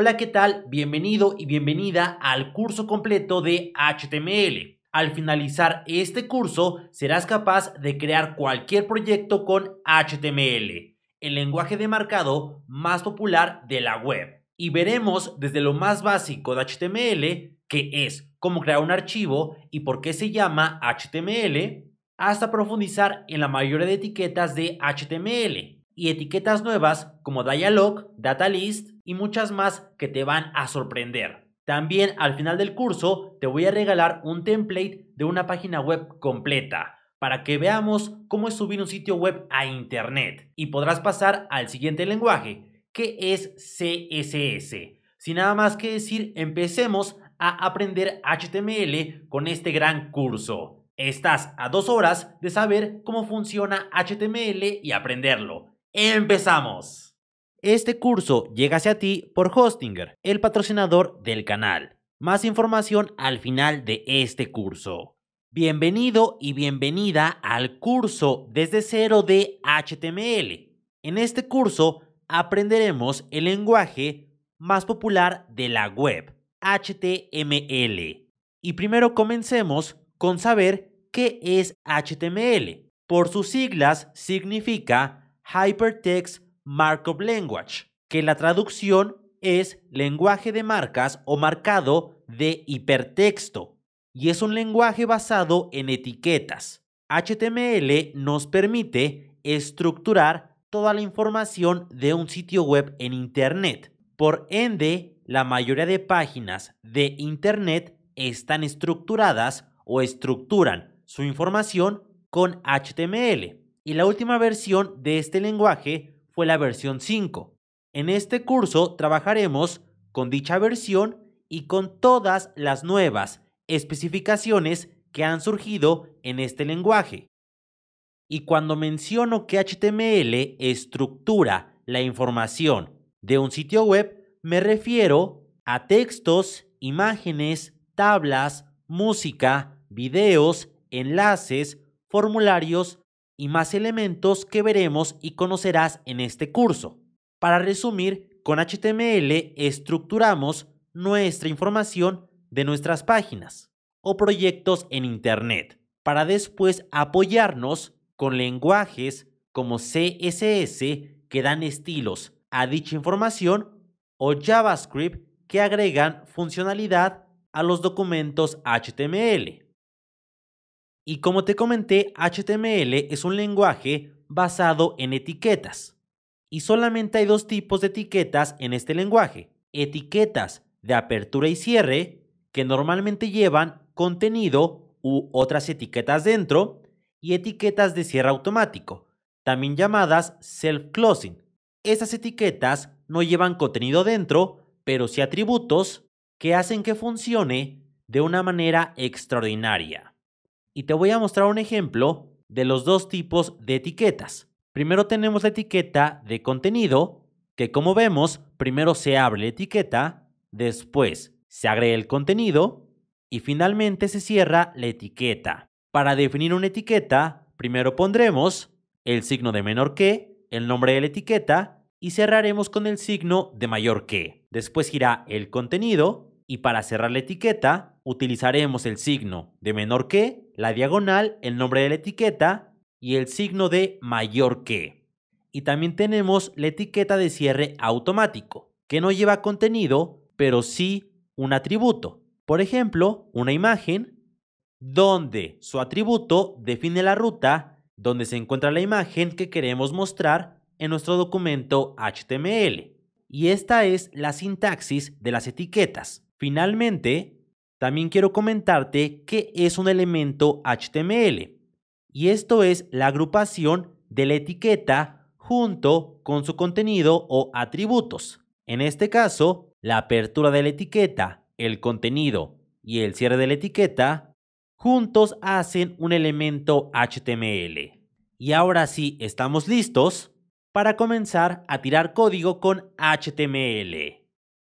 Hola, ¿qué tal? Bienvenido y bienvenida al curso completo de HTML. Al finalizar este curso, serás capaz de crear cualquier proyecto con HTML, el lenguaje de marcado más popular de la web. Y veremos desde lo más básico de HTML, que es cómo crear un archivo y por qué se llama HTML, hasta profundizar en la mayoría de etiquetas de HTML, y etiquetas nuevas como Dialog, Data List y muchas más que te van a sorprender. También al final del curso te voy a regalar un template de una página web completa para que veamos cómo es subir un sitio web a internet y podrás pasar al siguiente lenguaje, que es CSS. Sin nada más que decir, empecemos a aprender HTML con este gran curso. Estás a dos horas de saber cómo funciona HTML y aprenderlo. ¡Empezamos! Este curso llega hacia ti por Hostinger, el patrocinador del canal. Más información al final de este curso. Bienvenido y bienvenida al curso desde cero de HTML. En este curso aprenderemos el lenguaje más popular de la web, HTML. Y primero comencemos con saber qué es HTML. Por sus siglas significa Hypertext Markup Language, que la traducción es lenguaje de marcas o marcado de hipertexto, y es un lenguaje basado en etiquetas. HTML nos permite estructurar toda la información de un sitio web en Internet. Por ende, la mayoría de páginas de Internet están estructuradas o estructuran su información con HTML y la última versión de este lenguaje fue la versión 5. En este curso trabajaremos con dicha versión y con todas las nuevas especificaciones que han surgido en este lenguaje. Y cuando menciono que HTML estructura la información de un sitio web, me refiero a textos, imágenes, tablas, música, videos, enlaces, formularios, y más elementos que veremos y conocerás en este curso. Para resumir, con HTML estructuramos nuestra información de nuestras páginas o proyectos en Internet, para después apoyarnos con lenguajes como CSS que dan estilos a dicha información o JavaScript que agregan funcionalidad a los documentos HTML. Y como te comenté, HTML es un lenguaje basado en etiquetas. Y solamente hay dos tipos de etiquetas en este lenguaje. Etiquetas de apertura y cierre, que normalmente llevan contenido u otras etiquetas dentro, y etiquetas de cierre automático, también llamadas self-closing. Esas etiquetas no llevan contenido dentro, pero sí atributos que hacen que funcione de una manera extraordinaria. Y te voy a mostrar un ejemplo de los dos tipos de etiquetas. Primero tenemos la etiqueta de contenido, que como vemos, primero se abre la etiqueta, después se agrega el contenido y finalmente se cierra la etiqueta. Para definir una etiqueta, primero pondremos el signo de menor que, el nombre de la etiqueta y cerraremos con el signo de mayor que. Después irá el contenido, y para cerrar la etiqueta, utilizaremos el signo de menor que, la diagonal, el nombre de la etiqueta y el signo de mayor que. Y también tenemos la etiqueta de cierre automático, que no lleva contenido, pero sí un atributo. Por ejemplo, una imagen donde su atributo define la ruta donde se encuentra la imagen que queremos mostrar en nuestro documento HTML. Y esta es la sintaxis de las etiquetas. Finalmente, también quiero comentarte qué es un elemento HTML, y esto es la agrupación de la etiqueta junto con su contenido o atributos. En este caso, la apertura de la etiqueta, el contenido y el cierre de la etiqueta juntos hacen un elemento HTML. Y ahora sí, estamos listos para comenzar a tirar código con HTML.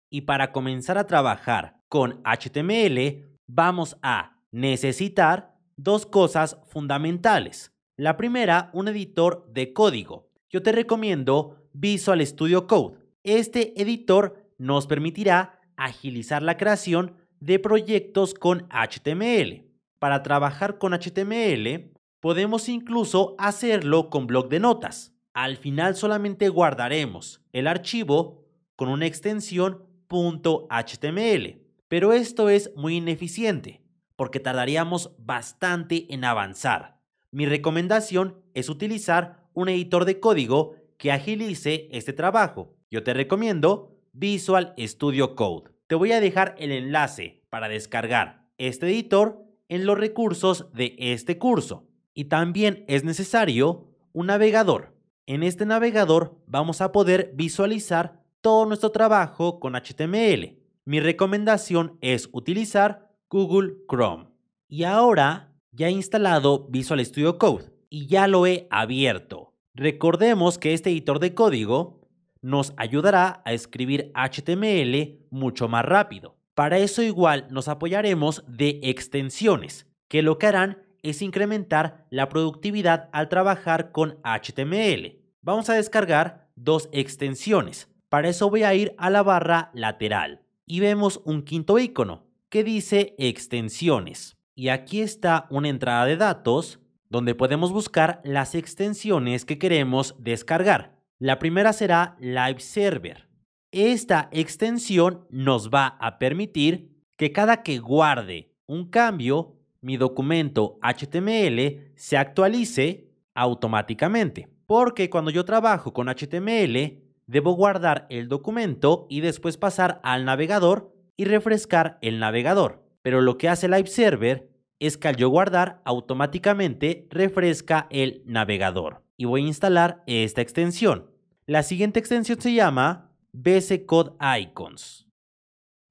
Y para comenzar a trabajar con HTML, vamos a necesitar dos cosas fundamentales. La primera, un editor de código. Yo te recomiendo Visual Studio Code. Este editor nos permitirá agilizar la creación de proyectos con HTML. Para trabajar con HTML, podemos incluso hacerlo con bloc de notas. Al final solamente guardaremos el archivo con una extensión .html. Pero esto es muy ineficiente, porque tardaríamos bastante en avanzar. Mi recomendación es utilizar un editor de código que agilice este trabajo. Yo te recomiendo Visual Studio Code. Te voy a dejar el enlace para descargar este editor en los recursos de este curso. Y también es necesario un navegador. En este navegador vamos a poder visualizar nuestro trabajo con HTML. Mi recomendación es utilizar Google Chrome. Y ahora ya he instalado Visual Studio Code y ya lo he abierto. Recordemos que este editor de código nos ayudará a escribir HTML mucho más rápido. Para eso igual nos apoyaremos de extensiones, que lo que harán es incrementar la productividad al trabajar con HTML. Vamos a descargar dos extensiones, para eso voy a ir a la barra lateral y vemos un quinto icono que dice extensiones. Y aquí está una entrada de datos donde podemos buscar las extensiones que queremos descargar. La primera será Live Server. Esta extensión nos va a permitir que cada que guarde un cambio, mi documento HTML se actualice automáticamente. Porque cuando yo trabajo con HTML, Debo guardar el documento y después pasar al navegador y refrescar el navegador. Pero lo que hace Live Server es que al yo guardar automáticamente refresca el navegador. Y voy a instalar esta extensión. La siguiente extensión se llama BC Code Icons.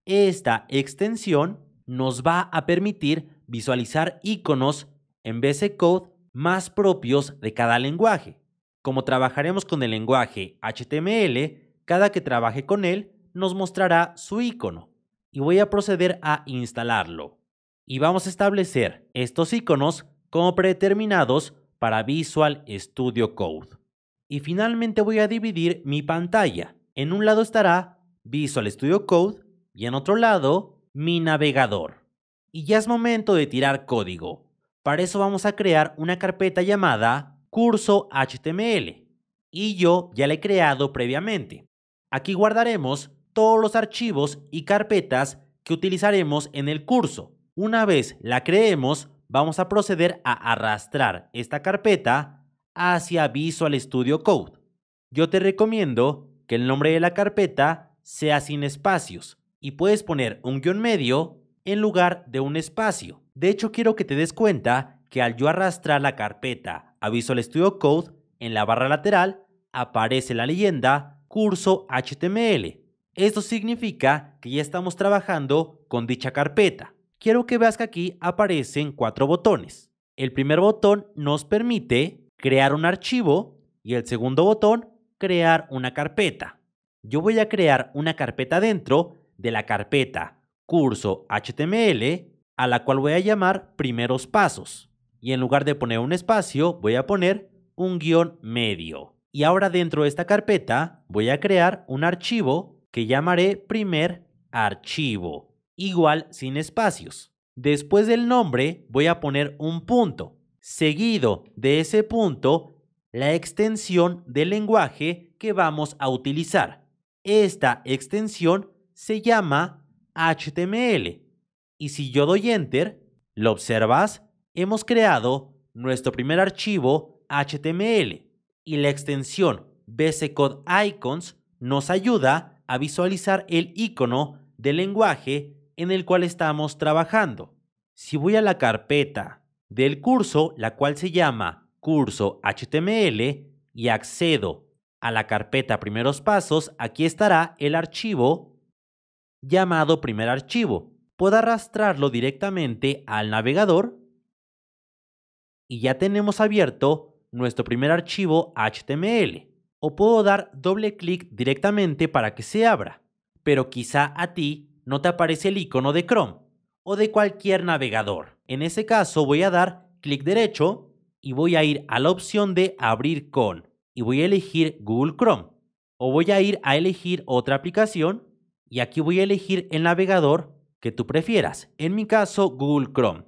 Esta extensión nos va a permitir visualizar iconos en BC Code más propios de cada lenguaje. Como trabajaremos con el lenguaje HTML, cada que trabaje con él nos mostrará su icono y voy a proceder a instalarlo. Y vamos a establecer estos iconos como predeterminados para Visual Studio Code. Y finalmente voy a dividir mi pantalla. En un lado estará Visual Studio Code y en otro lado mi navegador. Y ya es momento de tirar código. Para eso vamos a crear una carpeta llamada curso HTML y yo ya la he creado previamente. Aquí guardaremos todos los archivos y carpetas que utilizaremos en el curso. Una vez la creemos, vamos a proceder a arrastrar esta carpeta hacia Visual Studio Code. Yo te recomiendo que el nombre de la carpeta sea sin espacios y puedes poner un guión medio en lugar de un espacio. De hecho, quiero que te des cuenta que al yo arrastrar la carpeta aviso al Studio Code, en la barra lateral aparece la leyenda curso HTML. Esto significa que ya estamos trabajando con dicha carpeta. Quiero que veas que aquí aparecen cuatro botones. El primer botón nos permite crear un archivo y el segundo botón crear una carpeta. Yo voy a crear una carpeta dentro de la carpeta curso HTML a la cual voy a llamar primeros pasos y en lugar de poner un espacio voy a poner un guión medio. Y ahora dentro de esta carpeta voy a crear un archivo que llamaré primer archivo, igual sin espacios. Después del nombre voy a poner un punto, seguido de ese punto la extensión del lenguaje que vamos a utilizar. Esta extensión se llama HTML. Y si yo doy enter, lo observas, hemos creado nuestro primer archivo HTML y la extensión bccode icons nos ayuda a visualizar el icono del lenguaje en el cual estamos trabajando. Si voy a la carpeta del curso, la cual se llama curso HTML, y accedo a la carpeta primeros pasos, aquí estará el archivo llamado primer archivo. Puedo arrastrarlo directamente al navegador y ya tenemos abierto nuestro primer archivo HTML. O puedo dar doble clic directamente para que se abra, pero quizá a ti no te aparece el icono de Chrome o de cualquier navegador. En ese caso voy a dar clic derecho y voy a ir a la opción de abrir con y voy a elegir Google Chrome o voy a ir a elegir otra aplicación y aquí voy a elegir el navegador que tú prefieras, en mi caso Google Chrome,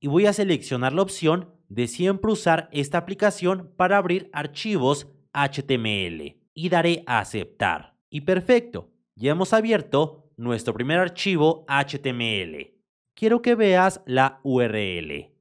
y voy a seleccionar la opción de siempre usar esta aplicación para abrir archivos HTML y daré a aceptar. Y perfecto, ya hemos abierto nuestro primer archivo HTML. Quiero que veas la URL.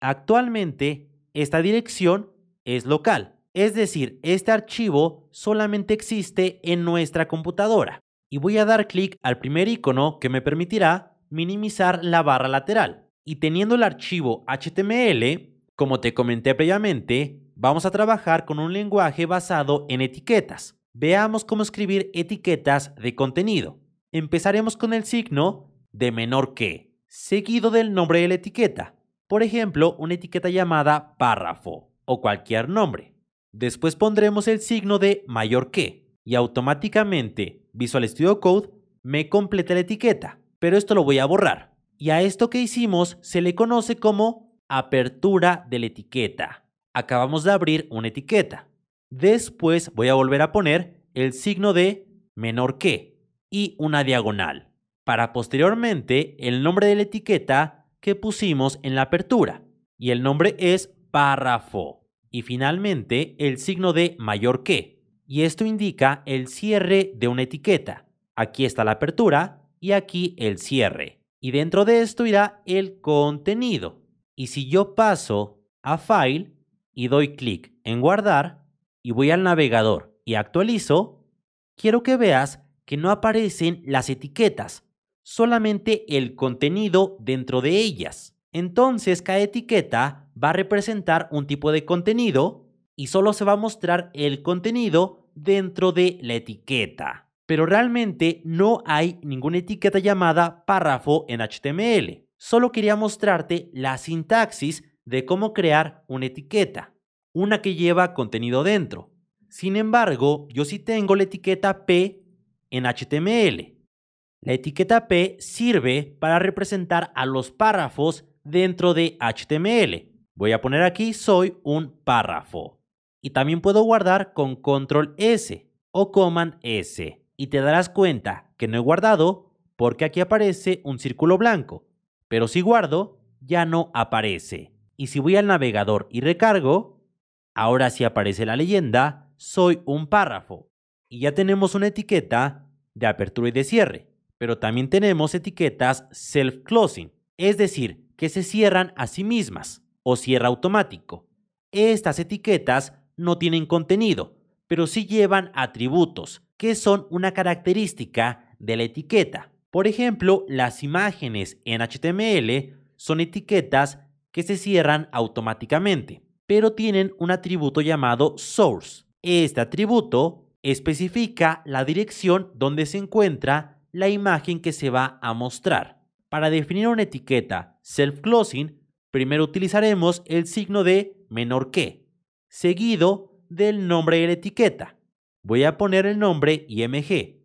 Actualmente, esta dirección es local, es decir, este archivo solamente existe en nuestra computadora. Y voy a dar clic al primer icono que me permitirá minimizar la barra lateral. Y teniendo el archivo HTML, como te comenté previamente, vamos a trabajar con un lenguaje basado en etiquetas. Veamos cómo escribir etiquetas de contenido. Empezaremos con el signo de menor que, seguido del nombre de la etiqueta. Por ejemplo, una etiqueta llamada párrafo o cualquier nombre. Después pondremos el signo de mayor que y automáticamente Visual Studio Code me completa la etiqueta, pero esto lo voy a borrar. Y a esto que hicimos se le conoce como apertura de la etiqueta. Acabamos de abrir una etiqueta. Después voy a volver a poner el signo de menor que y una diagonal para posteriormente el nombre de la etiqueta que pusimos en la apertura y el nombre es párrafo y finalmente el signo de mayor que y esto indica el cierre de una etiqueta. Aquí está la apertura y aquí el cierre y dentro de esto irá el contenido. Y si yo paso a File y doy clic en Guardar y voy al navegador y actualizo, quiero que veas que no aparecen las etiquetas, solamente el contenido dentro de ellas. Entonces cada etiqueta va a representar un tipo de contenido y solo se va a mostrar el contenido dentro de la etiqueta. Pero realmente no hay ninguna etiqueta llamada párrafo en HTML. Solo quería mostrarte la sintaxis de cómo crear una etiqueta, una que lleva contenido dentro. Sin embargo, yo sí tengo la etiqueta P en HTML. La etiqueta P sirve para representar a los párrafos dentro de HTML. Voy a poner aquí soy un párrafo. Y también puedo guardar con control S o command S y te darás cuenta que no he guardado porque aquí aparece un círculo blanco, pero si guardo, ya no aparece. Y si voy al navegador y recargo, ahora sí aparece la leyenda, soy un párrafo. Y ya tenemos una etiqueta de apertura y de cierre, pero también tenemos etiquetas self-closing, es decir, que se cierran a sí mismas o cierra automático. Estas etiquetas no tienen contenido, pero sí llevan atributos, que son una característica de la etiqueta. Por ejemplo, las imágenes en HTML son etiquetas que se cierran automáticamente, pero tienen un atributo llamado source. Este atributo especifica la dirección donde se encuentra la imagen que se va a mostrar. Para definir una etiqueta self-closing, primero utilizaremos el signo de menor que, seguido del nombre de la etiqueta. Voy a poner el nombre IMG.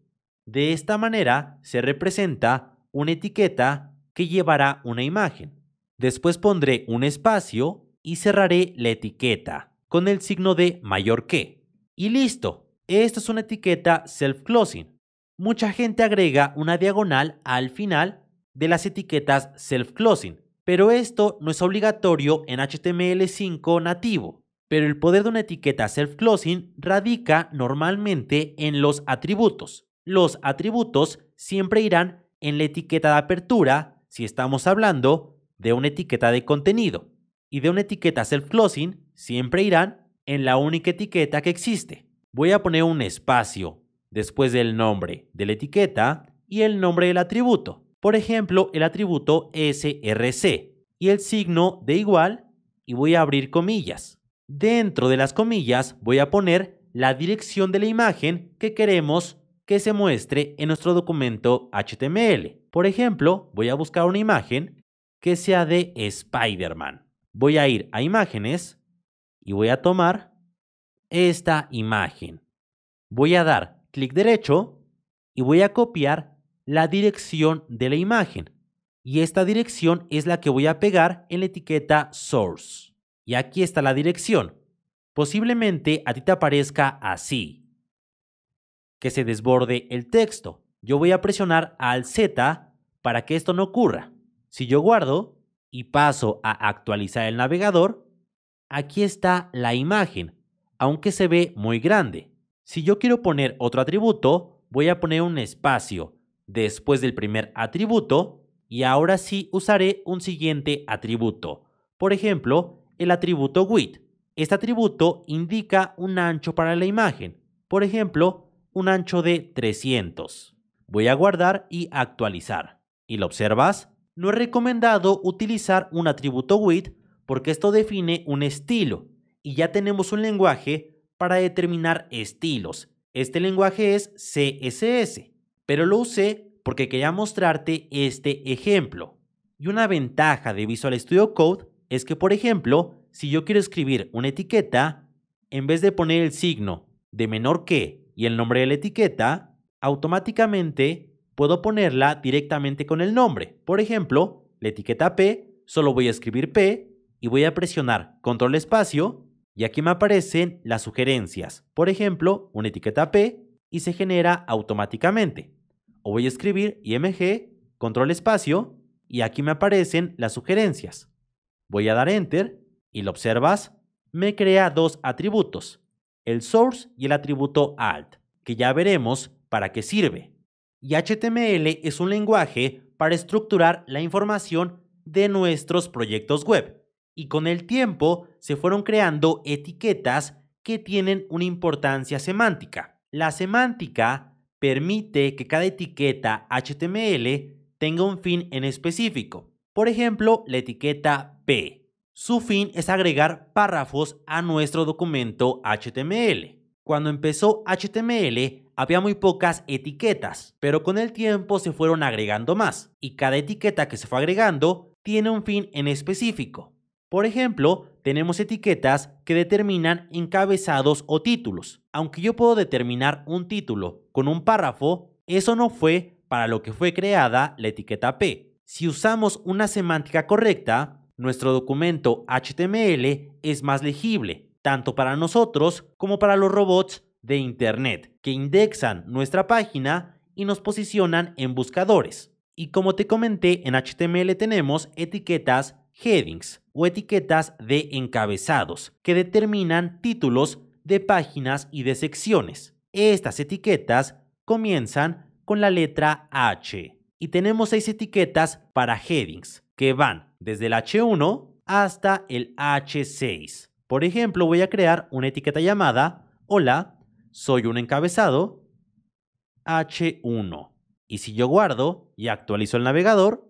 De esta manera se representa una etiqueta que llevará una imagen. Después pondré un espacio y cerraré la etiqueta con el signo de mayor que. Y listo. Esta es una etiqueta self-closing. Mucha gente agrega una diagonal al final de las etiquetas self-closing, pero esto no es obligatorio en HTML5 nativo pero el poder de una etiqueta self-closing radica normalmente en los atributos. Los atributos siempre irán en la etiqueta de apertura si estamos hablando de una etiqueta de contenido y de una etiqueta self-closing siempre irán en la única etiqueta que existe. Voy a poner un espacio después del nombre de la etiqueta y el nombre del atributo. Por ejemplo, el atributo src y el signo de igual y voy a abrir comillas. Dentro de las comillas voy a poner la dirección de la imagen que queremos que se muestre en nuestro documento HTML. Por ejemplo, voy a buscar una imagen que sea de Spider-Man. Voy a ir a imágenes y voy a tomar esta imagen. Voy a dar clic derecho y voy a copiar la dirección de la imagen. Y esta dirección es la que voy a pegar en la etiqueta source y aquí está la dirección. Posiblemente a ti te aparezca así. Que se desborde el texto. Yo voy a presionar al Z para que esto no ocurra. Si yo guardo y paso a actualizar el navegador, aquí está la imagen, aunque se ve muy grande. Si yo quiero poner otro atributo, voy a poner un espacio después del primer atributo y ahora sí usaré un siguiente atributo. Por ejemplo, el atributo width. Este atributo indica un ancho para la imagen, por ejemplo, un ancho de 300. Voy a guardar y actualizar. ¿Y lo observas? No es recomendado utilizar un atributo width porque esto define un estilo y ya tenemos un lenguaje para determinar estilos. Este lenguaje es CSS, pero lo usé porque quería mostrarte este ejemplo. Y una ventaja de Visual Studio Code es que, por ejemplo, si yo quiero escribir una etiqueta, en vez de poner el signo de menor que y el nombre de la etiqueta, automáticamente puedo ponerla directamente con el nombre. Por ejemplo, la etiqueta P, solo voy a escribir P y voy a presionar control espacio y aquí me aparecen las sugerencias. Por ejemplo, una etiqueta P y se genera automáticamente. O voy a escribir IMG, control espacio y aquí me aparecen las sugerencias. Voy a dar Enter y lo observas, me crea dos atributos, el source y el atributo alt, que ya veremos para qué sirve. Y HTML es un lenguaje para estructurar la información de nuestros proyectos web. Y con el tiempo se fueron creando etiquetas que tienen una importancia semántica. La semántica permite que cada etiqueta HTML tenga un fin en específico. Por ejemplo, la etiqueta P. Su fin es agregar párrafos a nuestro documento HTML. Cuando empezó HTML había muy pocas etiquetas, pero con el tiempo se fueron agregando más, y cada etiqueta que se fue agregando tiene un fin en específico. Por ejemplo, tenemos etiquetas que determinan encabezados o títulos. Aunque yo puedo determinar un título con un párrafo, eso no fue para lo que fue creada la etiqueta P. Si usamos una semántica correcta, nuestro documento HTML es más legible, tanto para nosotros como para los robots de Internet, que indexan nuestra página y nos posicionan en buscadores. Y como te comenté, en HTML tenemos etiquetas headings o etiquetas de encabezados, que determinan títulos de páginas y de secciones. Estas etiquetas comienzan con la letra H y tenemos seis etiquetas para headings que van desde el H1 hasta el H6. Por ejemplo, voy a crear una etiqueta llamada Hola, soy un encabezado H1. Y si yo guardo y actualizo el navegador,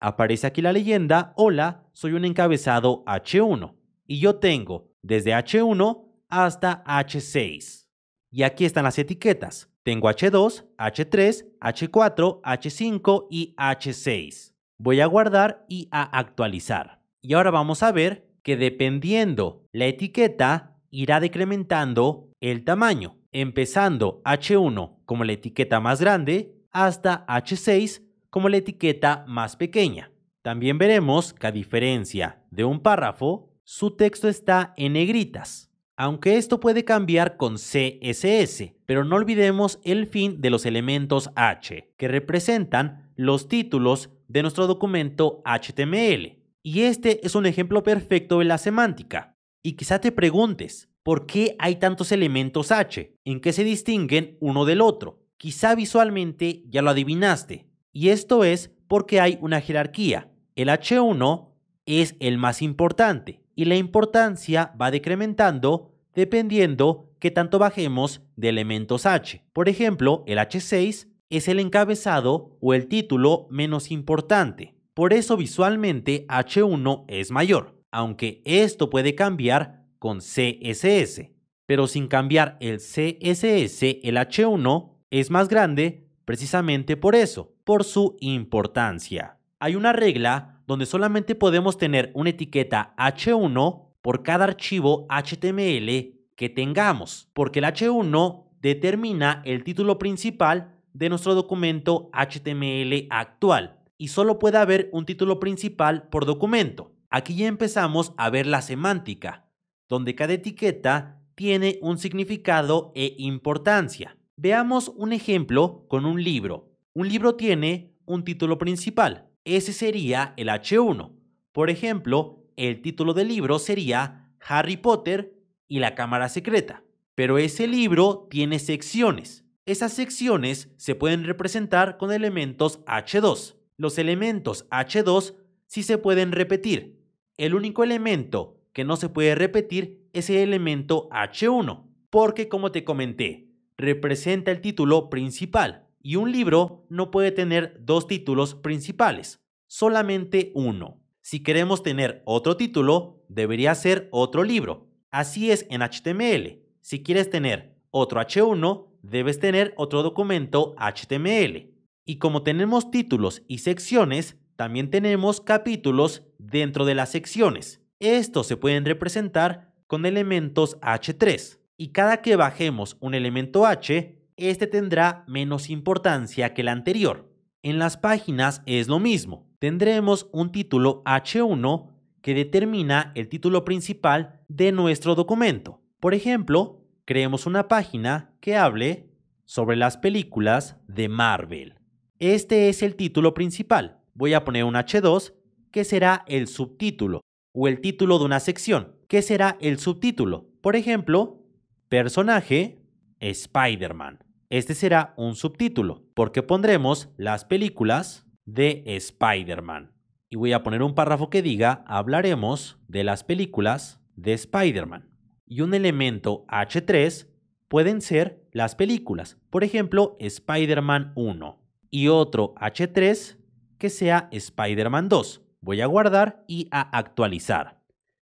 aparece aquí la leyenda Hola, soy un encabezado H1. Y yo tengo desde H1 hasta H6. Y aquí están las etiquetas. Tengo H2, H3, H4, H5 y H6. Voy a guardar y a actualizar. Y ahora vamos a ver que dependiendo la etiqueta irá decrementando el tamaño, empezando H1 como la etiqueta más grande hasta H6 como la etiqueta más pequeña. También veremos que a diferencia de un párrafo, su texto está en negritas aunque esto puede cambiar con CSS, pero no olvidemos el fin de los elementos H, que representan los títulos de nuestro documento HTML. Y este es un ejemplo perfecto de la semántica. Y quizá te preguntes, ¿por qué hay tantos elementos H? ¿En qué se distinguen uno del otro? Quizá visualmente ya lo adivinaste. Y esto es porque hay una jerarquía. El H1 es el más importante, y la importancia va decrementando dependiendo que tanto bajemos de elementos H. Por ejemplo, el H6 es el encabezado o el título menos importante. Por eso visualmente H1 es mayor, aunque esto puede cambiar con CSS. Pero sin cambiar el CSS, el H1 es más grande precisamente por eso, por su importancia. Hay una regla donde solamente podemos tener una etiqueta H1 por cada archivo HTML que tengamos, porque el H1 determina el título principal de nuestro documento HTML actual y solo puede haber un título principal por documento. Aquí ya empezamos a ver la semántica, donde cada etiqueta tiene un significado e importancia. Veamos un ejemplo con un libro. Un libro tiene un título principal, ese sería el H1. Por ejemplo, el título del libro sería Harry Potter y la Cámara Secreta. Pero ese libro tiene secciones. Esas secciones se pueden representar con elementos H2. Los elementos H2 sí se pueden repetir. El único elemento que no se puede repetir es el elemento H1, porque como te comenté, representa el título principal, y un libro no puede tener dos títulos principales, solamente uno. Si queremos tener otro título, debería ser otro libro. Así es en HTML. Si quieres tener otro H1, debes tener otro documento HTML. Y como tenemos títulos y secciones, también tenemos capítulos dentro de las secciones. Estos se pueden representar con elementos H3. Y cada que bajemos un elemento H, este tendrá menos importancia que el anterior. En las páginas es lo mismo. Tendremos un título H1 que determina el título principal de nuestro documento. Por ejemplo, creemos una página que hable sobre las películas de Marvel. Este es el título principal. Voy a poner un H2 que será el subtítulo o el título de una sección, que será el subtítulo. Por ejemplo, personaje Spider-Man. Este será un subtítulo, porque pondremos las películas de Spider-Man. Y voy a poner un párrafo que diga, hablaremos de las películas de Spider-Man. Y un elemento H3 pueden ser las películas, por ejemplo, Spider-Man 1. Y otro H3 que sea Spider-Man 2. Voy a guardar y a actualizar.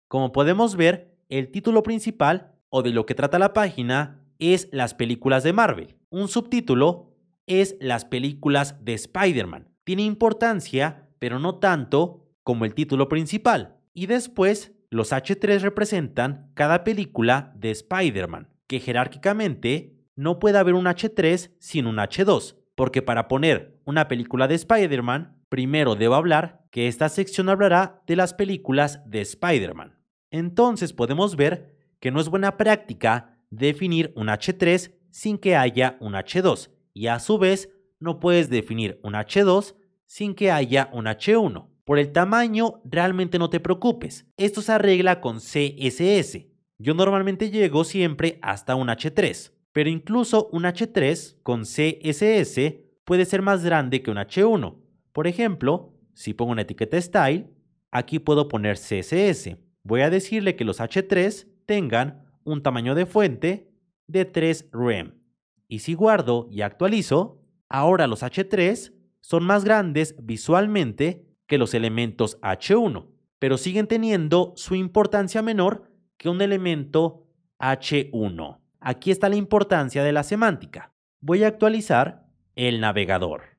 Como podemos ver, el título principal o de lo que trata la página es las películas de Marvel. Un subtítulo es las películas de Spider-Man. Tiene importancia, pero no tanto como el título principal. Y después, los H3 representan cada película de Spider-Man, que jerárquicamente no puede haber un H3 sin un H2, porque para poner una película de Spider-Man, primero debo hablar que esta sección hablará de las películas de Spider-Man. Entonces podemos ver que no es buena práctica definir un H3 sin que haya un H2 y a su vez no puedes definir un H2 sin que haya un H1. Por el tamaño realmente no te preocupes, esto se arregla con CSS. Yo normalmente llego siempre hasta un H3, pero incluso un H3 con CSS puede ser más grande que un H1. Por ejemplo, si pongo una etiqueta style, aquí puedo poner CSS. Voy a decirle que los H3 tengan un tamaño de fuente de 3 rem. Y si guardo y actualizo, ahora los H3 son más grandes visualmente que los elementos H1, pero siguen teniendo su importancia menor que un elemento H1. Aquí está la importancia de la semántica. Voy a actualizar el navegador.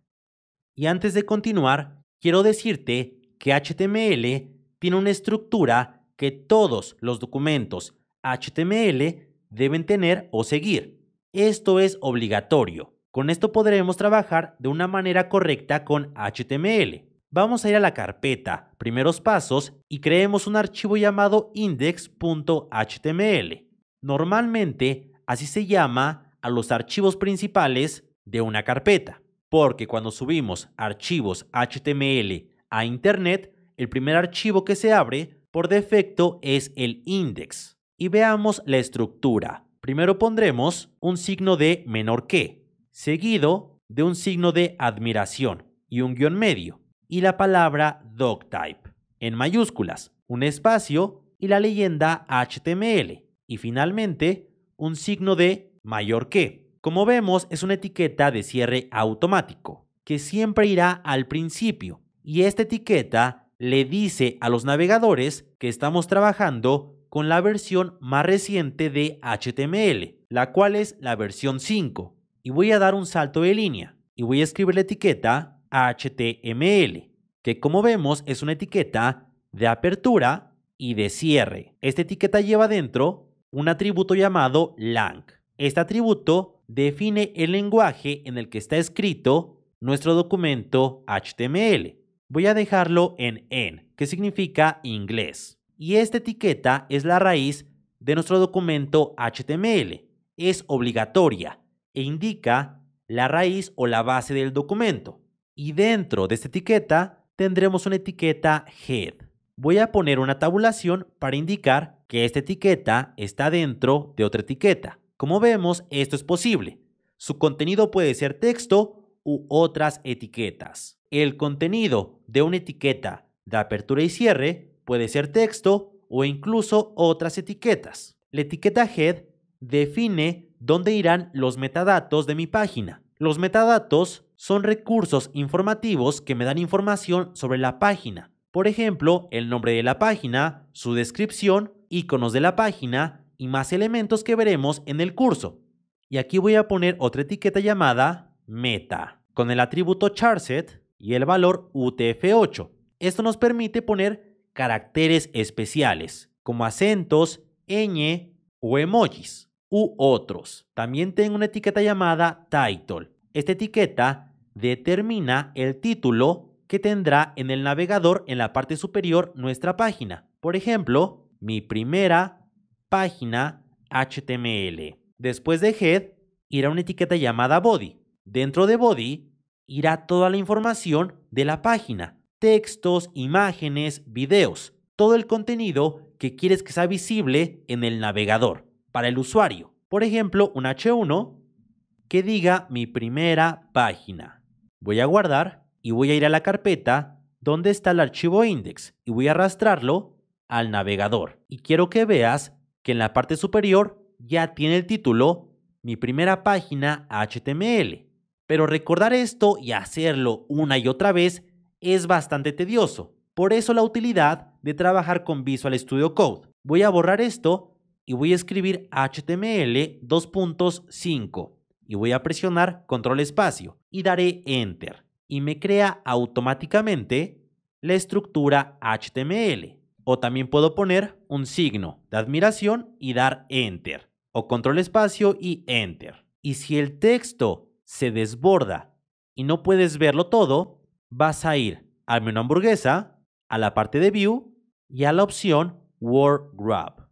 Y antes de continuar, quiero decirte que HTML tiene una estructura que todos los documentos HTML deben tener o seguir. Esto es obligatorio. Con esto podremos trabajar de una manera correcta con HTML. Vamos a ir a la carpeta Primeros Pasos y creemos un archivo llamado index.html. Normalmente así se llama a los archivos principales de una carpeta, porque cuando subimos archivos HTML a Internet, el primer archivo que se abre por defecto es el index y veamos la estructura. Primero pondremos un signo de menor que, seguido de un signo de admiración y un guión medio, y la palabra doctype, en mayúsculas, un espacio y la leyenda HTML, y finalmente un signo de mayor que. Como vemos, es una etiqueta de cierre automático, que siempre irá al principio, y esta etiqueta le dice a los navegadores que estamos trabajando con la versión más reciente de HTML, la cual es la versión 5. Y voy a dar un salto de línea y voy a escribir la etiqueta HTML, que como vemos es una etiqueta de apertura y de cierre. Esta etiqueta lleva dentro un atributo llamado lang. Este atributo define el lenguaje en el que está escrito nuestro documento HTML. Voy a dejarlo en en, que significa inglés y esta etiqueta es la raíz de nuestro documento HTML. Es obligatoria e indica la raíz o la base del documento. Y dentro de esta etiqueta tendremos una etiqueta head. Voy a poner una tabulación para indicar que esta etiqueta está dentro de otra etiqueta. Como vemos, esto es posible. Su contenido puede ser texto u otras etiquetas. El contenido de una etiqueta de apertura y cierre Puede ser texto o incluso otras etiquetas. La etiqueta head define dónde irán los metadatos de mi página. Los metadatos son recursos informativos que me dan información sobre la página. Por ejemplo, el nombre de la página, su descripción, iconos de la página y más elementos que veremos en el curso. Y aquí voy a poner otra etiqueta llamada meta, con el atributo charset y el valor UTF-8. Esto nos permite poner caracteres especiales, como acentos, ñ o emojis, u otros. También tengo una etiqueta llamada title. Esta etiqueta determina el título que tendrá en el navegador en la parte superior nuestra página. Por ejemplo, mi primera página HTML. Después de head, irá una etiqueta llamada body. Dentro de body irá toda la información de la página, textos, imágenes, videos, todo el contenido que quieres que sea visible en el navegador para el usuario. Por ejemplo, un H1 que diga mi primera página. Voy a guardar y voy a ir a la carpeta donde está el archivo index y voy a arrastrarlo al navegador. Y quiero que veas que en la parte superior ya tiene el título mi primera página HTML. Pero recordar esto y hacerlo una y otra vez es bastante tedioso. Por eso la utilidad de trabajar con Visual Studio Code. Voy a borrar esto y voy a escribir HTML 2.5 y voy a presionar control espacio y daré enter y me crea automáticamente la estructura HTML. O también puedo poner un signo de admiración y dar enter o control espacio y enter. Y si el texto se desborda y no puedes verlo todo, vas a ir al menú hamburguesa, a la parte de view y a la opción Word Grab.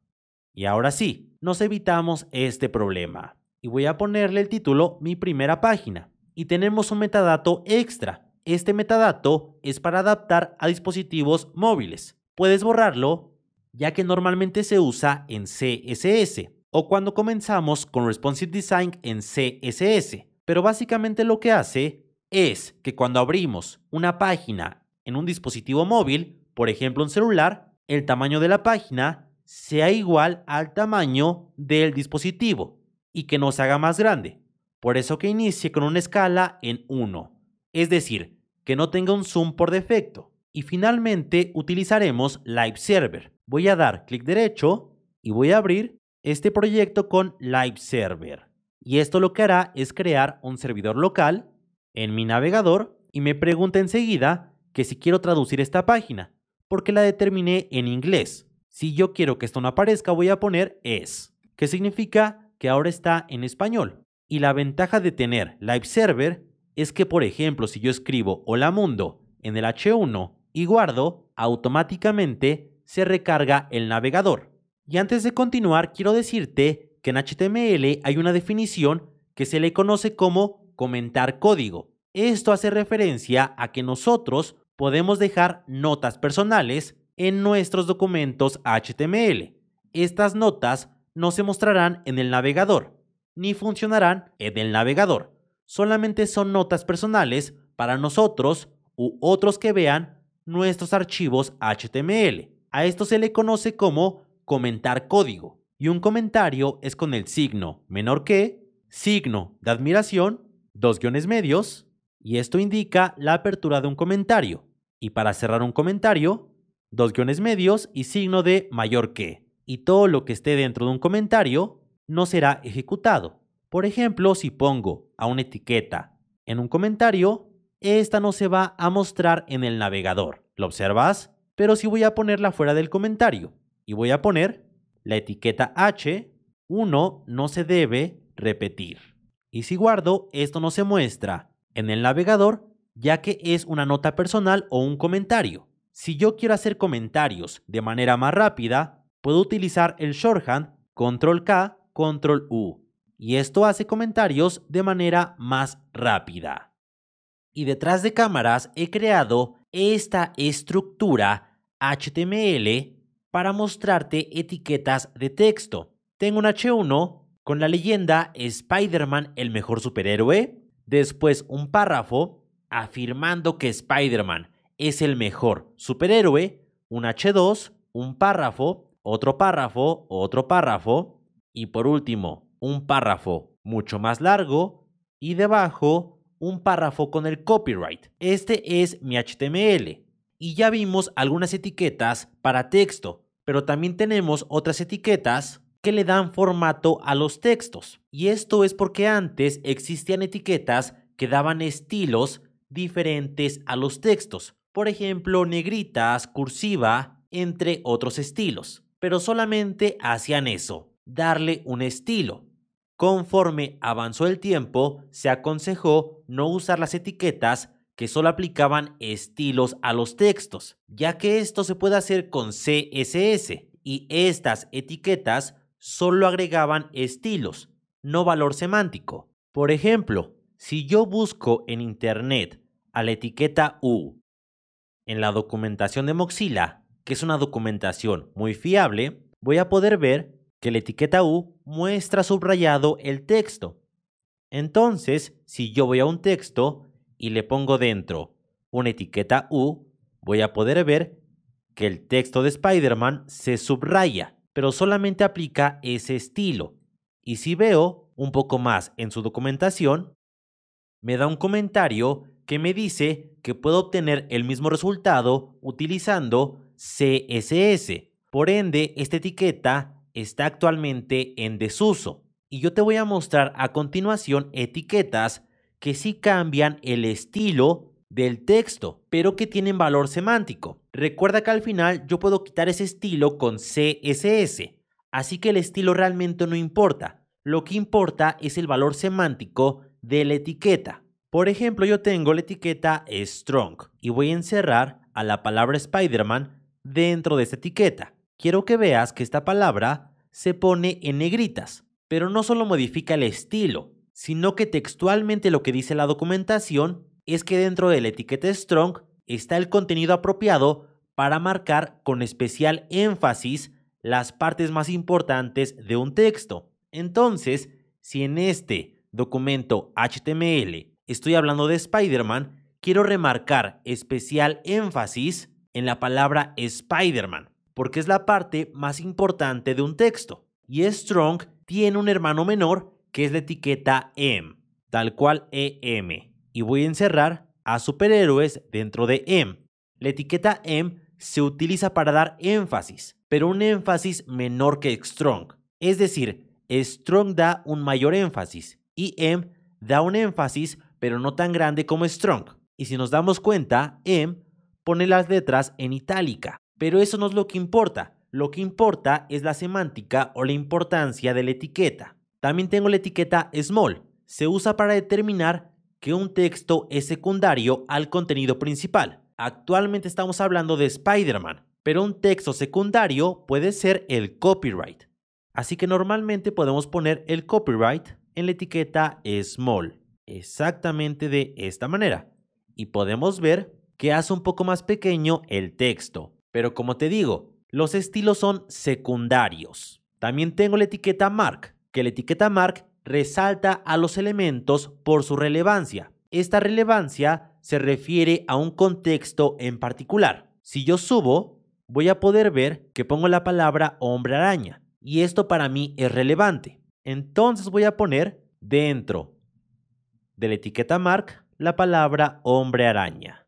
Y ahora sí, nos evitamos este problema. Y voy a ponerle el título Mi primera página. Y tenemos un metadato extra. Este metadato es para adaptar a dispositivos móviles. Puedes borrarlo ya que normalmente se usa en CSS o cuando comenzamos con Responsive Design en CSS. Pero básicamente lo que hace es que cuando abrimos una página en un dispositivo móvil, por ejemplo un celular, el tamaño de la página sea igual al tamaño del dispositivo y que no se haga más grande. Por eso que inicie con una escala en 1, es decir, que no tenga un zoom por defecto. Y finalmente utilizaremos Live Server. Voy a dar clic derecho y voy a abrir este proyecto con Live Server. Y esto lo que hará es crear un servidor local en mi navegador y me pregunta enseguida que si quiero traducir esta página, porque la determiné en inglés. Si yo quiero que esto no aparezca, voy a poner es, que significa que ahora está en español. Y la ventaja de tener Live Server es que, por ejemplo, si yo escribo Hola Mundo en el H1 y guardo, automáticamente se recarga el navegador. Y antes de continuar, quiero decirte que en HTML hay una definición que se le conoce como comentar código. Esto hace referencia a que nosotros podemos dejar notas personales en nuestros documentos HTML. Estas notas no se mostrarán en el navegador, ni funcionarán en el navegador. Solamente son notas personales para nosotros u otros que vean nuestros archivos HTML. A esto se le conoce como comentar código. Y un comentario es con el signo menor que, signo de admiración dos guiones medios, y esto indica la apertura de un comentario. Y para cerrar un comentario, dos guiones medios y signo de mayor que. Y todo lo que esté dentro de un comentario no será ejecutado. Por ejemplo, si pongo a una etiqueta en un comentario, esta no se va a mostrar en el navegador. ¿Lo observas? Pero si voy a ponerla fuera del comentario y voy a poner la etiqueta H, 1 no se debe repetir. Y si guardo, esto no se muestra en el navegador, ya que es una nota personal o un comentario. Si yo quiero hacer comentarios de manera más rápida, puedo utilizar el shorthand control K, control U. Y esto hace comentarios de manera más rápida. Y detrás de cámaras he creado esta estructura HTML para mostrarte etiquetas de texto. Tengo un H1 con la leyenda Spider-Man el mejor superhéroe, después un párrafo afirmando que Spider-Man es el mejor superhéroe, un H2, un párrafo, otro párrafo, otro párrafo, y por último, un párrafo mucho más largo, y debajo, un párrafo con el copyright. Este es mi HTML. Y ya vimos algunas etiquetas para texto, pero también tenemos otras etiquetas que le dan formato a los textos. Y esto es porque antes existían etiquetas que daban estilos diferentes a los textos. Por ejemplo, negritas, cursiva, entre otros estilos. Pero solamente hacían eso, darle un estilo. Conforme avanzó el tiempo, se aconsejó no usar las etiquetas que solo aplicaban estilos a los textos, ya que esto se puede hacer con CSS y estas etiquetas solo agregaban estilos, no valor semántico. Por ejemplo, si yo busco en Internet a la etiqueta U en la documentación de Mozilla, que es una documentación muy fiable, voy a poder ver que la etiqueta U muestra subrayado el texto. Entonces, si yo voy a un texto y le pongo dentro una etiqueta U, voy a poder ver que el texto de Spider-Man se subraya pero solamente aplica ese estilo. Y si veo un poco más en su documentación, me da un comentario que me dice que puedo obtener el mismo resultado utilizando CSS. Por ende, esta etiqueta está actualmente en desuso. Y yo te voy a mostrar a continuación etiquetas que sí cambian el estilo del texto, pero que tienen valor semántico. Recuerda que al final yo puedo quitar ese estilo con CSS, así que el estilo realmente no importa. Lo que importa es el valor semántico de la etiqueta. Por ejemplo, yo tengo la etiqueta strong y voy a encerrar a la palabra Spider-Man dentro de esta etiqueta. Quiero que veas que esta palabra se pone en negritas, pero no solo modifica el estilo, sino que textualmente lo que dice la documentación es que dentro de la etiqueta Strong está el contenido apropiado para marcar con especial énfasis las partes más importantes de un texto. Entonces, si en este documento HTML estoy hablando de Spider-Man, quiero remarcar especial énfasis en la palabra Spider-Man, porque es la parte más importante de un texto. Y Strong tiene un hermano menor que es la etiqueta M, tal cual EM y voy a encerrar a superhéroes dentro de M. La etiqueta M se utiliza para dar énfasis, pero un énfasis menor que Strong. Es decir, Strong da un mayor énfasis y M da un énfasis pero no tan grande como Strong. Y si nos damos cuenta, M pone las letras en itálica. Pero eso no es lo que importa. Lo que importa es la semántica o la importancia de la etiqueta. También tengo la etiqueta small. Se usa para determinar que un texto es secundario al contenido principal. Actualmente estamos hablando de Spider-Man, pero un texto secundario puede ser el copyright. Así que normalmente podemos poner el copyright en la etiqueta small, exactamente de esta manera. Y podemos ver que hace un poco más pequeño el texto. Pero como te digo, los estilos son secundarios. También tengo la etiqueta mark, que la etiqueta mark resalta a los elementos por su relevancia. Esta relevancia se refiere a un contexto en particular. Si yo subo, voy a poder ver que pongo la palabra hombre araña y esto para mí es relevante. Entonces voy a poner dentro de la etiqueta mark la palabra hombre araña.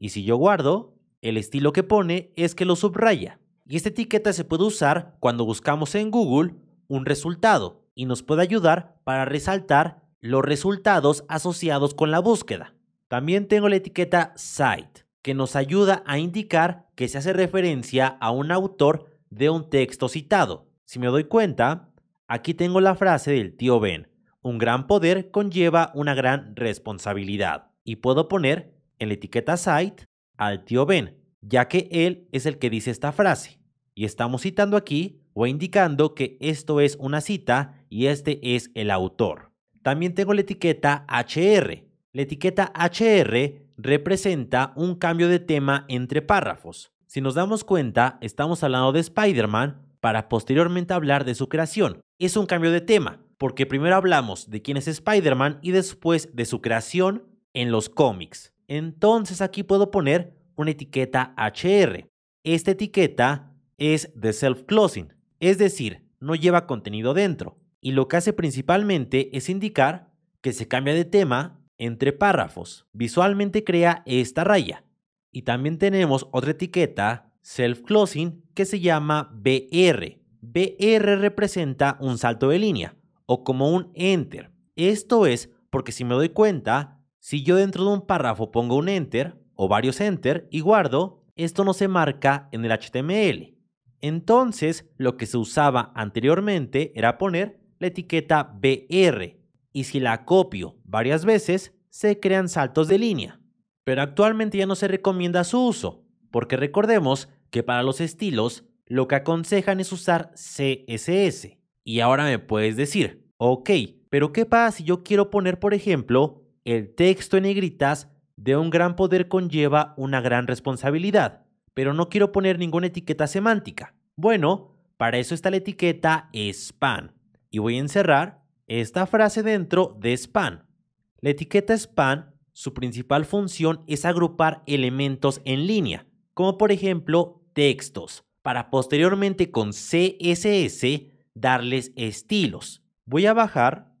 Y si yo guardo, el estilo que pone es que lo subraya. Y esta etiqueta se puede usar cuando buscamos en Google un resultado y nos puede ayudar para resaltar los resultados asociados con la búsqueda. También tengo la etiqueta Site, que nos ayuda a indicar que se hace referencia a un autor de un texto citado. Si me doy cuenta, aquí tengo la frase del tío Ben, un gran poder conlleva una gran responsabilidad. Y puedo poner en la etiqueta Site al tío Ben, ya que él es el que dice esta frase. Y estamos citando aquí o indicando que esto es una cita y este es el autor. También tengo la etiqueta HR. La etiqueta HR representa un cambio de tema entre párrafos. Si nos damos cuenta, estamos hablando de Spider-Man para posteriormente hablar de su creación. Es un cambio de tema, porque primero hablamos de quién es Spider-Man y después de su creación en los cómics. Entonces aquí puedo poner una etiqueta HR. Esta etiqueta es de self-closing es decir, no lleva contenido dentro, y lo que hace principalmente es indicar que se cambia de tema entre párrafos. Visualmente crea esta raya. Y también tenemos otra etiqueta, self-closing, que se llama BR. BR representa un salto de línea o como un enter. Esto es porque si me doy cuenta, si yo dentro de un párrafo pongo un enter o varios enter y guardo, esto no se marca en el HTML. Entonces, lo que se usaba anteriormente era poner la etiqueta BR y si la copio varias veces, se crean saltos de línea. Pero actualmente ya no se recomienda su uso, porque recordemos que para los estilos lo que aconsejan es usar CSS. Y ahora me puedes decir, ok, pero ¿qué pasa si yo quiero poner, por ejemplo, el texto en negritas de un gran poder conlleva una gran responsabilidad? pero no quiero poner ninguna etiqueta semántica. Bueno, para eso está la etiqueta Span. Y voy a encerrar esta frase dentro de Span. La etiqueta Span, su principal función es agrupar elementos en línea, como por ejemplo textos, para posteriormente con CSS darles estilos. Voy a bajar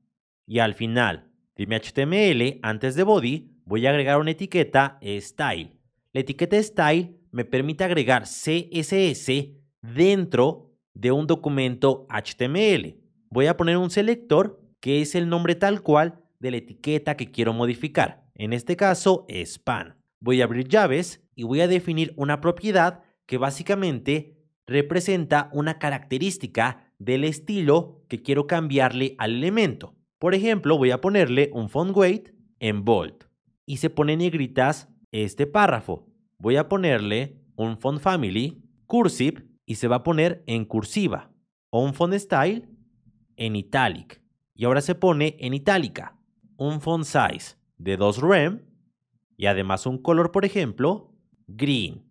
y al final de HTML antes de body voy a agregar una etiqueta style. La etiqueta style me permite agregar CSS dentro de un documento HTML. Voy a poner un selector que es el nombre tal cual de la etiqueta que quiero modificar. En este caso, span. Voy a abrir llaves y voy a definir una propiedad que básicamente representa una característica del estilo que quiero cambiarle al elemento. Por ejemplo, voy a ponerle un font weight en bold y se pone negritas este párrafo voy a ponerle un font family cursive y se va a poner en cursiva o un font style en italic y ahora se pone en itálica. Un font size de 2 rem y además un color, por ejemplo, green.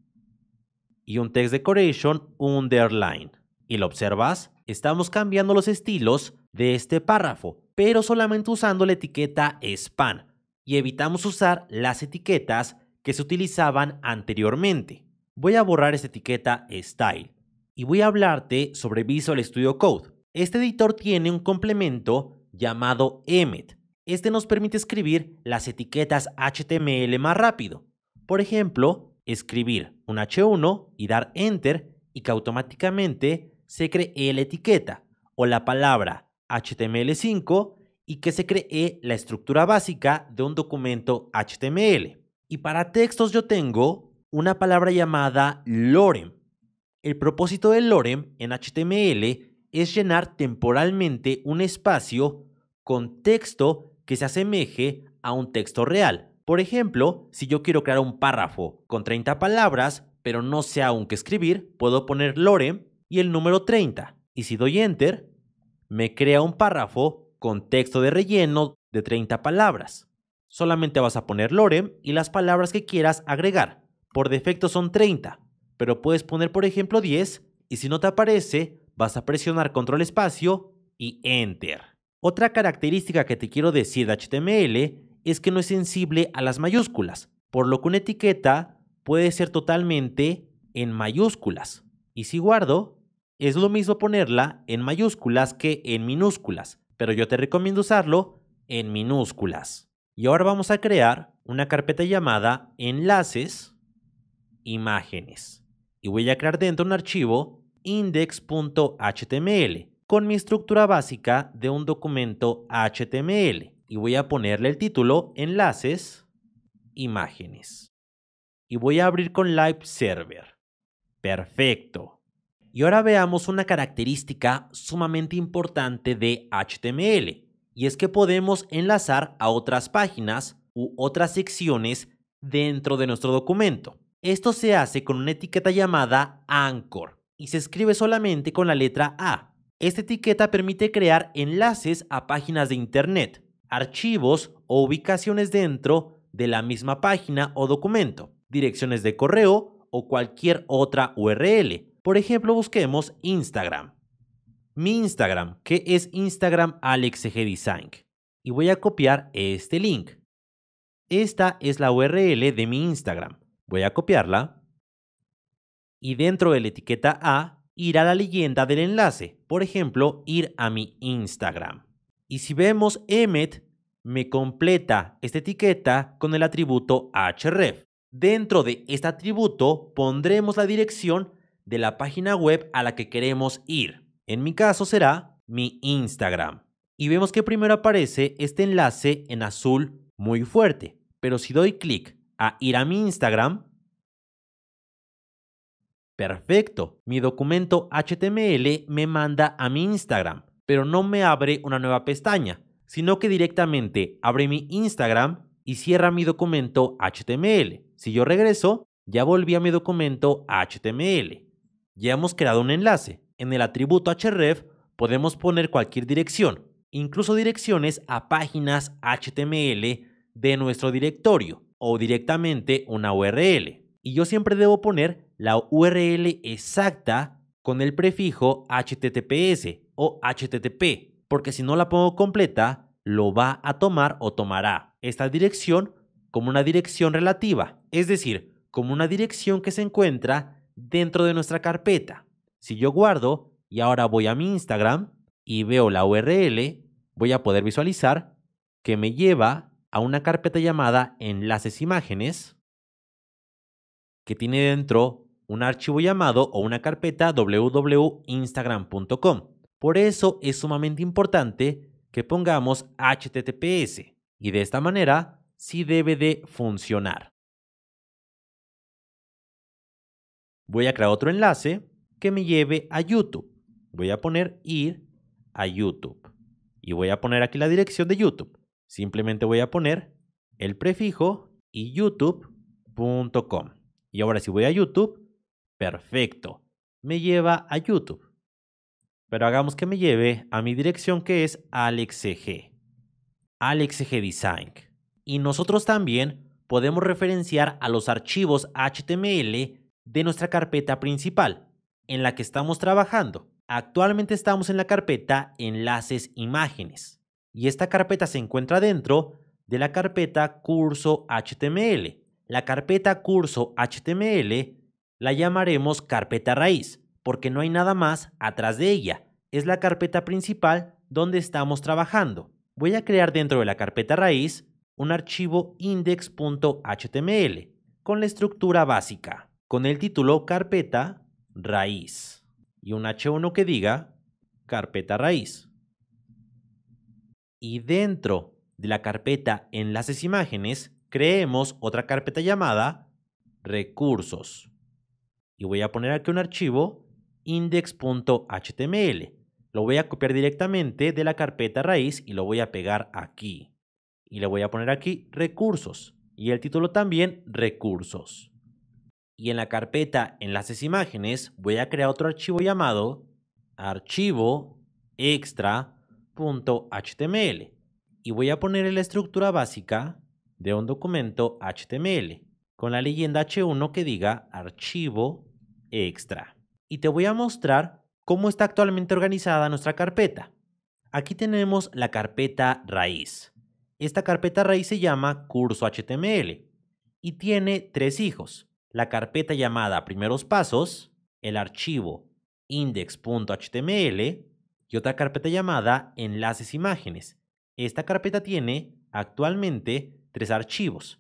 Y un text decoration underline. Y lo observas, estamos cambiando los estilos de este párrafo, pero solamente usando la etiqueta span y evitamos usar las etiquetas que se utilizaban anteriormente. Voy a borrar esta etiqueta Style y voy a hablarte sobre Visual Studio Code. Este editor tiene un complemento llamado Emmet. Este nos permite escribir las etiquetas HTML más rápido. Por ejemplo, escribir un H1 y dar Enter y que automáticamente se cree la etiqueta o la palabra HTML5 y que se cree la estructura básica de un documento HTML. Y para textos yo tengo una palabra llamada lorem. El propósito del lorem en HTML es llenar temporalmente un espacio con texto que se asemeje a un texto real. Por ejemplo, si yo quiero crear un párrafo con 30 palabras, pero no sé aún qué escribir, puedo poner lorem y el número 30. Y si doy enter, me crea un párrafo con texto de relleno de 30 palabras. Solamente vas a poner lorem y las palabras que quieras agregar. Por defecto son 30, pero puedes poner por ejemplo 10 y si no te aparece, vas a presionar control espacio y enter. Otra característica que te quiero decir de HTML es que no es sensible a las mayúsculas, por lo que una etiqueta puede ser totalmente en mayúsculas. Y si guardo, es lo mismo ponerla en mayúsculas que en minúsculas, pero yo te recomiendo usarlo en minúsculas. Y ahora vamos a crear una carpeta llamada enlaces imágenes. Y voy a crear dentro un archivo index.html con mi estructura básica de un documento HTML. Y voy a ponerle el título enlaces imágenes. Y voy a abrir con Live Server. Perfecto. Y ahora veamos una característica sumamente importante de HTML y es que podemos enlazar a otras páginas u otras secciones dentro de nuestro documento. Esto se hace con una etiqueta llamada Anchor y se escribe solamente con la letra A. Esta etiqueta permite crear enlaces a páginas de Internet, archivos o ubicaciones dentro de la misma página o documento, direcciones de correo o cualquier otra URL. Por ejemplo, busquemos Instagram mi Instagram, que es Instagram Design, Y voy a copiar este link. Esta es la URL de mi Instagram. Voy a copiarla. Y dentro de la etiqueta A, ir a la leyenda del enlace. Por ejemplo, ir a mi Instagram. Y si vemos Emmet, me completa esta etiqueta con el atributo href. Dentro de este atributo pondremos la dirección de la página web a la que queremos ir. En mi caso será mi Instagram. Y vemos que primero aparece este enlace en azul muy fuerte. Pero si doy clic a ir a mi Instagram, perfecto, mi documento HTML me manda a mi Instagram, pero no me abre una nueva pestaña, sino que directamente abre mi Instagram y cierra mi documento HTML. Si yo regreso, ya volví a mi documento HTML. Ya hemos creado un enlace, en el atributo href podemos poner cualquier dirección, incluso direcciones a páginas HTML de nuestro directorio o directamente una URL. Y yo siempre debo poner la URL exacta con el prefijo https o http, porque si no la pongo completa, lo va a tomar o tomará esta dirección como una dirección relativa, es decir, como una dirección que se encuentra dentro de nuestra carpeta. Si yo guardo y ahora voy a mi Instagram y veo la URL, voy a poder visualizar que me lleva a una carpeta llamada enlaces imágenes que tiene dentro un archivo llamado o una carpeta www.instagram.com. Por eso es sumamente importante que pongamos HTTPS y de esta manera sí debe de funcionar. Voy a crear otro enlace que me lleve a YouTube. Voy a poner ir a YouTube. Y voy a poner aquí la dirección de YouTube. Simplemente voy a poner el prefijo y youtube.com. Y ahora si voy a YouTube, perfecto. Me lleva a YouTube. Pero hagamos que me lleve a mi dirección que es AlexEG. alexg Design. Y nosotros también podemos referenciar a los archivos HTML de nuestra carpeta principal en la que estamos trabajando. Actualmente estamos en la carpeta Enlaces Imágenes y esta carpeta se encuentra dentro de la carpeta Curso HTML. La carpeta Curso HTML la llamaremos carpeta raíz porque no hay nada más atrás de ella. Es la carpeta principal donde estamos trabajando. Voy a crear dentro de la carpeta raíz un archivo index.html con la estructura básica, con el título carpeta raíz y un H1 que diga carpeta raíz. Y dentro de la carpeta enlaces imágenes, creemos otra carpeta llamada recursos. Y voy a poner aquí un archivo index.html. Lo voy a copiar directamente de la carpeta raíz y lo voy a pegar aquí. Y le voy a poner aquí recursos. Y el título también recursos y en la carpeta enlaces imágenes voy a crear otro archivo llamado archivo extra.html y voy a poner la estructura básica de un documento HTML con la leyenda H1 que diga archivo extra. Y te voy a mostrar cómo está actualmente organizada nuestra carpeta. Aquí tenemos la carpeta raíz. Esta carpeta raíz se llama curso HTML y tiene tres hijos la carpeta llamada primeros pasos, el archivo index.html y otra carpeta llamada enlaces imágenes. Esta carpeta tiene actualmente tres archivos.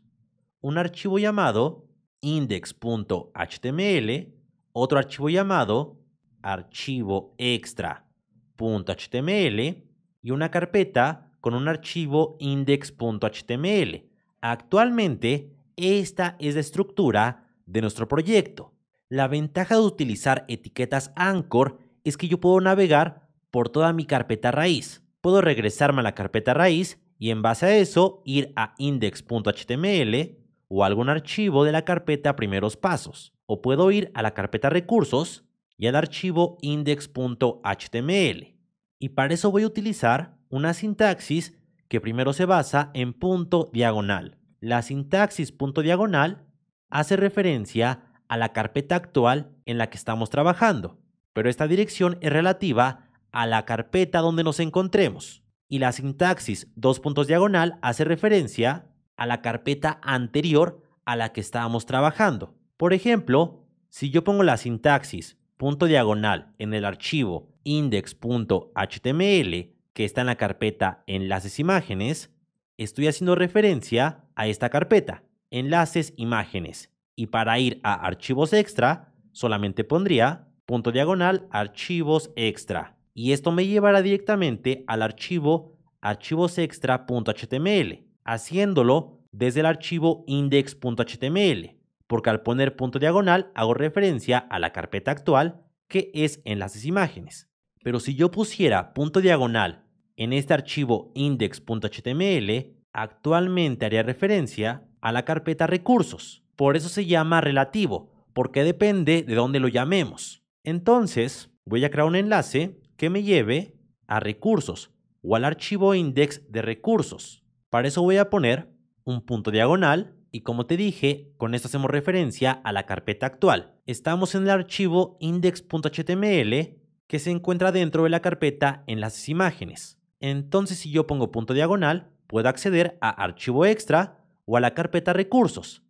Un archivo llamado index.html, otro archivo llamado archivo extra.html y una carpeta con un archivo index.html. Actualmente, esta es la estructura de nuestro proyecto. La ventaja de utilizar etiquetas Anchor es que yo puedo navegar por toda mi carpeta raíz. Puedo regresarme a la carpeta raíz y en base a eso ir a index.html o algún archivo de la carpeta primeros pasos. O puedo ir a la carpeta recursos y al archivo index.html. Y para eso voy a utilizar una sintaxis que primero se basa en punto diagonal. La sintaxis punto diagonal hace referencia a la carpeta actual en la que estamos trabajando, pero esta dirección es relativa a la carpeta donde nos encontremos. Y la sintaxis dos puntos diagonal hace referencia a la carpeta anterior a la que estábamos trabajando. Por ejemplo, si yo pongo la sintaxis punto diagonal en el archivo index.html que está en la carpeta enlaces imágenes, estoy haciendo referencia a esta carpeta enlaces, imágenes. Y para ir a archivos extra, solamente pondría punto diagonal archivos extra. Y esto me llevará directamente al archivo archivos archivosextra.html, haciéndolo desde el archivo index.html, porque al poner punto diagonal hago referencia a la carpeta actual que es enlaces e imágenes. Pero si yo pusiera punto diagonal en este archivo index.html, actualmente haría referencia a la carpeta recursos. Por eso se llama relativo, porque depende de dónde lo llamemos. Entonces, voy a crear un enlace que me lleve a recursos o al archivo index de recursos. Para eso voy a poner un punto diagonal y como te dije, con esto hacemos referencia a la carpeta actual. Estamos en el archivo index.html que se encuentra dentro de la carpeta en las imágenes. Entonces si yo pongo punto diagonal, puedo acceder a archivo extra o a la carpeta recursos,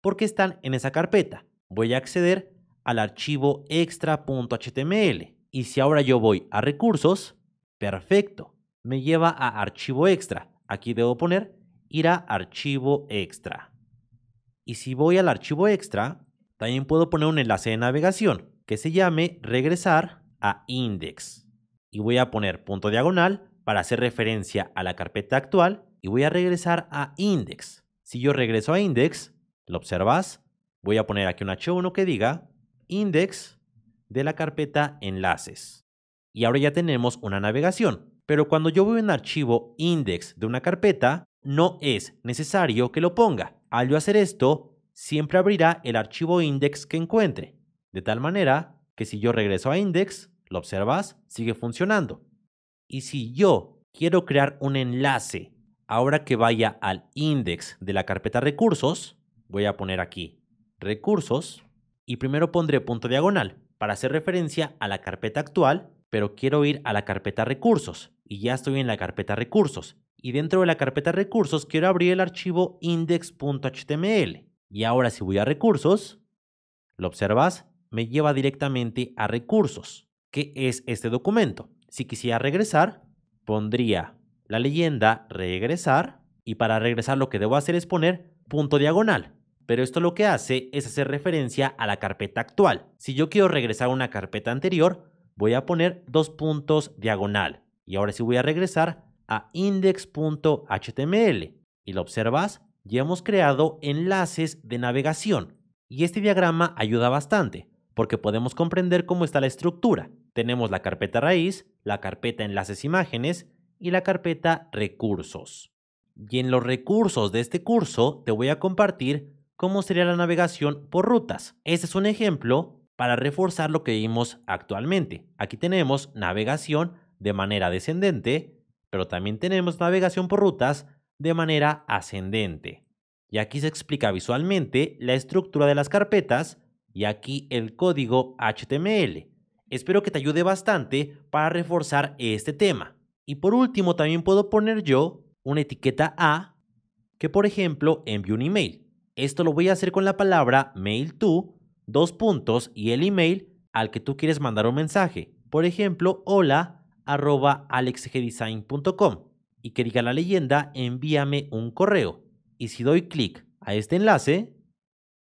porque están en esa carpeta. Voy a acceder al archivo extra.html. Y si ahora yo voy a recursos, perfecto, me lleva a archivo extra. Aquí debo poner ir a archivo extra. Y si voy al archivo extra, también puedo poner un enlace de navegación que se llame regresar a index. Y voy a poner punto diagonal para hacer referencia a la carpeta actual y voy a regresar a index. Si yo regreso a index, lo observas, voy a poner aquí un H1 que diga index de la carpeta enlaces. Y ahora ya tenemos una navegación. Pero cuando yo veo un archivo index de una carpeta, no es necesario que lo ponga. Al yo hacer esto, siempre abrirá el archivo index que encuentre. De tal manera que si yo regreso a index, lo observas, sigue funcionando. Y si yo quiero crear un enlace ahora que vaya al index de la carpeta recursos, voy a poner aquí recursos y primero pondré punto diagonal para hacer referencia a la carpeta actual, pero quiero ir a la carpeta recursos y ya estoy en la carpeta recursos. Y dentro de la carpeta recursos quiero abrir el archivo index.html. Y ahora si voy a recursos, lo observas, me lleva directamente a recursos, que es este documento. Si quisiera regresar, pondría la leyenda regresar y para regresar lo que debo hacer es poner punto diagonal. Pero esto lo que hace es hacer referencia a la carpeta actual. Si yo quiero regresar a una carpeta anterior, voy a poner dos puntos diagonal. Y ahora sí voy a regresar a index.html. Y lo observas, ya hemos creado enlaces de navegación. Y este diagrama ayuda bastante, porque podemos comprender cómo está la estructura. Tenemos la carpeta raíz, la carpeta enlaces imágenes y la carpeta recursos. Y en los recursos de este curso te voy a compartir cómo sería la navegación por rutas. Este es un ejemplo para reforzar lo que vimos actualmente. Aquí tenemos navegación de manera descendente, pero también tenemos navegación por rutas de manera ascendente. Y aquí se explica visualmente la estructura de las carpetas y aquí el código HTML. Espero que te ayude bastante para reforzar este tema. Y por último, también puedo poner yo una etiqueta A que, por ejemplo, envíe un email. Esto lo voy a hacer con la palabra mail to, dos puntos y el email al que tú quieres mandar un mensaje. Por ejemplo, hola arroba alexgdesign.com y que diga la leyenda envíame un correo. Y si doy clic a este enlace,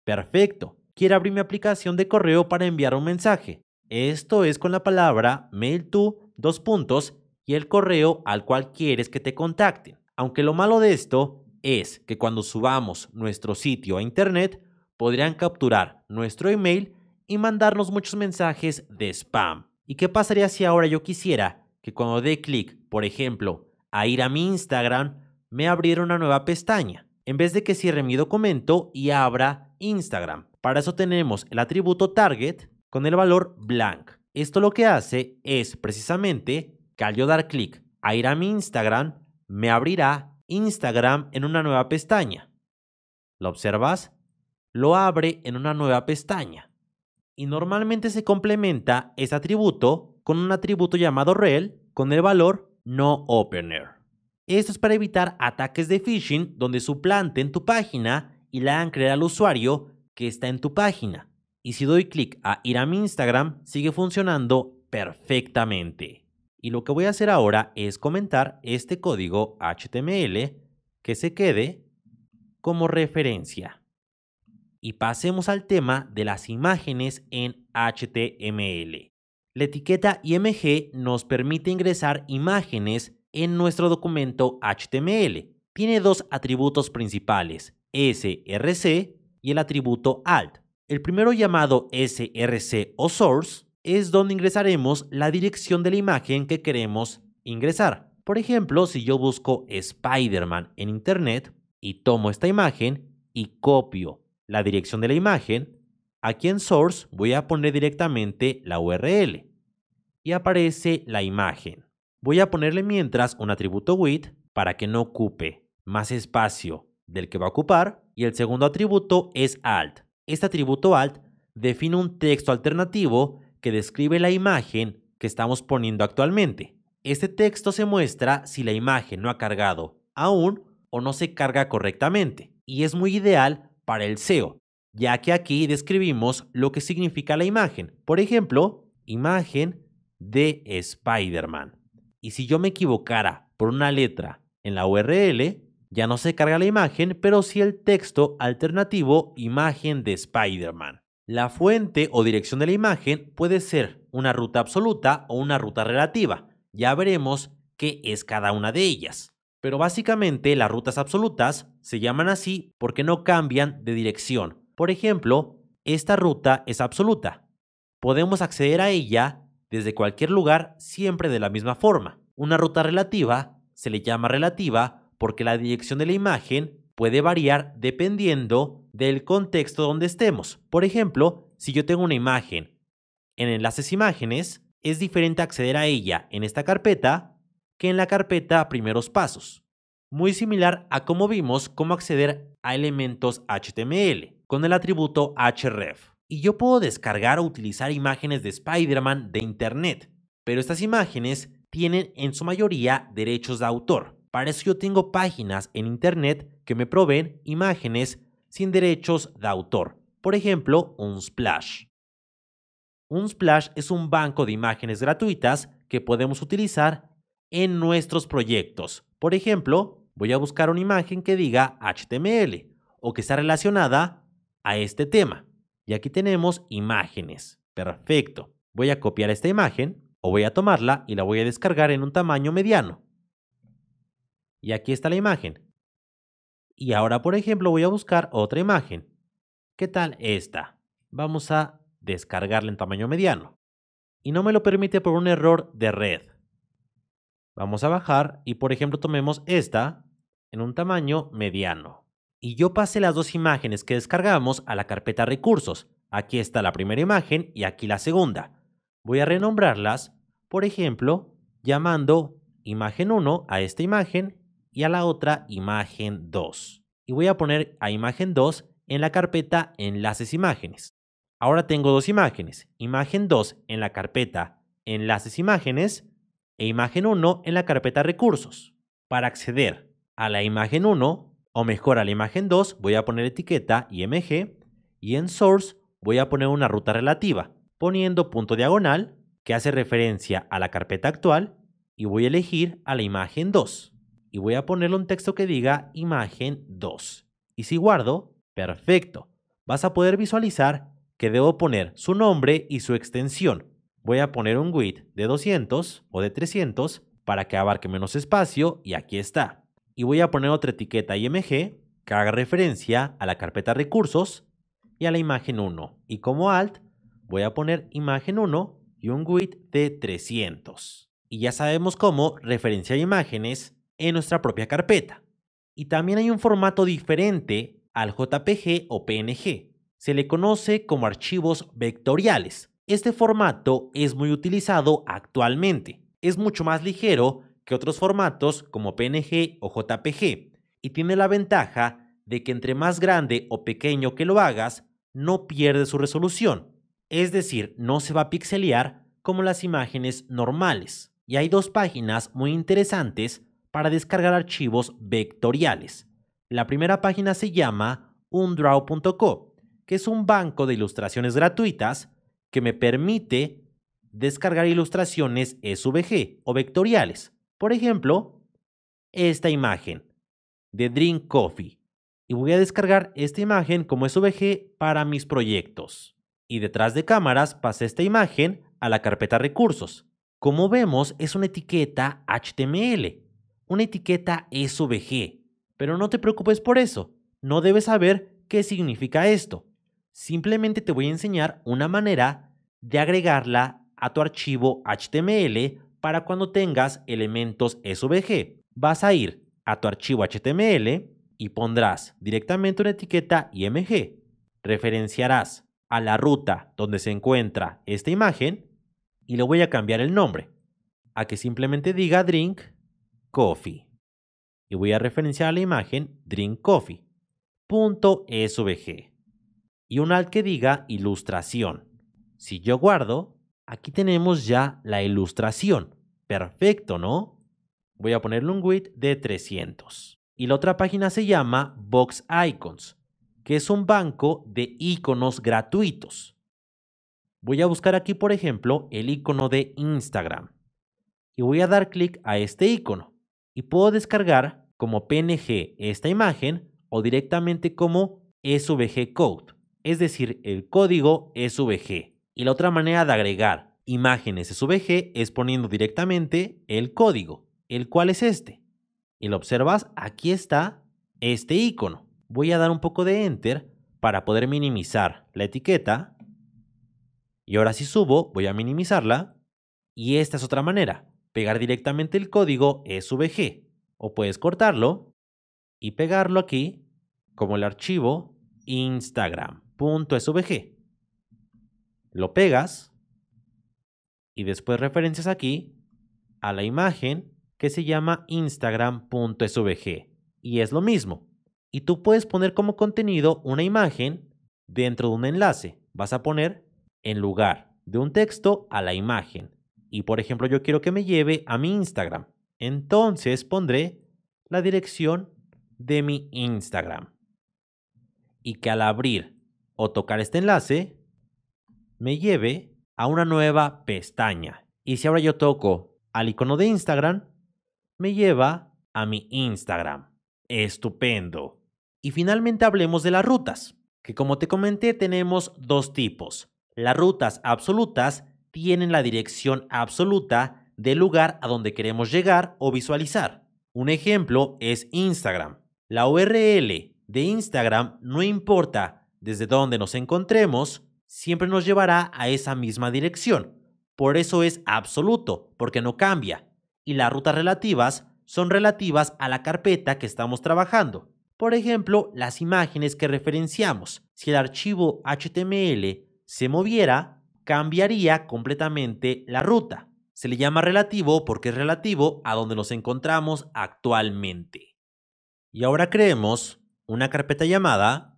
perfecto. Quiero abrir mi aplicación de correo para enviar un mensaje. Esto es con la palabra mail to, dos puntos y el correo al cual quieres que te contacten. Aunque lo malo de esto es que cuando subamos nuestro sitio a internet, podrían capturar nuestro email y mandarnos muchos mensajes de spam. ¿Y qué pasaría si ahora yo quisiera que cuando dé clic, por ejemplo, a ir a mi Instagram, me abriera una nueva pestaña? En vez de que cierre mi documento y abra Instagram. Para eso tenemos el atributo target con el valor blank. Esto lo que hace es precisamente que al yo dar clic a ir a mi Instagram, me abrirá Instagram en una nueva pestaña. ¿Lo observas? Lo abre en una nueva pestaña. Y normalmente se complementa ese atributo con un atributo llamado rel con el valor no opener. Esto es para evitar ataques de phishing donde suplanten tu página y la hagan creer al usuario que está en tu página. Y si doy clic a ir a mi Instagram, sigue funcionando perfectamente. Y lo que voy a hacer ahora es comentar este código HTML que se quede como referencia. Y pasemos al tema de las imágenes en HTML. La etiqueta IMG nos permite ingresar imágenes en nuestro documento HTML. Tiene dos atributos principales, SRC y el atributo ALT. El primero llamado SRC o Source es donde ingresaremos la dirección de la imagen que queremos ingresar. Por ejemplo, si yo busco Spider-Man en Internet y tomo esta imagen y copio la dirección de la imagen, aquí en Source voy a poner directamente la URL y aparece la imagen. Voy a ponerle mientras un atributo width para que no ocupe más espacio del que va a ocupar y el segundo atributo es alt. Este atributo alt define un texto alternativo que describe la imagen que estamos poniendo actualmente. Este texto se muestra si la imagen no ha cargado aún o no se carga correctamente y es muy ideal para el SEO, ya que aquí describimos lo que significa la imagen. Por ejemplo, imagen de Spider-Man. Y si yo me equivocara por una letra en la URL, ya no se carga la imagen, pero si el texto alternativo imagen de Spider-Man. La fuente o dirección de la imagen puede ser una ruta absoluta o una ruta relativa. Ya veremos qué es cada una de ellas. Pero básicamente las rutas absolutas se llaman así porque no cambian de dirección. Por ejemplo, esta ruta es absoluta. Podemos acceder a ella desde cualquier lugar siempre de la misma forma. Una ruta relativa se le llama relativa porque la dirección de la imagen puede variar dependiendo del contexto donde estemos. Por ejemplo, si yo tengo una imagen en enlaces imágenes, es diferente acceder a ella en esta carpeta que en la carpeta primeros pasos. Muy similar a cómo vimos cómo acceder a elementos HTML con el atributo href. Y yo puedo descargar o utilizar imágenes de Spider-Man de Internet, pero estas imágenes tienen en su mayoría derechos de autor. Para eso yo tengo páginas en Internet que me proveen imágenes sin derechos de autor. Por ejemplo, Unsplash. Unsplash es un banco de imágenes gratuitas que podemos utilizar en nuestros proyectos. Por ejemplo, voy a buscar una imagen que diga HTML o que está relacionada a este tema. Y aquí tenemos imágenes. Perfecto. Voy a copiar esta imagen o voy a tomarla y la voy a descargar en un tamaño mediano. Y aquí está la imagen. Y ahora, por ejemplo, voy a buscar otra imagen. ¿Qué tal esta? Vamos a descargarla en tamaño mediano. Y no me lo permite por un error de red. Vamos a bajar y, por ejemplo, tomemos esta en un tamaño mediano. Y yo pasé las dos imágenes que descargamos a la carpeta recursos. Aquí está la primera imagen y aquí la segunda. Voy a renombrarlas, por ejemplo, llamando imagen 1 a esta imagen y a la otra imagen 2. Y voy a poner a imagen 2 en la carpeta enlaces imágenes. Ahora tengo dos imágenes, imagen 2 en la carpeta enlaces imágenes e imagen 1 en la carpeta recursos. Para acceder a la imagen 1, o mejor a la imagen 2, voy a poner etiqueta IMG y en source voy a poner una ruta relativa, poniendo punto diagonal que hace referencia a la carpeta actual y voy a elegir a la imagen 2 y voy a ponerle un texto que diga imagen 2. Y si guardo, perfecto. Vas a poder visualizar que debo poner su nombre y su extensión. Voy a poner un width de 200 o de 300 para que abarque menos espacio y aquí está. Y voy a poner otra etiqueta img que haga referencia a la carpeta recursos y a la imagen 1. Y como alt voy a poner imagen 1 y un width de 300. Y ya sabemos cómo referenciar imágenes en nuestra propia carpeta. Y también hay un formato diferente al JPG o PNG. Se le conoce como archivos vectoriales. Este formato es muy utilizado actualmente. Es mucho más ligero que otros formatos como PNG o JPG y tiene la ventaja de que entre más grande o pequeño que lo hagas, no pierde su resolución. Es decir, no se va a pixelear como las imágenes normales. Y hay dos páginas muy interesantes para descargar archivos vectoriales. La primera página se llama undraw.co, que es un banco de ilustraciones gratuitas que me permite descargar ilustraciones SVG o vectoriales. Por ejemplo, esta imagen de Drink Coffee. Y voy a descargar esta imagen como SVG para mis proyectos. Y detrás de cámaras pasé esta imagen a la carpeta recursos. Como vemos, es una etiqueta HTML una etiqueta SVG. pero no te preocupes por eso, no debes saber qué significa esto. Simplemente te voy a enseñar una manera de agregarla a tu archivo HTML para cuando tengas elementos SVG. Vas a ir a tu archivo HTML y pondrás directamente una etiqueta IMG. Referenciarás a la ruta donde se encuentra esta imagen y le voy a cambiar el nombre a que simplemente diga drink Coffee. Y voy a referenciar la imagen drinkcoffee.svg. Y un alt que diga ilustración. Si yo guardo, aquí tenemos ya la ilustración. Perfecto, ¿no? Voy a ponerle un width de 300. Y la otra página se llama Box Icons, que es un banco de iconos gratuitos. Voy a buscar aquí, por ejemplo, el icono de Instagram. Y voy a dar clic a este icono y puedo descargar como PNG esta imagen o directamente como SVG Code, es decir, el código SVG. Y la otra manera de agregar imágenes SVG es poniendo directamente el código, el cual es este. Y lo observas, aquí está este icono. Voy a dar un poco de Enter para poder minimizar la etiqueta. Y ahora si subo, voy a minimizarla. Y esta es otra manera pegar directamente el código SVG o puedes cortarlo y pegarlo aquí como el archivo instagram.svg. Lo pegas y después referencias aquí a la imagen que se llama instagram.svg y es lo mismo. Y tú puedes poner como contenido una imagen dentro de un enlace. Vas a poner en lugar de un texto a la imagen y por ejemplo yo quiero que me lleve a mi Instagram. Entonces pondré la dirección de mi Instagram. Y que al abrir o tocar este enlace, me lleve a una nueva pestaña. Y si ahora yo toco al icono de Instagram, me lleva a mi Instagram. Estupendo. Y finalmente hablemos de las rutas, que como te comenté tenemos dos tipos. Las rutas absolutas tienen la dirección absoluta del lugar a donde queremos llegar o visualizar. Un ejemplo es Instagram. La URL de Instagram, no importa desde dónde nos encontremos, siempre nos llevará a esa misma dirección. Por eso es absoluto, porque no cambia. Y las rutas relativas son relativas a la carpeta que estamos trabajando. Por ejemplo, las imágenes que referenciamos. Si el archivo HTML se moviera, cambiaría completamente la ruta. Se le llama relativo porque es relativo a donde nos encontramos actualmente. Y ahora creemos una carpeta llamada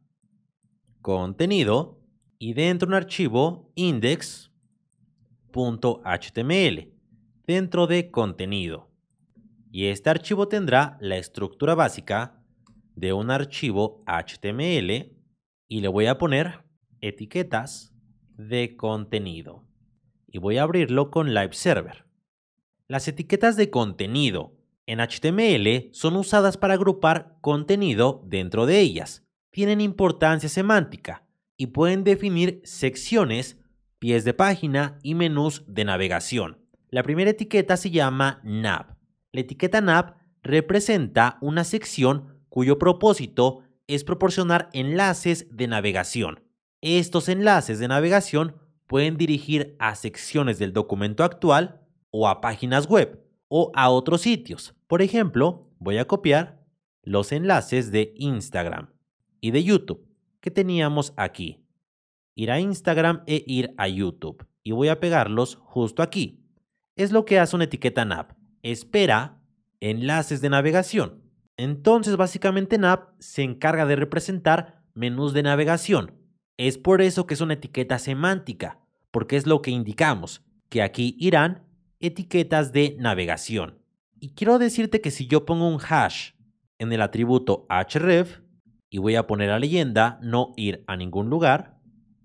contenido y dentro un archivo index.html dentro de contenido. Y este archivo tendrá la estructura básica de un archivo HTML y le voy a poner etiquetas de contenido. Y voy a abrirlo con Live Server. Las etiquetas de contenido en HTML son usadas para agrupar contenido dentro de ellas. Tienen importancia semántica y pueden definir secciones, pies de página y menús de navegación. La primera etiqueta se llama nav. La etiqueta nav representa una sección cuyo propósito es proporcionar enlaces de navegación. Estos enlaces de navegación pueden dirigir a secciones del documento actual o a páginas web o a otros sitios. Por ejemplo, voy a copiar los enlaces de Instagram y de YouTube que teníamos aquí. Ir a Instagram e ir a YouTube. Y voy a pegarlos justo aquí. Es lo que hace una etiqueta NAP. Espera enlaces de navegación. Entonces, básicamente NAP se encarga de representar menús de navegación es por eso que es una etiqueta semántica, porque es lo que indicamos, que aquí irán etiquetas de navegación. Y quiero decirte que si yo pongo un hash en el atributo href y voy a poner la leyenda no ir a ningún lugar,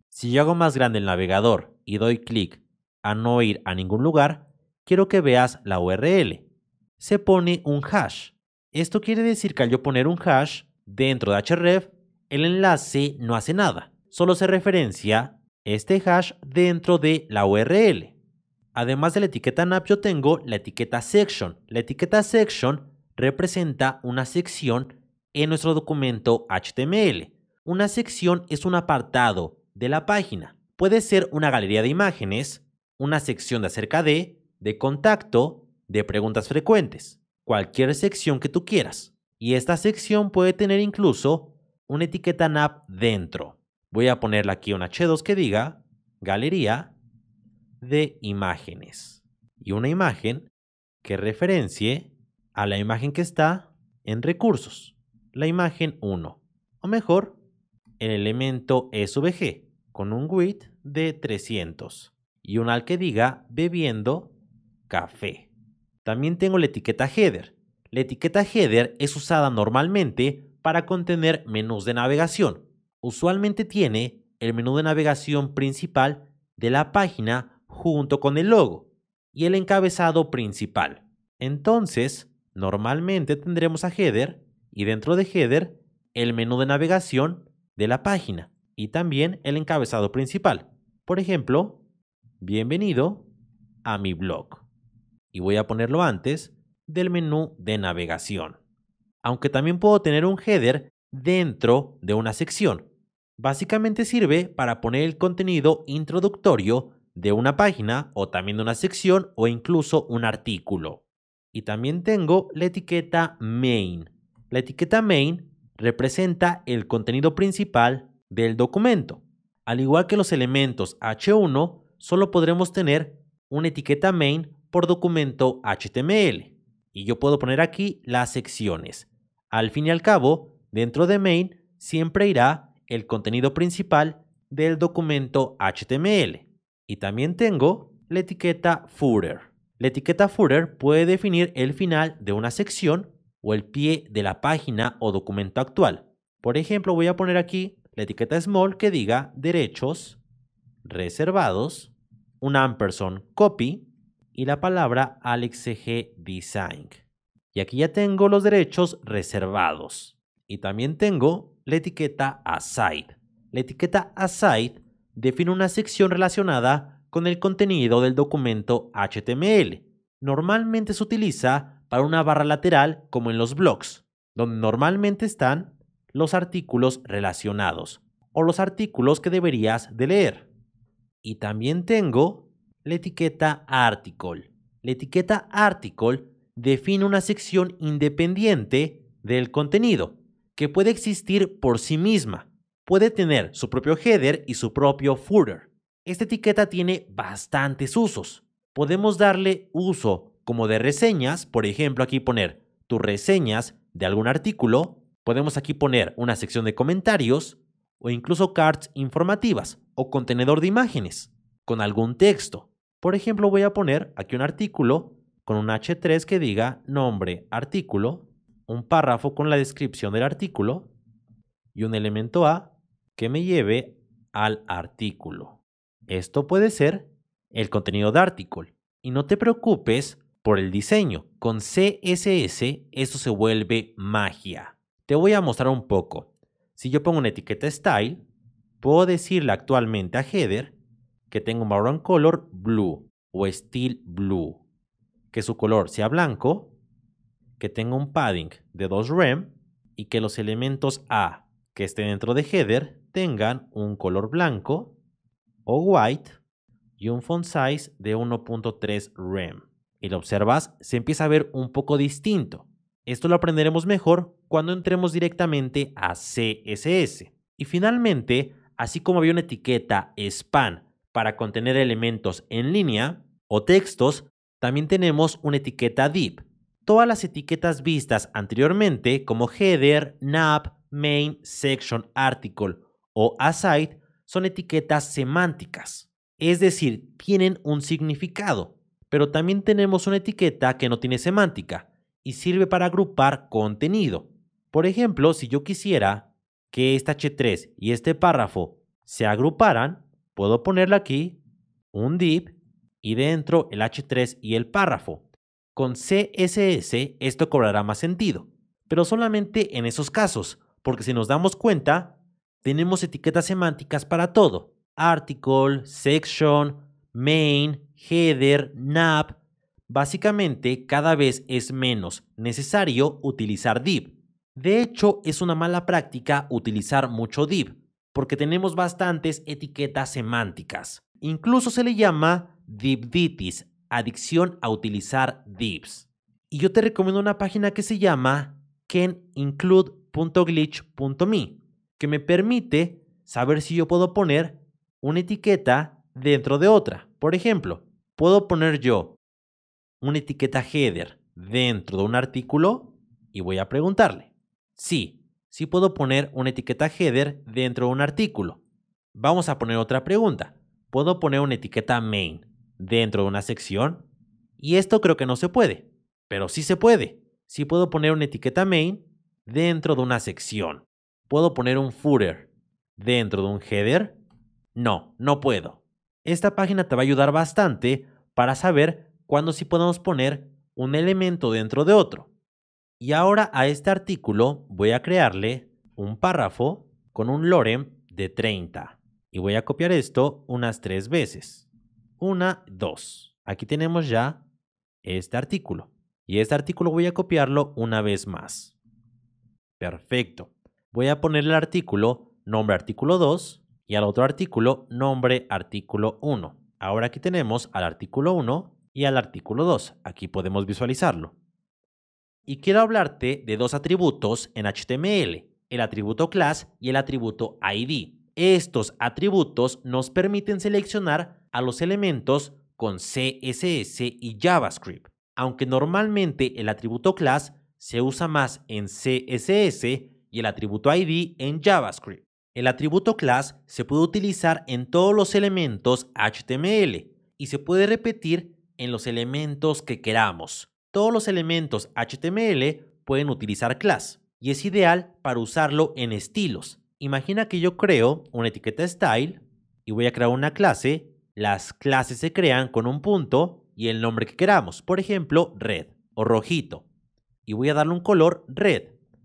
si yo hago más grande el navegador y doy clic a no ir a ningún lugar, quiero que veas la URL. Se pone un hash. Esto quiere decir que al yo poner un hash dentro de href, el enlace no hace nada solo se referencia este hash dentro de la URL. Además de la etiqueta NAP, yo tengo la etiqueta section. La etiqueta section representa una sección en nuestro documento HTML. Una sección es un apartado de la página. Puede ser una galería de imágenes, una sección de acerca de, de contacto, de preguntas frecuentes, cualquier sección que tú quieras. Y esta sección puede tener incluso una etiqueta NAP dentro. Voy a ponerle aquí un H2 que diga galería de imágenes y una imagen que referencie a la imagen que está en recursos, la imagen 1, o mejor, el elemento SVG con un width de 300 y un al que diga bebiendo café. También tengo la etiqueta header. La etiqueta header es usada normalmente para contener menús de navegación, usualmente tiene el menú de navegación principal de la página junto con el logo y el encabezado principal. Entonces, normalmente tendremos a header y dentro de header el menú de navegación de la página y también el encabezado principal. Por ejemplo, bienvenido a mi blog. Y voy a ponerlo antes del menú de navegación. Aunque también puedo tener un header dentro de una sección. Básicamente sirve para poner el contenido introductorio de una página o también de una sección o incluso un artículo. Y también tengo la etiqueta main. La etiqueta main representa el contenido principal del documento. Al igual que los elementos H1, solo podremos tener una etiqueta main por documento HTML. Y yo puedo poner aquí las secciones. Al fin y al cabo, dentro de main siempre irá el contenido principal del documento HTML. Y también tengo la etiqueta footer. La etiqueta footer puede definir el final de una sección o el pie de la página o documento actual. Por ejemplo, voy a poner aquí la etiqueta small que diga derechos reservados, un ampersand copy y la palabra alexg design. Y aquí ya tengo los derechos reservados. Y también tengo la etiqueta Aside. La etiqueta Aside define una sección relacionada con el contenido del documento HTML. Normalmente se utiliza para una barra lateral como en los blogs, donde normalmente están los artículos relacionados o los artículos que deberías de leer. Y también tengo la etiqueta article. La etiqueta article define una sección independiente del contenido, que puede existir por sí misma. Puede tener su propio header y su propio footer. Esta etiqueta tiene bastantes usos. Podemos darle uso como de reseñas, por ejemplo aquí poner tus reseñas de algún artículo, podemos aquí poner una sección de comentarios o incluso cards informativas o contenedor de imágenes con algún texto. Por ejemplo, voy a poner aquí un artículo con un H3 que diga nombre, artículo, un párrafo con la descripción del artículo y un elemento A que me lleve al artículo. Esto puede ser el contenido de artículo. Y no te preocupes por el diseño. Con CSS eso se vuelve magia. Te voy a mostrar un poco. Si yo pongo una etiqueta style, puedo decirle actualmente a header que tengo un background color blue o steel blue, que su color sea blanco que tenga un padding de 2 rem y que los elementos A que estén dentro de header tengan un color blanco o white y un font size de 1.3 rem. Y lo observas, se empieza a ver un poco distinto. Esto lo aprenderemos mejor cuando entremos directamente a CSS. Y finalmente, así como había una etiqueta span para contener elementos en línea o textos, también tenemos una etiqueta div todas las etiquetas vistas anteriormente como header, nav, main, section, article o aside son etiquetas semánticas, es decir, tienen un significado, pero también tenemos una etiqueta que no tiene semántica y sirve para agrupar contenido. Por ejemplo, si yo quisiera que este H3 y este párrafo se agruparan, puedo ponerle aquí un div y dentro el H3 y el párrafo. Con CSS esto cobrará más sentido, pero solamente en esos casos, porque si nos damos cuenta, tenemos etiquetas semánticas para todo. Article, section, main, header, nav. Básicamente, cada vez es menos necesario utilizar div. De hecho, es una mala práctica utilizar mucho div, porque tenemos bastantes etiquetas semánticas. Incluso se le llama divditis adicción a utilizar divs. Y yo te recomiendo una página que se llama caninclude.glitch.me, que me permite saber si yo puedo poner una etiqueta dentro de otra. Por ejemplo, puedo poner yo una etiqueta header dentro de un artículo y voy a preguntarle. Sí, sí puedo poner una etiqueta header dentro de un artículo. Vamos a poner otra pregunta. ¿Puedo poner una etiqueta main dentro de una sección. Y esto creo que no se puede, pero sí se puede. si puedo poner una etiqueta main dentro de una sección. ¿Puedo poner un footer dentro de un header? No, no puedo. Esta página te va a ayudar bastante para saber cuándo sí podemos poner un elemento dentro de otro. Y ahora a este artículo voy a crearle un párrafo con un lorem de 30 y voy a copiar esto unas tres veces una, dos. Aquí tenemos ya este artículo. Y este artículo voy a copiarlo una vez más. Perfecto. Voy a poner el artículo nombre artículo 2 y al otro artículo nombre artículo 1. Ahora aquí tenemos al artículo 1 y al artículo 2. Aquí podemos visualizarlo. Y quiero hablarte de dos atributos en HTML, el atributo class y el atributo ID. Estos atributos nos permiten seleccionar a los elementos con CSS y JavaScript. Aunque normalmente el atributo class se usa más en CSS y el atributo ID en JavaScript. El atributo class se puede utilizar en todos los elementos HTML y se puede repetir en los elementos que queramos. Todos los elementos HTML pueden utilizar class y es ideal para usarlo en estilos, Imagina que yo creo una etiqueta style y voy a crear una clase. Las clases se crean con un punto y el nombre que queramos. Por ejemplo, red o rojito. Y voy a darle un color red.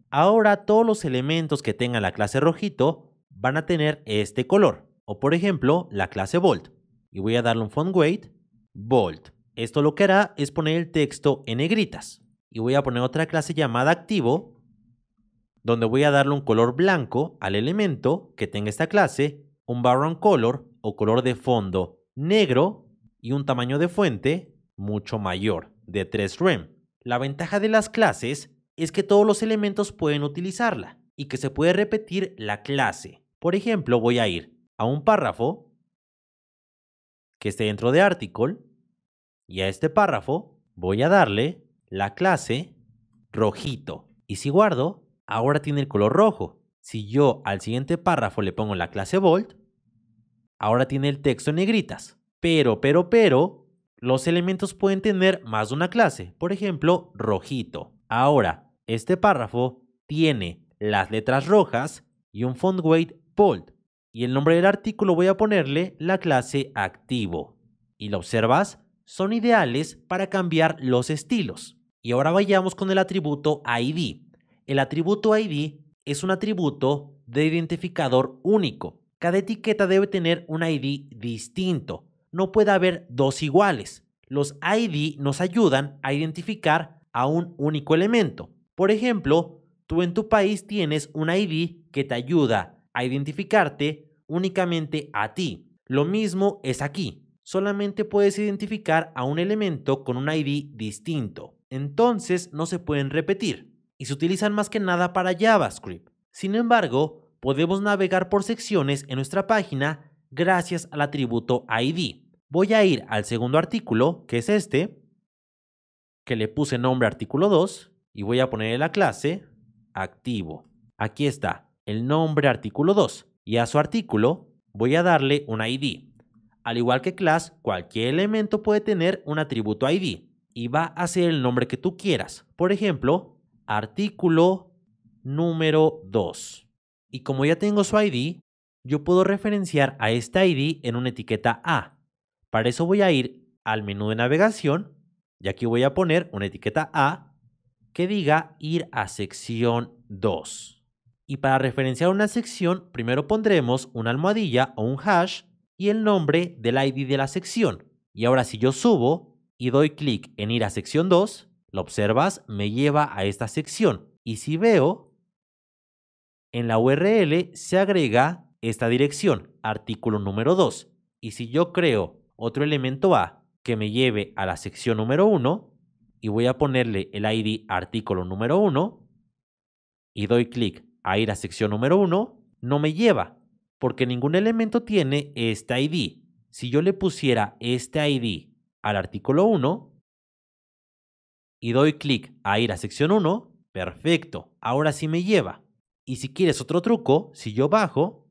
Ahora todos los elementos que tengan la clase rojito van a tener este color. O por ejemplo, la clase bold. Y voy a darle un font weight bold. Esto lo que hará es poner el texto en negritas. Y voy a poner otra clase llamada activo donde voy a darle un color blanco al elemento que tenga esta clase, un background color o color de fondo negro y un tamaño de fuente mucho mayor, de 3 rem. La ventaja de las clases es que todos los elementos pueden utilizarla y que se puede repetir la clase. Por ejemplo, voy a ir a un párrafo que esté dentro de article y a este párrafo voy a darle la clase rojito. Y si guardo, ahora tiene el color rojo. Si yo al siguiente párrafo le pongo la clase bold, ahora tiene el texto en negritas. Pero, pero, pero, los elementos pueden tener más de una clase. Por ejemplo, rojito. Ahora, este párrafo tiene las letras rojas y un font weight bold. Y el nombre del artículo voy a ponerle la clase activo. Y lo observas, son ideales para cambiar los estilos. Y ahora vayamos con el atributo ID. El atributo ID es un atributo de identificador único. Cada etiqueta debe tener un ID distinto. No puede haber dos iguales. Los ID nos ayudan a identificar a un único elemento. Por ejemplo, tú en tu país tienes un ID que te ayuda a identificarte únicamente a ti. Lo mismo es aquí. Solamente puedes identificar a un elemento con un ID distinto. Entonces no se pueden repetir y se utilizan más que nada para JavaScript. Sin embargo, podemos navegar por secciones en nuestra página gracias al atributo ID. Voy a ir al segundo artículo, que es este, que le puse nombre artículo 2, y voy a ponerle la clase activo. Aquí está, el nombre artículo 2. Y a su artículo voy a darle un ID. Al igual que class, cualquier elemento puede tener un atributo ID y va a ser el nombre que tú quieras. Por ejemplo, artículo número 2. Y como ya tengo su ID, yo puedo referenciar a esta ID en una etiqueta A. Para eso voy a ir al menú de navegación y aquí voy a poner una etiqueta A que diga ir a sección 2. Y para referenciar una sección, primero pondremos una almohadilla o un hash y el nombre del ID de la sección. Y ahora si yo subo y doy clic en ir a sección 2, lo observas, me lleva a esta sección. Y si veo, en la URL se agrega esta dirección, artículo número 2. Y si yo creo otro elemento A que me lleve a la sección número 1, y voy a ponerle el ID artículo número 1, y doy clic a ir a sección número 1, no me lleva, porque ningún elemento tiene este ID. Si yo le pusiera este ID al artículo 1, y doy clic a ir a sección 1, perfecto, ahora sí me lleva. Y si quieres otro truco, si yo bajo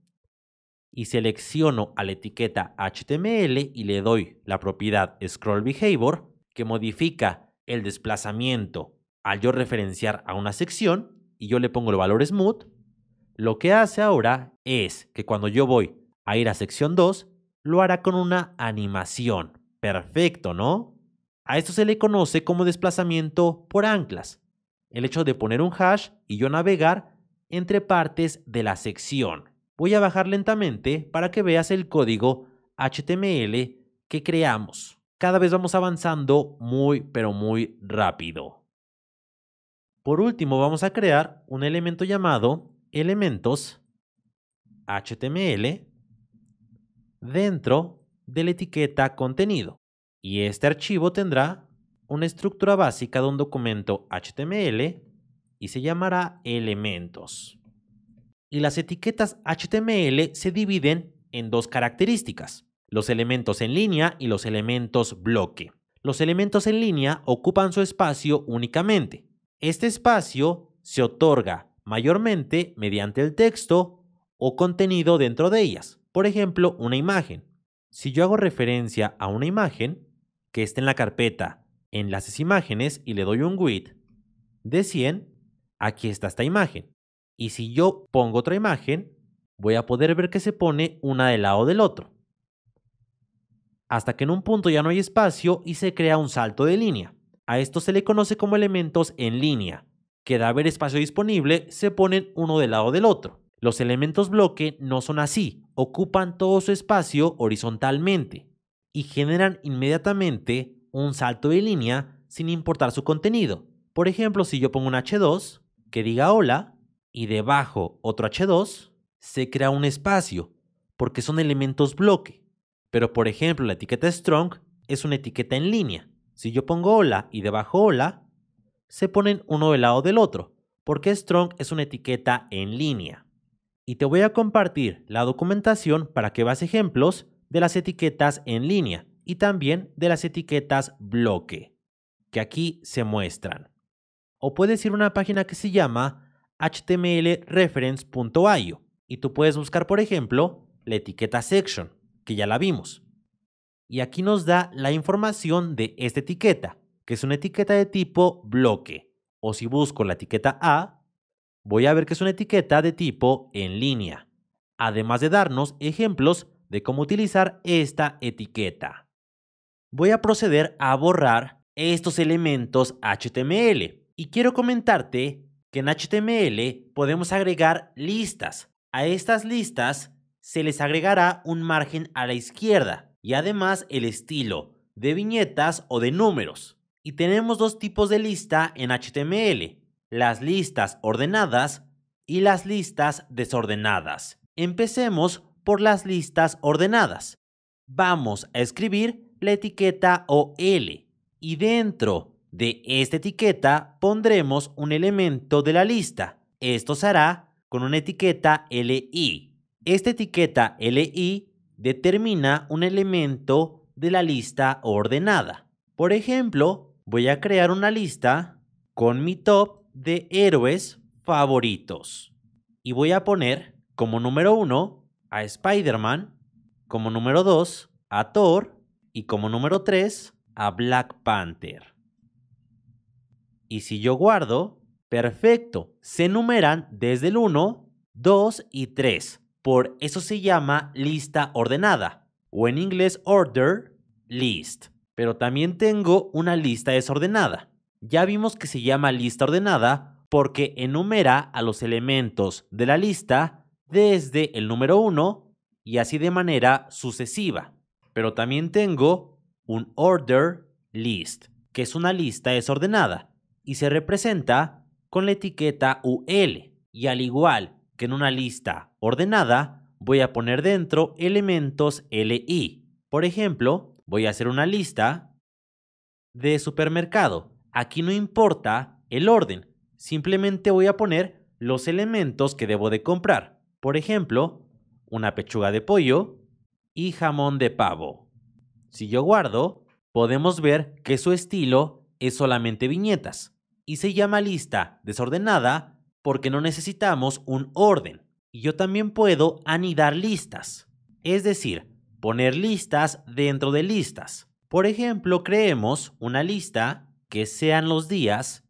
y selecciono a la etiqueta HTML y le doy la propiedad scroll behavior, que modifica el desplazamiento al yo referenciar a una sección, y yo le pongo el valor smooth, lo que hace ahora es que cuando yo voy a ir a sección 2, lo hará con una animación. Perfecto, ¿no? A esto se le conoce como desplazamiento por anclas, el hecho de poner un hash y yo navegar entre partes de la sección. Voy a bajar lentamente para que veas el código HTML que creamos. Cada vez vamos avanzando muy pero muy rápido. Por último vamos a crear un elemento llamado elementos HTML dentro de la etiqueta contenido y este archivo tendrá una estructura básica de un documento HTML y se llamará elementos. Y las etiquetas HTML se dividen en dos características, los elementos en línea y los elementos bloque. Los elementos en línea ocupan su espacio únicamente. Este espacio se otorga mayormente mediante el texto o contenido dentro de ellas, por ejemplo, una imagen. Si yo hago referencia a una imagen, que esté en la carpeta enlaces imágenes y le doy un width de 100, aquí está esta imagen. Y si yo pongo otra imagen, voy a poder ver que se pone una del lado del otro. Hasta que en un punto ya no hay espacio y se crea un salto de línea. A esto se le conoce como elementos en línea, que haber espacio disponible se ponen uno del lado del otro. Los elementos bloque no son así, ocupan todo su espacio horizontalmente y generan inmediatamente un salto de línea sin importar su contenido. Por ejemplo, si yo pongo un H2 que diga hola y debajo otro H2, se crea un espacio porque son elementos bloque. Pero por ejemplo, la etiqueta strong es una etiqueta en línea. Si yo pongo hola y debajo hola, se ponen uno del lado del otro, porque strong es una etiqueta en línea. Y te voy a compartir la documentación para que veas ejemplos de las etiquetas en línea y también de las etiquetas bloque, que aquí se muestran. O puedes ir a una página que se llama htmlreference.io y tú puedes buscar, por ejemplo, la etiqueta section, que ya la vimos. Y aquí nos da la información de esta etiqueta, que es una etiqueta de tipo bloque. O si busco la etiqueta A, voy a ver que es una etiqueta de tipo en línea, además de darnos ejemplos de cómo utilizar esta etiqueta. Voy a proceder a borrar estos elementos HTML y quiero comentarte que en HTML podemos agregar listas. A estas listas se les agregará un margen a la izquierda y además el estilo de viñetas o de números. Y tenemos dos tipos de lista en HTML, las listas ordenadas y las listas desordenadas. Empecemos por las listas ordenadas. Vamos a escribir la etiqueta OL. y dentro de esta etiqueta pondremos un elemento de la lista. Esto se hará con una etiqueta LI. Esta etiqueta LI determina un elemento de la lista ordenada. Por ejemplo, voy a crear una lista con mi top de héroes favoritos. Y voy a poner como número 1 a Spider-Man, como número 2 a Thor y como número 3 a Black Panther. Y si yo guardo, perfecto, se enumeran desde el 1, 2 y 3. Por eso se llama lista ordenada o en inglés order list. Pero también tengo una lista desordenada. Ya vimos que se llama lista ordenada porque enumera a los elementos de la lista desde el número 1 y así de manera sucesiva. Pero también tengo un order list, que es una lista desordenada y se representa con la etiqueta UL. Y al igual que en una lista ordenada, voy a poner dentro elementos LI. Por ejemplo, voy a hacer una lista de supermercado. Aquí no importa el orden, simplemente voy a poner los elementos que debo de comprar. Por ejemplo, una pechuga de pollo y jamón de pavo. Si yo guardo, podemos ver que su estilo es solamente viñetas y se llama lista desordenada porque no necesitamos un orden. Y yo también puedo anidar listas, es decir, poner listas dentro de listas. Por ejemplo, creemos una lista que sean los días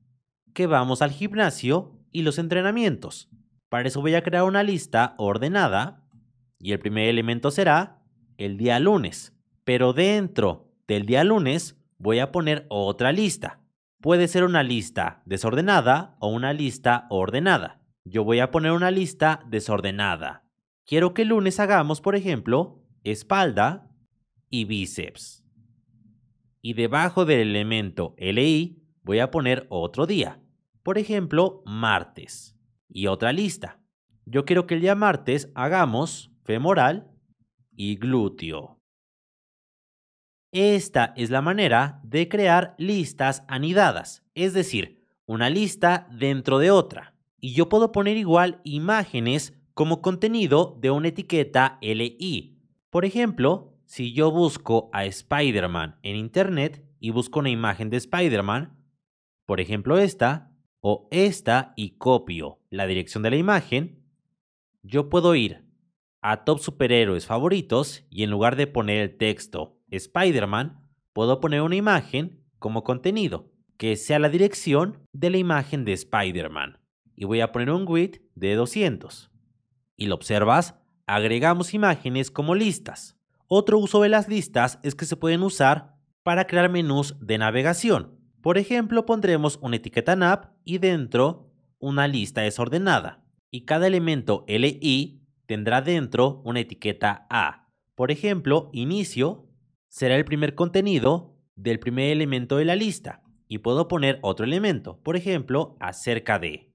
que vamos al gimnasio y los entrenamientos. Para eso voy a crear una lista ordenada y el primer elemento será el día lunes. Pero dentro del día lunes voy a poner otra lista. Puede ser una lista desordenada o una lista ordenada. Yo voy a poner una lista desordenada. Quiero que el lunes hagamos, por ejemplo, espalda y bíceps. Y debajo del elemento LI voy a poner otro día. Por ejemplo, martes y otra lista. Yo quiero que el día martes hagamos femoral y glúteo. Esta es la manera de crear listas anidadas, es decir, una lista dentro de otra. Y yo puedo poner igual imágenes como contenido de una etiqueta LI. Por ejemplo, si yo busco a Spider-Man en Internet y busco una imagen de Spider-Man, por ejemplo esta, o esta y copio la dirección de la imagen, yo puedo ir a Top Superhéroes Favoritos y en lugar de poner el texto Spider-Man, puedo poner una imagen como contenido, que sea la dirección de la imagen de Spider-Man. Y voy a poner un width de 200. Y lo observas, agregamos imágenes como listas. Otro uso de las listas es que se pueden usar para crear menús de navegación. Por ejemplo, pondremos una etiqueta nap y dentro una lista desordenada. Y cada elemento li tendrá dentro una etiqueta a. Por ejemplo, inicio será el primer contenido del primer elemento de la lista. Y puedo poner otro elemento, por ejemplo, acerca de.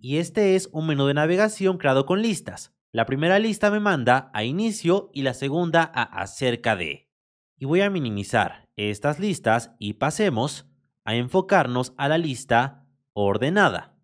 Y este es un menú de navegación creado con listas. La primera lista me manda a inicio y la segunda a acerca de. Y voy a minimizar estas listas y pasemos a enfocarnos a la lista ordenada,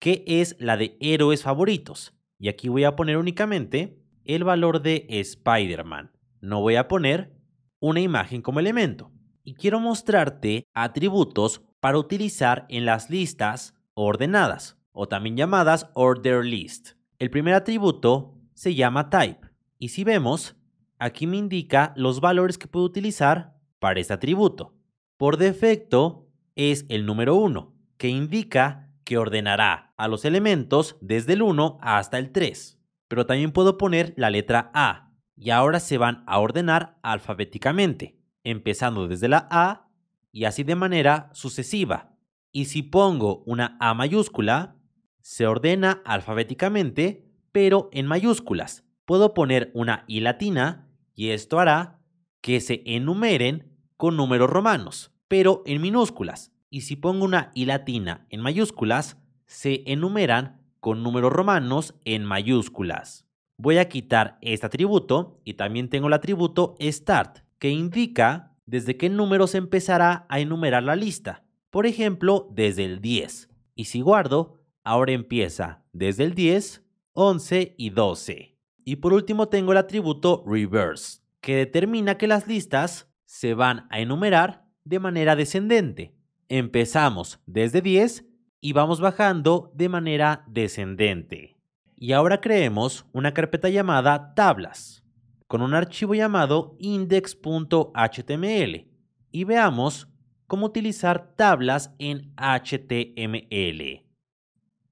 que es la de héroes favoritos. Y aquí voy a poner únicamente el valor de Spider-Man. No voy a poner una imagen como elemento. Y quiero mostrarte atributos para utilizar en las listas ordenadas, o también llamadas order list. El primer atributo se llama type. Y si vemos, aquí me indica los valores que puedo utilizar para este atributo. Por defecto es el número 1, que indica que ordenará a los elementos desde el 1 hasta el 3. Pero también puedo poner la letra A, y ahora se van a ordenar alfabéticamente, empezando desde la A y así de manera sucesiva. Y si pongo una A mayúscula, se ordena alfabéticamente, pero en mayúsculas. Puedo poner una I latina y esto hará que se enumeren con números romanos, pero en minúsculas. Y si pongo una I latina en mayúsculas, se enumeran con números romanos en mayúsculas. Voy a quitar este atributo y también tengo el atributo start, que indica desde qué número se empezará a enumerar la lista. Por ejemplo, desde el 10. Y si guardo, ahora empieza desde el 10, 11 y 12. Y por último tengo el atributo reverse, que determina que las listas se van a enumerar de manera descendente. Empezamos desde 10 y vamos bajando de manera descendente. Y ahora creemos una carpeta llamada tablas con un archivo llamado index.html y veamos cómo utilizar tablas en HTML.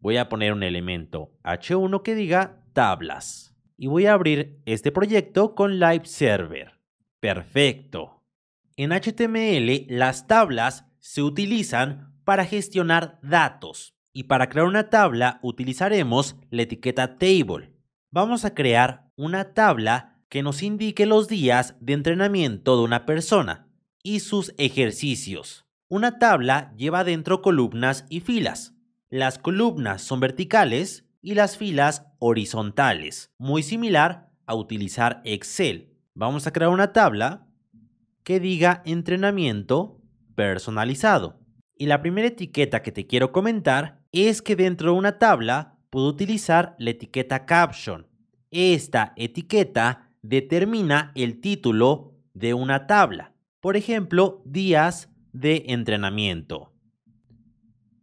Voy a poner un elemento h1 que diga tablas y voy a abrir este proyecto con Live Server. Perfecto. En HTML, las tablas se utilizan para gestionar datos y para crear una tabla utilizaremos la etiqueta table. Vamos a crear una tabla que nos indique los días de entrenamiento de una persona y sus ejercicios. Una tabla lleva dentro columnas y filas. Las columnas son verticales y las filas horizontales, muy similar a utilizar Excel. Vamos a crear una tabla que diga entrenamiento personalizado. Y la primera etiqueta que te quiero comentar es que dentro de una tabla puedo utilizar la etiqueta caption. Esta etiqueta determina el título de una tabla. Por ejemplo, días de entrenamiento.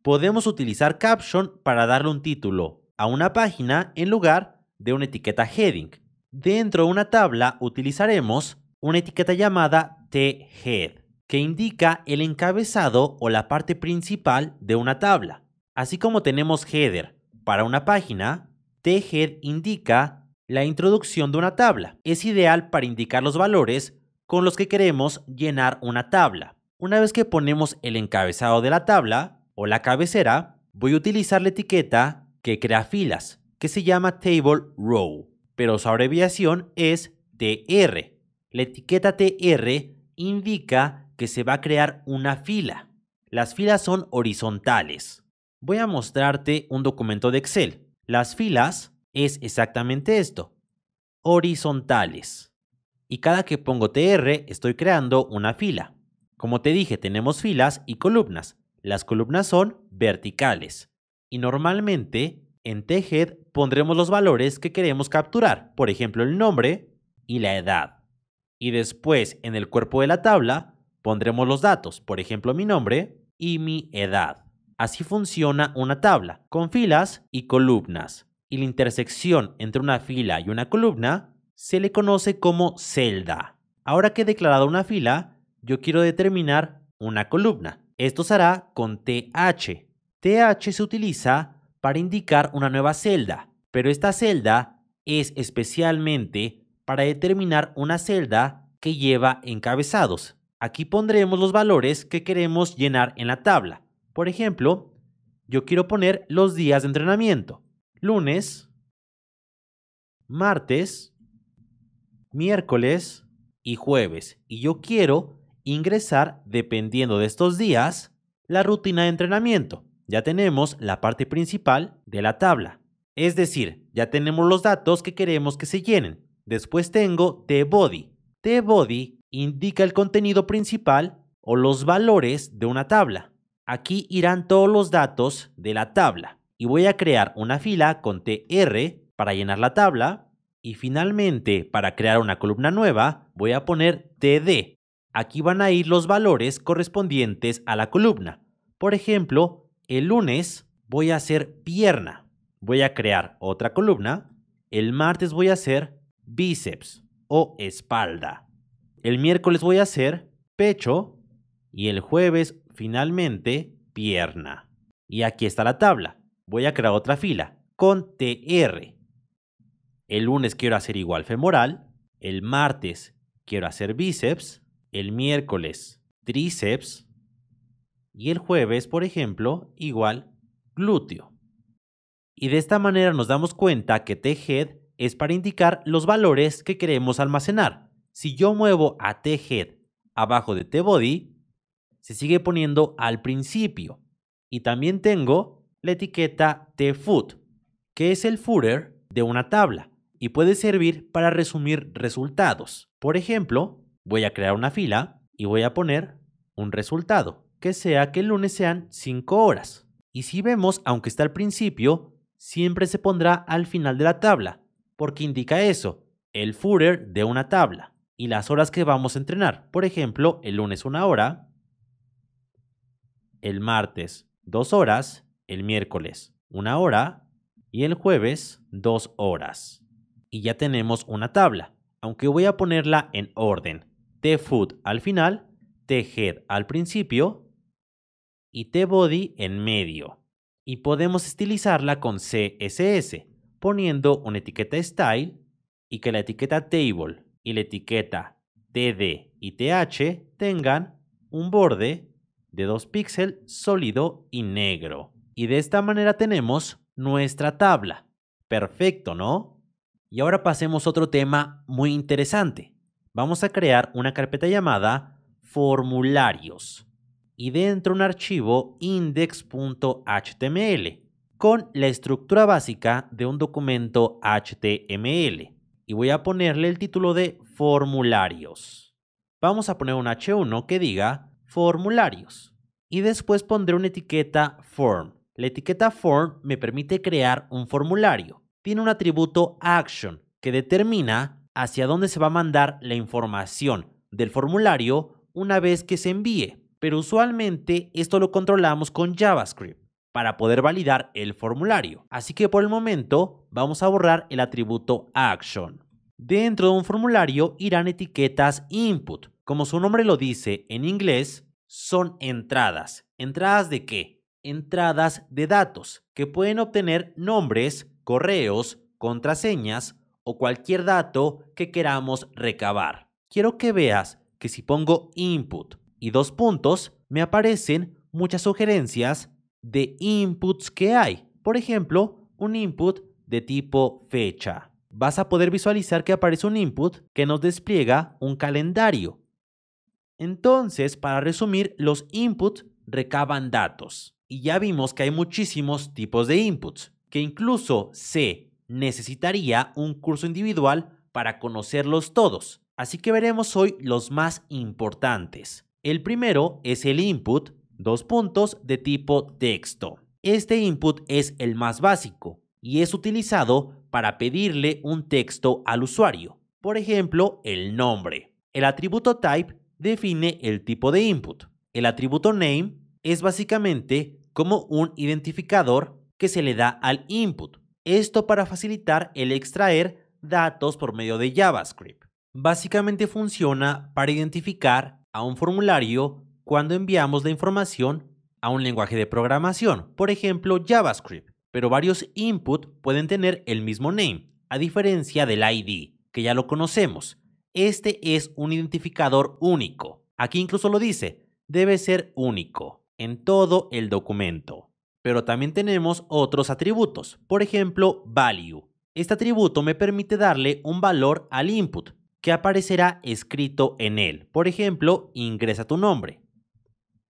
Podemos utilizar caption para darle un título a una página en lugar de una etiqueta heading. Dentro de una tabla utilizaremos una etiqueta llamada thead, head, que indica el encabezado o la parte principal de una tabla. Así como tenemos header para una página, thead head indica la introducción de una tabla. Es ideal para indicar los valores con los que queremos llenar una tabla. Una vez que ponemos el encabezado de la tabla o la cabecera, voy a utilizar la etiqueta que crea filas, que se llama Table Row, pero su abreviación es TR. La etiqueta TR indica que se va a crear una fila. Las filas son horizontales. Voy a mostrarte un documento de Excel. Las filas es exactamente esto, horizontales. Y cada que pongo TR estoy creando una fila. Como te dije, tenemos filas y columnas. Las columnas son verticales. Y normalmente en THEAD pondremos los valores que queremos capturar, por ejemplo el nombre y la edad y después en el cuerpo de la tabla pondremos los datos, por ejemplo mi nombre y mi edad. Así funciona una tabla, con filas y columnas. Y la intersección entre una fila y una columna se le conoce como celda. Ahora que he declarado una fila, yo quiero determinar una columna. Esto se hará con TH. TH se utiliza para indicar una nueva celda, pero esta celda es especialmente para determinar una celda que lleva encabezados. Aquí pondremos los valores que queremos llenar en la tabla. Por ejemplo, yo quiero poner los días de entrenamiento. Lunes, martes, miércoles y jueves. Y yo quiero ingresar, dependiendo de estos días, la rutina de entrenamiento. Ya tenemos la parte principal de la tabla. Es decir, ya tenemos los datos que queremos que se llenen. Después tengo TBODY. body. body indica el contenido principal o los valores de una tabla. Aquí irán todos los datos de la tabla y voy a crear una fila con tr para llenar la tabla y finalmente para crear una columna nueva voy a poner td. Aquí van a ir los valores correspondientes a la columna. Por ejemplo, el lunes voy a hacer pierna. Voy a crear otra columna. El martes voy a hacer bíceps o espalda. El miércoles voy a hacer pecho y el jueves finalmente pierna. Y aquí está la tabla. Voy a crear otra fila con TR. El lunes quiero hacer igual femoral, el martes quiero hacer bíceps, el miércoles tríceps y el jueves, por ejemplo, igual glúteo. Y de esta manera nos damos cuenta que t es para indicar los valores que queremos almacenar. Si yo muevo a thead abajo de tbody, se sigue poniendo al principio. Y también tengo la etiqueta tfoot, que es el footer de una tabla y puede servir para resumir resultados. Por ejemplo, voy a crear una fila y voy a poner un resultado, que sea que el lunes sean 5 horas. Y si vemos, aunque está al principio, siempre se pondrá al final de la tabla, porque indica eso, el footer de una tabla y las horas que vamos a entrenar. Por ejemplo, el lunes una hora, el martes dos horas, el miércoles una hora y el jueves dos horas. Y ya tenemos una tabla, aunque voy a ponerla en orden. t foot al final, T-head al principio y T-body en medio. Y podemos estilizarla con CSS, poniendo una etiqueta style y que la etiqueta table y la etiqueta td y th tengan un borde de 2 píxeles sólido y negro. Y de esta manera tenemos nuestra tabla. Perfecto, ¿no? Y ahora pasemos a otro tema muy interesante. Vamos a crear una carpeta llamada formularios y dentro un archivo index.html con la estructura básica de un documento HTML y voy a ponerle el título de formularios. Vamos a poner un H1 que diga formularios y después pondré una etiqueta form. La etiqueta form me permite crear un formulario. Tiene un atributo action que determina hacia dónde se va a mandar la información del formulario una vez que se envíe, pero usualmente esto lo controlamos con JavaScript para poder validar el formulario. Así que por el momento vamos a borrar el atributo action. Dentro de un formulario irán etiquetas input. Como su nombre lo dice en inglés, son entradas. ¿Entradas de qué? Entradas de datos, que pueden obtener nombres, correos, contraseñas o cualquier dato que queramos recabar. Quiero que veas que si pongo input y dos puntos, me aparecen muchas sugerencias de inputs que hay. Por ejemplo, un input de tipo fecha. Vas a poder visualizar que aparece un input que nos despliega un calendario. Entonces, para resumir, los inputs recaban datos. Y ya vimos que hay muchísimos tipos de inputs, que incluso se necesitaría un curso individual para conocerlos todos. Así que veremos hoy los más importantes. El primero es el input dos puntos de tipo texto. Este input es el más básico y es utilizado para pedirle un texto al usuario, por ejemplo, el nombre. El atributo type define el tipo de input. El atributo name es básicamente como un identificador que se le da al input. Esto para facilitar el extraer datos por medio de JavaScript. Básicamente funciona para identificar a un formulario cuando enviamos la información a un lenguaje de programación, por ejemplo JavaScript, pero varios input pueden tener el mismo name, a diferencia del ID, que ya lo conocemos. Este es un identificador único. Aquí incluso lo dice, debe ser único en todo el documento. Pero también tenemos otros atributos, por ejemplo, value. Este atributo me permite darle un valor al input que aparecerá escrito en él. Por ejemplo, ingresa tu nombre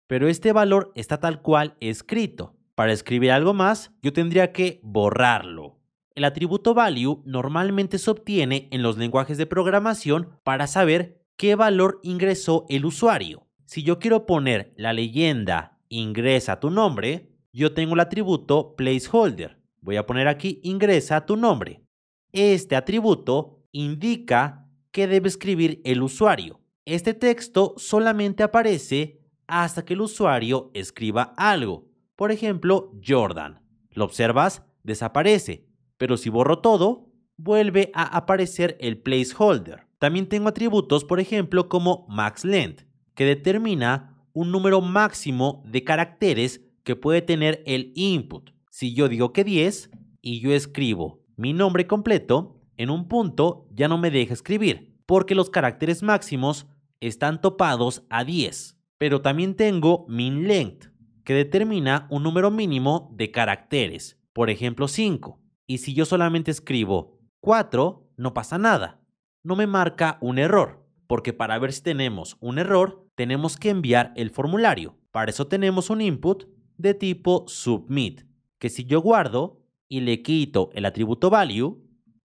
pero este valor está tal cual escrito. Para escribir algo más, yo tendría que borrarlo. El atributo value normalmente se obtiene en los lenguajes de programación para saber qué valor ingresó el usuario. Si yo quiero poner la leyenda ingresa tu nombre, yo tengo el atributo placeholder. Voy a poner aquí ingresa tu nombre. Este atributo indica que debe escribir el usuario. Este texto solamente aparece hasta que el usuario escriba algo. Por ejemplo, Jordan. Lo observas, desaparece, pero si borro todo, vuelve a aparecer el placeholder. También tengo atributos, por ejemplo, como maxlength, que determina un número máximo de caracteres que puede tener el input. Si yo digo que 10 y yo escribo mi nombre completo, en un punto ya no me deja escribir, porque los caracteres máximos están topados a 10 pero también tengo minLength, que determina un número mínimo de caracteres, por ejemplo 5. Y si yo solamente escribo 4, no pasa nada. No me marca un error, porque para ver si tenemos un error, tenemos que enviar el formulario. Para eso tenemos un input de tipo submit, que si yo guardo y le quito el atributo value,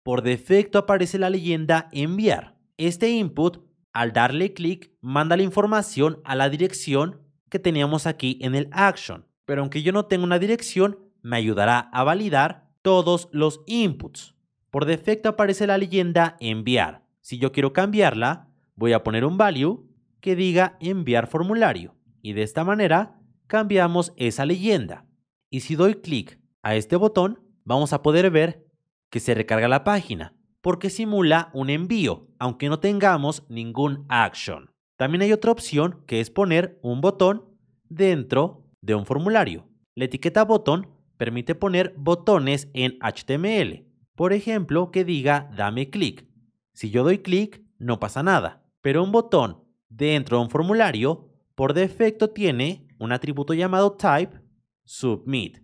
por defecto aparece la leyenda enviar. Este input al darle clic, manda la información a la dirección que teníamos aquí en el action. Pero aunque yo no tenga una dirección, me ayudará a validar todos los inputs. Por defecto aparece la leyenda enviar. Si yo quiero cambiarla, voy a poner un value que diga enviar formulario. Y de esta manera cambiamos esa leyenda. Y si doy clic a este botón, vamos a poder ver que se recarga la página porque simula un envío, aunque no tengamos ningún action. También hay otra opción que es poner un botón dentro de un formulario. La etiqueta botón permite poner botones en HTML. Por ejemplo, que diga dame clic. Si yo doy clic, no pasa nada. Pero un botón dentro de un formulario, por defecto tiene un atributo llamado type submit,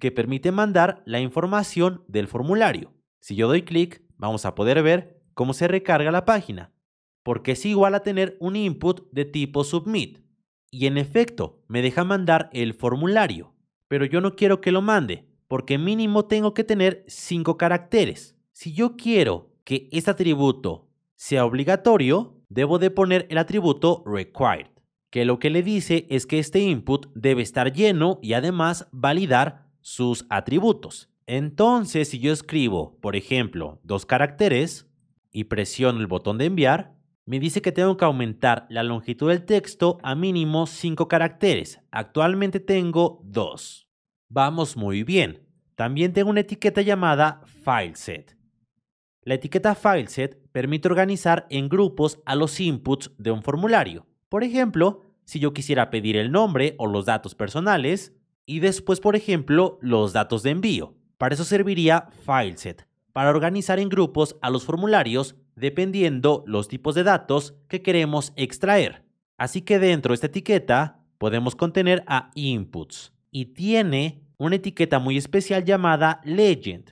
que permite mandar la información del formulario. Si yo doy clic, vamos a poder ver cómo se recarga la página, porque es igual a tener un input de tipo submit. Y en efecto, me deja mandar el formulario, pero yo no quiero que lo mande, porque mínimo tengo que tener 5 caracteres. Si yo quiero que este atributo sea obligatorio, debo de poner el atributo required, que lo que le dice es que este input debe estar lleno y además validar sus atributos. Entonces, si yo escribo, por ejemplo, dos caracteres y presiono el botón de enviar, me dice que tengo que aumentar la longitud del texto a mínimo 5 caracteres. Actualmente tengo dos. Vamos muy bien. También tengo una etiqueta llamada FileSet. La etiqueta FileSet permite organizar en grupos a los inputs de un formulario. Por ejemplo, si yo quisiera pedir el nombre o los datos personales y después, por ejemplo, los datos de envío. Para eso serviría FileSet, para organizar en grupos a los formularios dependiendo los tipos de datos que queremos extraer. Así que dentro de esta etiqueta podemos contener a inputs y tiene una etiqueta muy especial llamada legend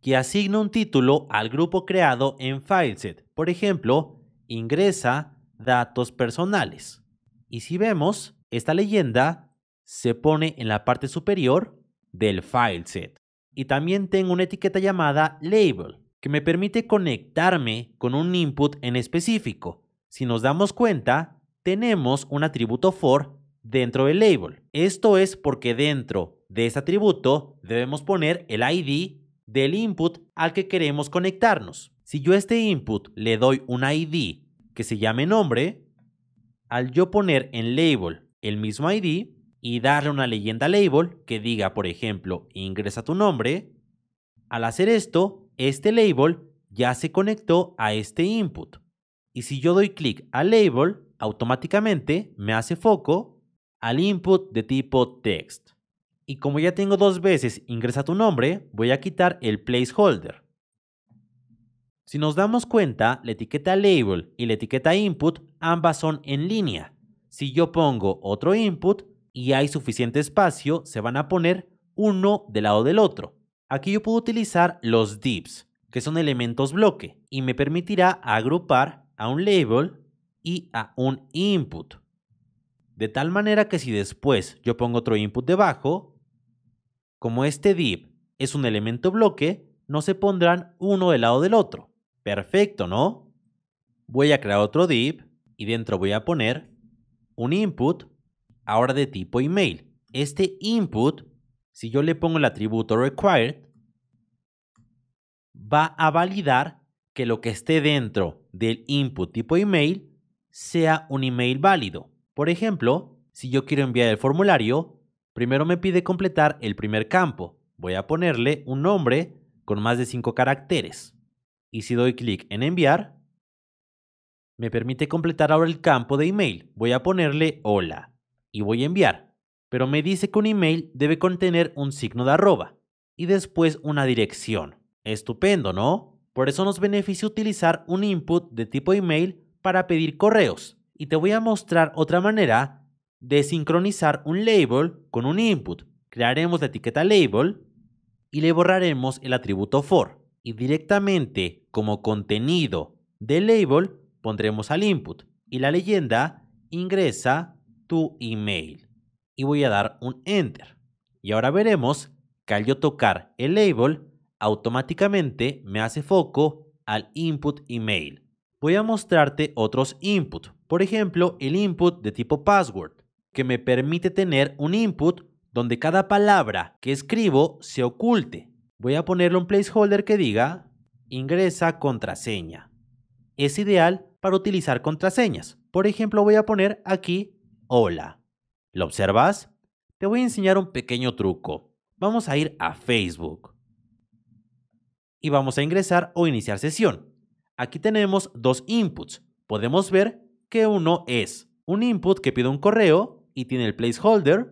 que asigna un título al grupo creado en FileSet. Por ejemplo, ingresa datos personales. Y si vemos, esta leyenda se pone en la parte superior del file set. Y también tengo una etiqueta llamada label, que me permite conectarme con un input en específico. Si nos damos cuenta, tenemos un atributo for dentro del label. Esto es porque dentro de ese atributo debemos poner el ID del input al que queremos conectarnos. Si yo a este input le doy un ID que se llame nombre, al yo poner en label el mismo ID, y darle una leyenda label que diga, por ejemplo, ingresa tu nombre. Al hacer esto, este label ya se conectó a este input. Y si yo doy clic a label, automáticamente me hace foco al input de tipo text. Y como ya tengo dos veces ingresa tu nombre, voy a quitar el placeholder. Si nos damos cuenta, la etiqueta label y la etiqueta input ambas son en línea. Si yo pongo otro input, y hay suficiente espacio, se van a poner uno del lado del otro. Aquí yo puedo utilizar los divs, que son elementos bloque, y me permitirá agrupar a un label y a un input. De tal manera que si después yo pongo otro input debajo, como este div es un elemento bloque, no se pondrán uno del lado del otro. Perfecto, ¿no? Voy a crear otro div y dentro voy a poner un input ahora de tipo email. Este input, si yo le pongo el atributo required, va a validar que lo que esté dentro del input tipo email sea un email válido. Por ejemplo, si yo quiero enviar el formulario, primero me pide completar el primer campo. Voy a ponerle un nombre con más de 5 caracteres. Y si doy clic en enviar, me permite completar ahora el campo de email. Voy a ponerle hola y voy a enviar, pero me dice que un email debe contener un signo de arroba y después una dirección. Estupendo, ¿no? Por eso nos beneficia utilizar un input de tipo email para pedir correos. Y te voy a mostrar otra manera de sincronizar un label con un input. Crearemos la etiqueta label y le borraremos el atributo for. Y directamente como contenido del label pondremos al input. Y la leyenda ingresa tu email. Y voy a dar un Enter. Y ahora veremos que al yo tocar el label, automáticamente me hace foco al input email. Voy a mostrarte otros input. Por ejemplo, el input de tipo password, que me permite tener un input donde cada palabra que escribo se oculte. Voy a ponerle un placeholder que diga ingresa contraseña. Es ideal para utilizar contraseñas. Por ejemplo, voy a poner aquí Hola. ¿Lo observas? Te voy a enseñar un pequeño truco. Vamos a ir a Facebook. Y vamos a ingresar o iniciar sesión. Aquí tenemos dos inputs. Podemos ver que uno es un input que pide un correo y tiene el placeholder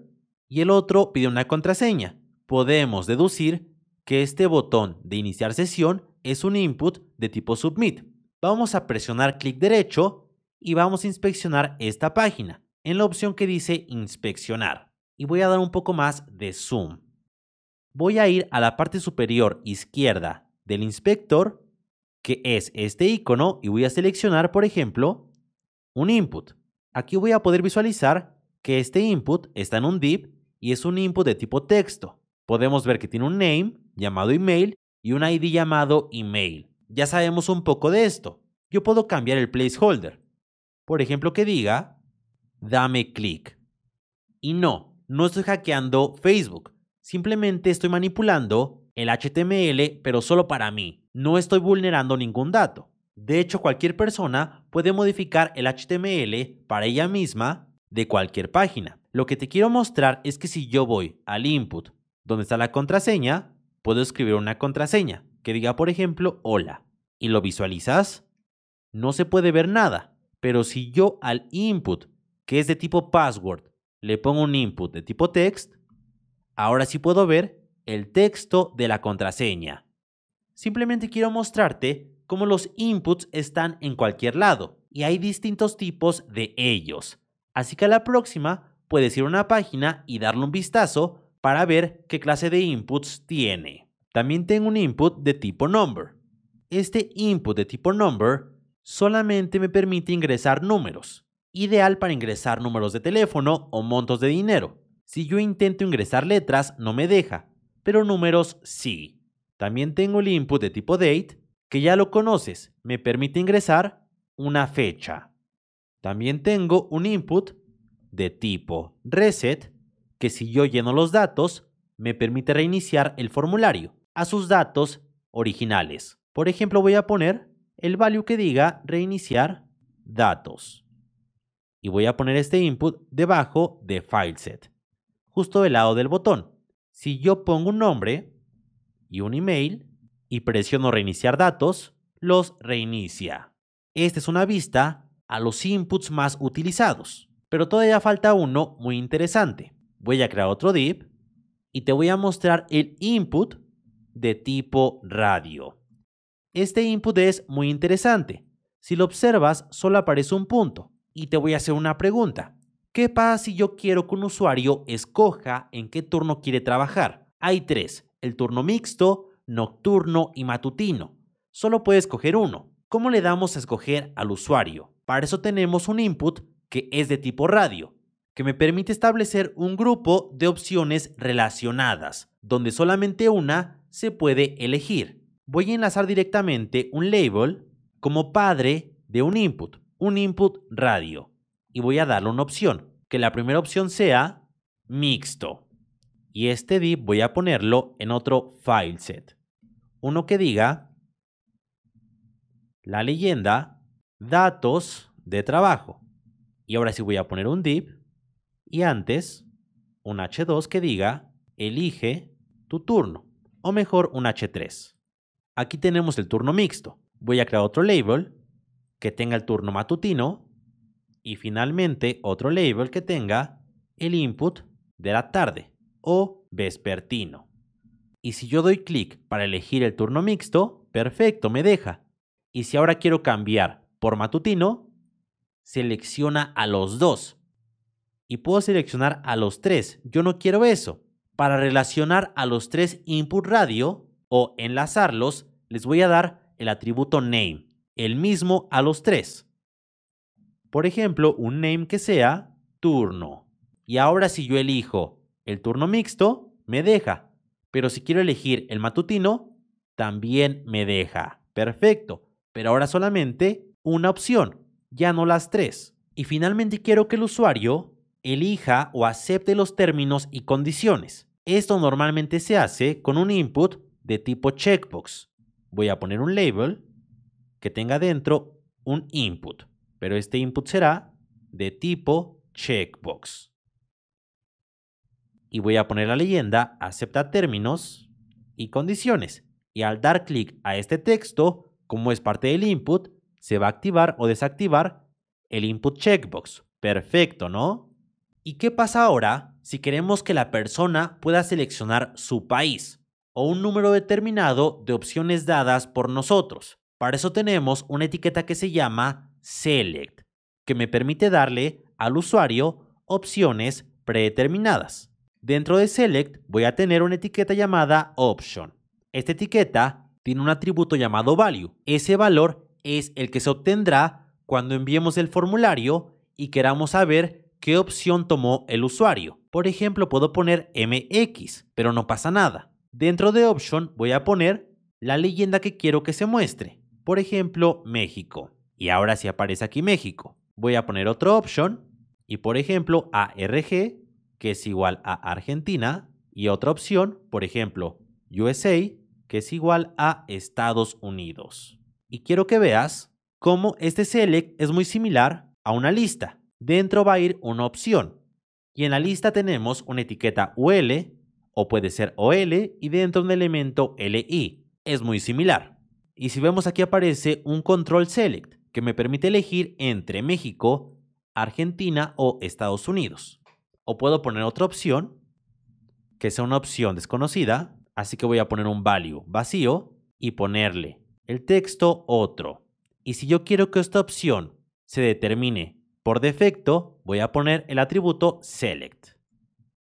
y el otro pide una contraseña. Podemos deducir que este botón de iniciar sesión es un input de tipo submit. Vamos a presionar clic derecho y vamos a inspeccionar esta página en la opción que dice inspeccionar y voy a dar un poco más de zoom. Voy a ir a la parte superior izquierda del inspector, que es este icono, y voy a seleccionar, por ejemplo, un input. Aquí voy a poder visualizar que este input está en un div y es un input de tipo texto. Podemos ver que tiene un name llamado email y un ID llamado email. Ya sabemos un poco de esto. Yo puedo cambiar el placeholder. Por ejemplo, que diga dame clic. Y no, no estoy hackeando Facebook. Simplemente estoy manipulando el HTML, pero solo para mí. No estoy vulnerando ningún dato. De hecho, cualquier persona puede modificar el HTML para ella misma de cualquier página. Lo que te quiero mostrar es que si yo voy al input, donde está la contraseña, puedo escribir una contraseña que diga, por ejemplo, hola. ¿Y lo visualizas? No se puede ver nada, pero si yo al input que es de tipo password, le pongo un input de tipo text, ahora sí puedo ver el texto de la contraseña. Simplemente quiero mostrarte cómo los inputs están en cualquier lado y hay distintos tipos de ellos. Así que a la próxima puedes ir a una página y darle un vistazo para ver qué clase de inputs tiene. También tengo un input de tipo number. Este input de tipo number solamente me permite ingresar números ideal para ingresar números de teléfono o montos de dinero. Si yo intento ingresar letras, no me deja, pero números sí. También tengo el input de tipo date, que ya lo conoces, me permite ingresar una fecha. También tengo un input de tipo reset, que si yo lleno los datos, me permite reiniciar el formulario a sus datos originales. Por ejemplo, voy a poner el value que diga reiniciar datos y voy a poner este input debajo de FileSet, justo del lado del botón. Si yo pongo un nombre y un email y presiono reiniciar datos, los reinicia. Esta es una vista a los inputs más utilizados, pero todavía falta uno muy interesante. Voy a crear otro div y te voy a mostrar el input de tipo radio. Este input es muy interesante. Si lo observas, solo aparece un punto, y te voy a hacer una pregunta. ¿Qué pasa si yo quiero que un usuario escoja en qué turno quiere trabajar? Hay tres, el turno mixto, nocturno y matutino. Solo puede escoger uno. ¿Cómo le damos a escoger al usuario? Para eso tenemos un input que es de tipo radio, que me permite establecer un grupo de opciones relacionadas, donde solamente una se puede elegir. Voy a enlazar directamente un label como padre de un input un input radio y voy a darle una opción, que la primera opción sea mixto. Y este div voy a ponerlo en otro file set. Uno que diga la leyenda datos de trabajo. Y ahora sí voy a poner un div y antes un H2 que diga elige tu turno o mejor un H3. Aquí tenemos el turno mixto. Voy a crear otro label que tenga el turno matutino y finalmente otro label que tenga el input de la tarde o vespertino. Y si yo doy clic para elegir el turno mixto, perfecto, me deja. Y si ahora quiero cambiar por matutino, selecciona a los dos. Y puedo seleccionar a los tres. Yo no quiero eso. Para relacionar a los tres input radio o enlazarlos, les voy a dar el atributo name el mismo a los tres. Por ejemplo, un name que sea turno. Y ahora si yo elijo el turno mixto, me deja. Pero si quiero elegir el matutino, también me deja. Perfecto. Pero ahora solamente una opción, ya no las tres. Y finalmente quiero que el usuario elija o acepte los términos y condiciones. Esto normalmente se hace con un input de tipo checkbox. Voy a poner un label que tenga dentro un input, pero este input será de tipo checkbox. Y voy a poner la leyenda acepta términos y condiciones. Y al dar clic a este texto, como es parte del input, se va a activar o desactivar el input checkbox. Perfecto, ¿no? ¿Y qué pasa ahora si queremos que la persona pueda seleccionar su país o un número determinado de opciones dadas por nosotros? Para eso tenemos una etiqueta que se llama Select, que me permite darle al usuario opciones predeterminadas. Dentro de Select voy a tener una etiqueta llamada Option. Esta etiqueta tiene un atributo llamado Value. Ese valor es el que se obtendrá cuando enviemos el formulario y queramos saber qué opción tomó el usuario. Por ejemplo, puedo poner MX, pero no pasa nada. Dentro de Option voy a poner la leyenda que quiero que se muestre. Por ejemplo, México. Y ahora si aparece aquí México. Voy a poner otra option y por ejemplo ARG, que es igual a Argentina, y otra opción, por ejemplo USA, que es igual a Estados Unidos. Y quiero que veas cómo este select es muy similar a una lista. Dentro va a ir una opción. Y en la lista tenemos una etiqueta UL o puede ser OL y dentro un elemento LI. Es muy similar. Y si vemos aquí aparece un control select que me permite elegir entre México, Argentina o Estados Unidos. O puedo poner otra opción que sea una opción desconocida, así que voy a poner un value vacío y ponerle el texto otro. Y si yo quiero que esta opción se determine por defecto, voy a poner el atributo select.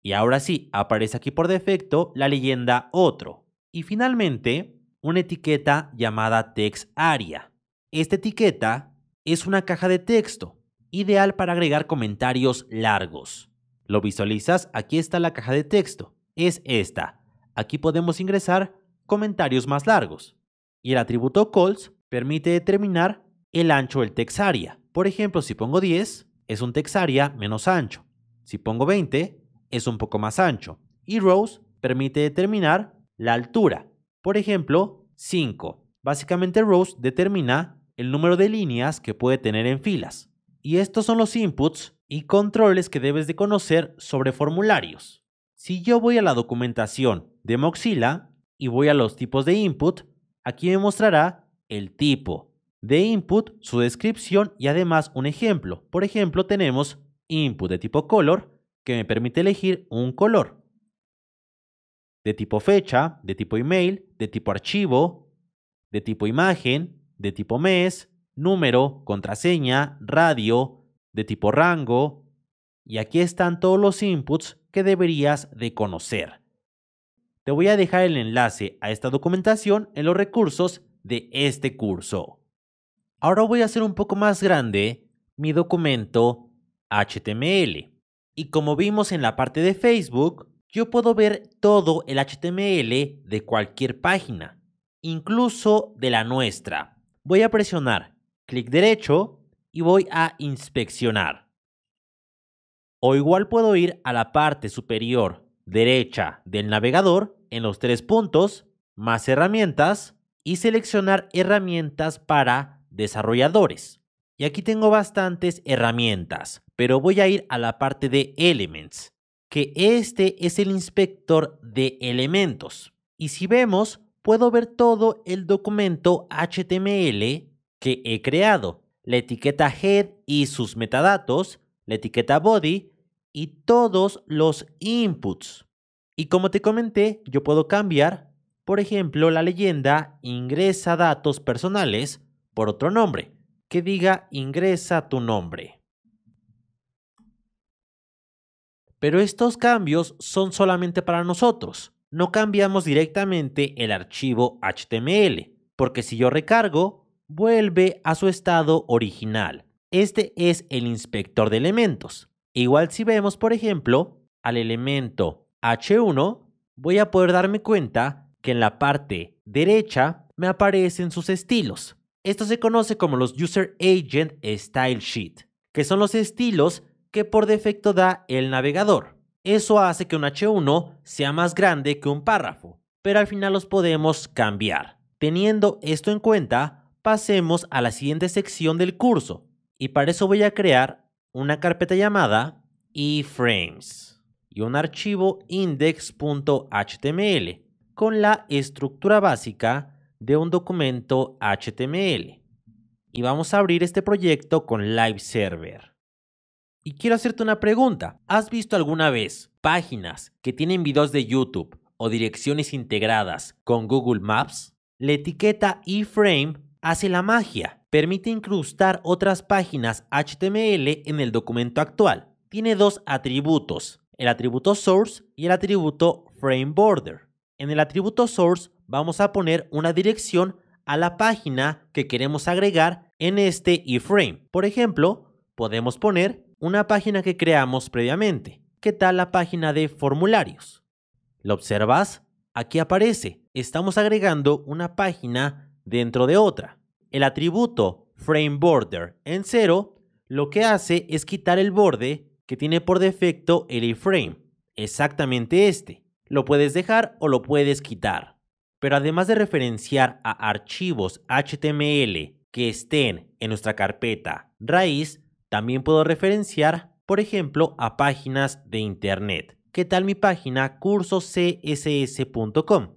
Y ahora sí, aparece aquí por defecto la leyenda otro. Y finalmente, una etiqueta llamada TextArea. Esta etiqueta es una caja de texto, ideal para agregar comentarios largos. ¿Lo visualizas? Aquí está la caja de texto. Es esta. Aquí podemos ingresar comentarios más largos. Y el atributo calls permite determinar el ancho del textarea. Por ejemplo, si pongo 10, es un textarea menos ancho. Si pongo 20, es un poco más ancho. Y rows permite determinar la altura. Por ejemplo, 5. Básicamente rows determina el número de líneas que puede tener en filas. Y estos son los inputs y controles que debes de conocer sobre formularios. Si yo voy a la documentación de Mozilla y voy a los tipos de input, aquí me mostrará el tipo de input, su descripción y además un ejemplo. Por ejemplo, tenemos input de tipo color que me permite elegir un color de tipo fecha, de tipo email, de tipo archivo, de tipo imagen, de tipo mes, número, contraseña, radio, de tipo rango. Y aquí están todos los inputs que deberías de conocer. Te voy a dejar el enlace a esta documentación en los recursos de este curso. Ahora voy a hacer un poco más grande mi documento HTML. Y como vimos en la parte de Facebook, yo puedo ver todo el HTML de cualquier página, incluso de la nuestra. Voy a presionar clic derecho y voy a inspeccionar. O igual puedo ir a la parte superior derecha del navegador en los tres puntos, más herramientas y seleccionar herramientas para desarrolladores. Y aquí tengo bastantes herramientas, pero voy a ir a la parte de Elements que este es el inspector de elementos. Y si vemos, puedo ver todo el documento HTML que he creado, la etiqueta head y sus metadatos, la etiqueta body y todos los inputs. Y como te comenté, yo puedo cambiar, por ejemplo, la leyenda ingresa datos personales por otro nombre, que diga ingresa tu nombre. Pero estos cambios son solamente para nosotros. No cambiamos directamente el archivo HTML, porque si yo recargo, vuelve a su estado original. Este es el inspector de elementos. Igual si vemos, por ejemplo, al elemento H1, voy a poder darme cuenta que en la parte derecha me aparecen sus estilos. Esto se conoce como los User Agent Style Sheet, que son los estilos que por defecto da el navegador. Eso hace que un H1 sea más grande que un párrafo, pero al final los podemos cambiar. Teniendo esto en cuenta, pasemos a la siguiente sección del curso y para eso voy a crear una carpeta llamada iframes y un archivo index.html con la estructura básica de un documento HTML. Y vamos a abrir este proyecto con Live Server. Y quiero hacerte una pregunta. ¿Has visto alguna vez páginas que tienen videos de YouTube o direcciones integradas con Google Maps? La etiqueta iframe hace la magia. Permite incrustar otras páginas HTML en el documento actual. Tiene dos atributos, el atributo source y el atributo frame border. En el atributo source vamos a poner una dirección a la página que queremos agregar en este iframe. Por ejemplo, podemos poner una página que creamos previamente. ¿Qué tal la página de formularios? ¿Lo observas? Aquí aparece. Estamos agregando una página dentro de otra. El atributo FrameBorder en cero lo que hace es quitar el borde que tiene por defecto el iframe, exactamente este. Lo puedes dejar o lo puedes quitar. Pero además de referenciar a archivos HTML que estén en nuestra carpeta raíz, también puedo referenciar, por ejemplo, a páginas de internet. ¿Qué tal mi página cursocss.com?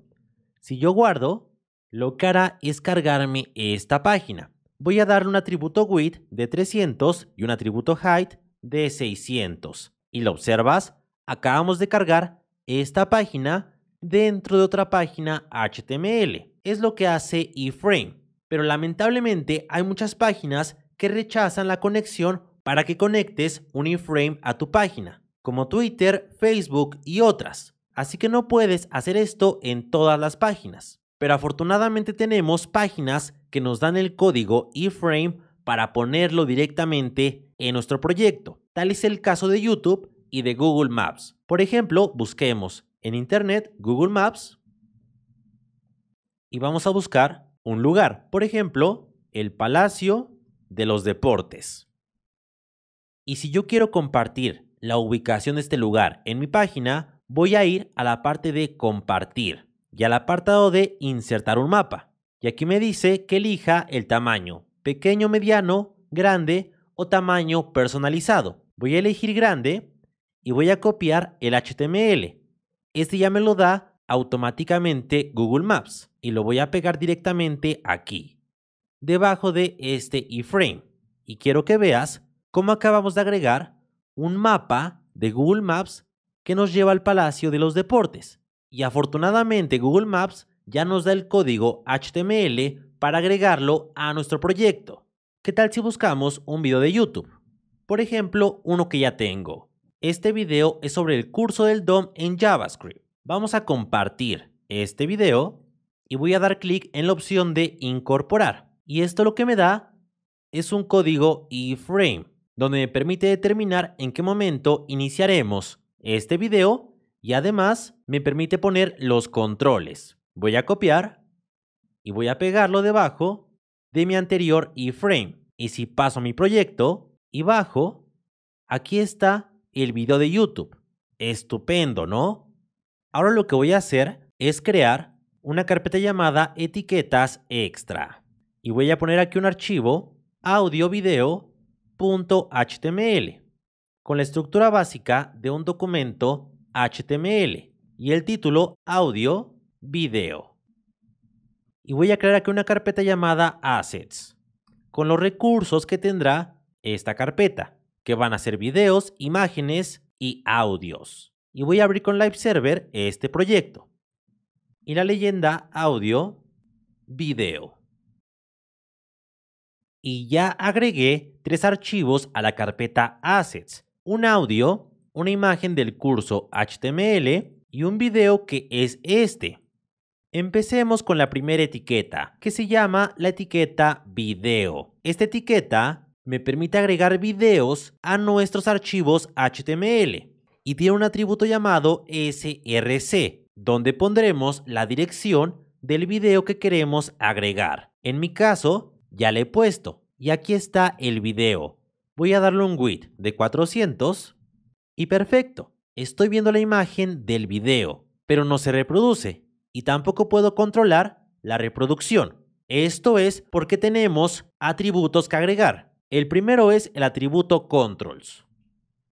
Si yo guardo, lo que hará es cargarme esta página. Voy a darle un atributo width de 300 y un atributo height de 600. Y lo observas, acabamos de cargar esta página dentro de otra página HTML. Es lo que hace iframe. Pero lamentablemente hay muchas páginas rechazan la conexión para que conectes un iframe a tu página, como Twitter, Facebook y otras. Así que no puedes hacer esto en todas las páginas. Pero afortunadamente tenemos páginas que nos dan el código iframe para ponerlo directamente en nuestro proyecto. Tal es el caso de YouTube y de Google Maps. Por ejemplo, busquemos en Internet Google Maps y vamos a buscar un lugar. Por ejemplo, el Palacio de los deportes. Y si yo quiero compartir la ubicación de este lugar en mi página, voy a ir a la parte de compartir y al apartado de insertar un mapa. Y aquí me dice que elija el tamaño pequeño, mediano, grande o tamaño personalizado. Voy a elegir grande y voy a copiar el HTML. Este ya me lo da automáticamente Google Maps y lo voy a pegar directamente aquí debajo de este iframe. Y quiero que veas cómo acabamos de agregar un mapa de Google Maps que nos lleva al Palacio de los Deportes. Y afortunadamente Google Maps ya nos da el código HTML para agregarlo a nuestro proyecto. ¿Qué tal si buscamos un video de YouTube? Por ejemplo, uno que ya tengo. Este video es sobre el curso del DOM en JavaScript. Vamos a compartir este video y voy a dar clic en la opción de incorporar. Y esto lo que me da es un código iframe, donde me permite determinar en qué momento iniciaremos este video y además me permite poner los controles. Voy a copiar y voy a pegarlo debajo de mi anterior iframe. Y si paso mi proyecto y bajo, aquí está el video de YouTube. Estupendo, ¿no? Ahora lo que voy a hacer es crear una carpeta llamada etiquetas extra y voy a poner aquí un archivo audiovideo.html con la estructura básica de un documento HTML y el título audio video. Y voy a crear aquí una carpeta llamada assets con los recursos que tendrá esta carpeta, que van a ser videos, imágenes y audios. Y voy a abrir con Live Server este proyecto. Y la leyenda audio video y ya agregué tres archivos a la carpeta Assets, un audio, una imagen del curso HTML y un video que es este. Empecemos con la primera etiqueta, que se llama la etiqueta video. Esta etiqueta me permite agregar videos a nuestros archivos HTML y tiene un atributo llamado src, donde pondremos la dirección del video que queremos agregar. En mi caso, ya le he puesto. Y aquí está el video. Voy a darle un width de 400 y perfecto. Estoy viendo la imagen del video, pero no se reproduce y tampoco puedo controlar la reproducción. Esto es porque tenemos atributos que agregar. El primero es el atributo controls.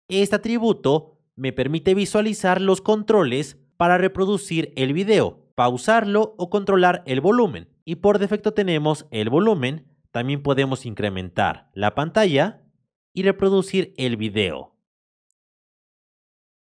Este atributo me permite visualizar los controles para reproducir el video, pausarlo o controlar el volumen. Y por defecto tenemos el volumen también podemos incrementar la pantalla y reproducir el video.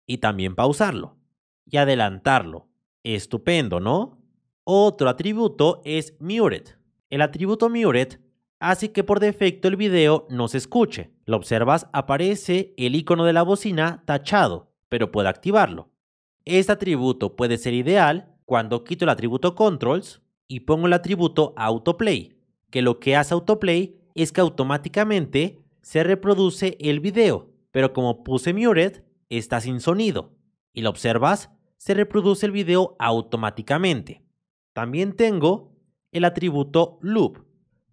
Y también pausarlo y adelantarlo. Estupendo, ¿no? Otro atributo es Muted. El atributo Muted hace que por defecto el video no se escuche. Lo observas, aparece el icono de la bocina tachado, pero puedo activarlo. Este atributo puede ser ideal cuando quito el atributo Controls y pongo el atributo Autoplay que lo que hace autoplay es que automáticamente se reproduce el video, pero como puse muted, está sin sonido. Y lo observas, se reproduce el video automáticamente. También tengo el atributo loop.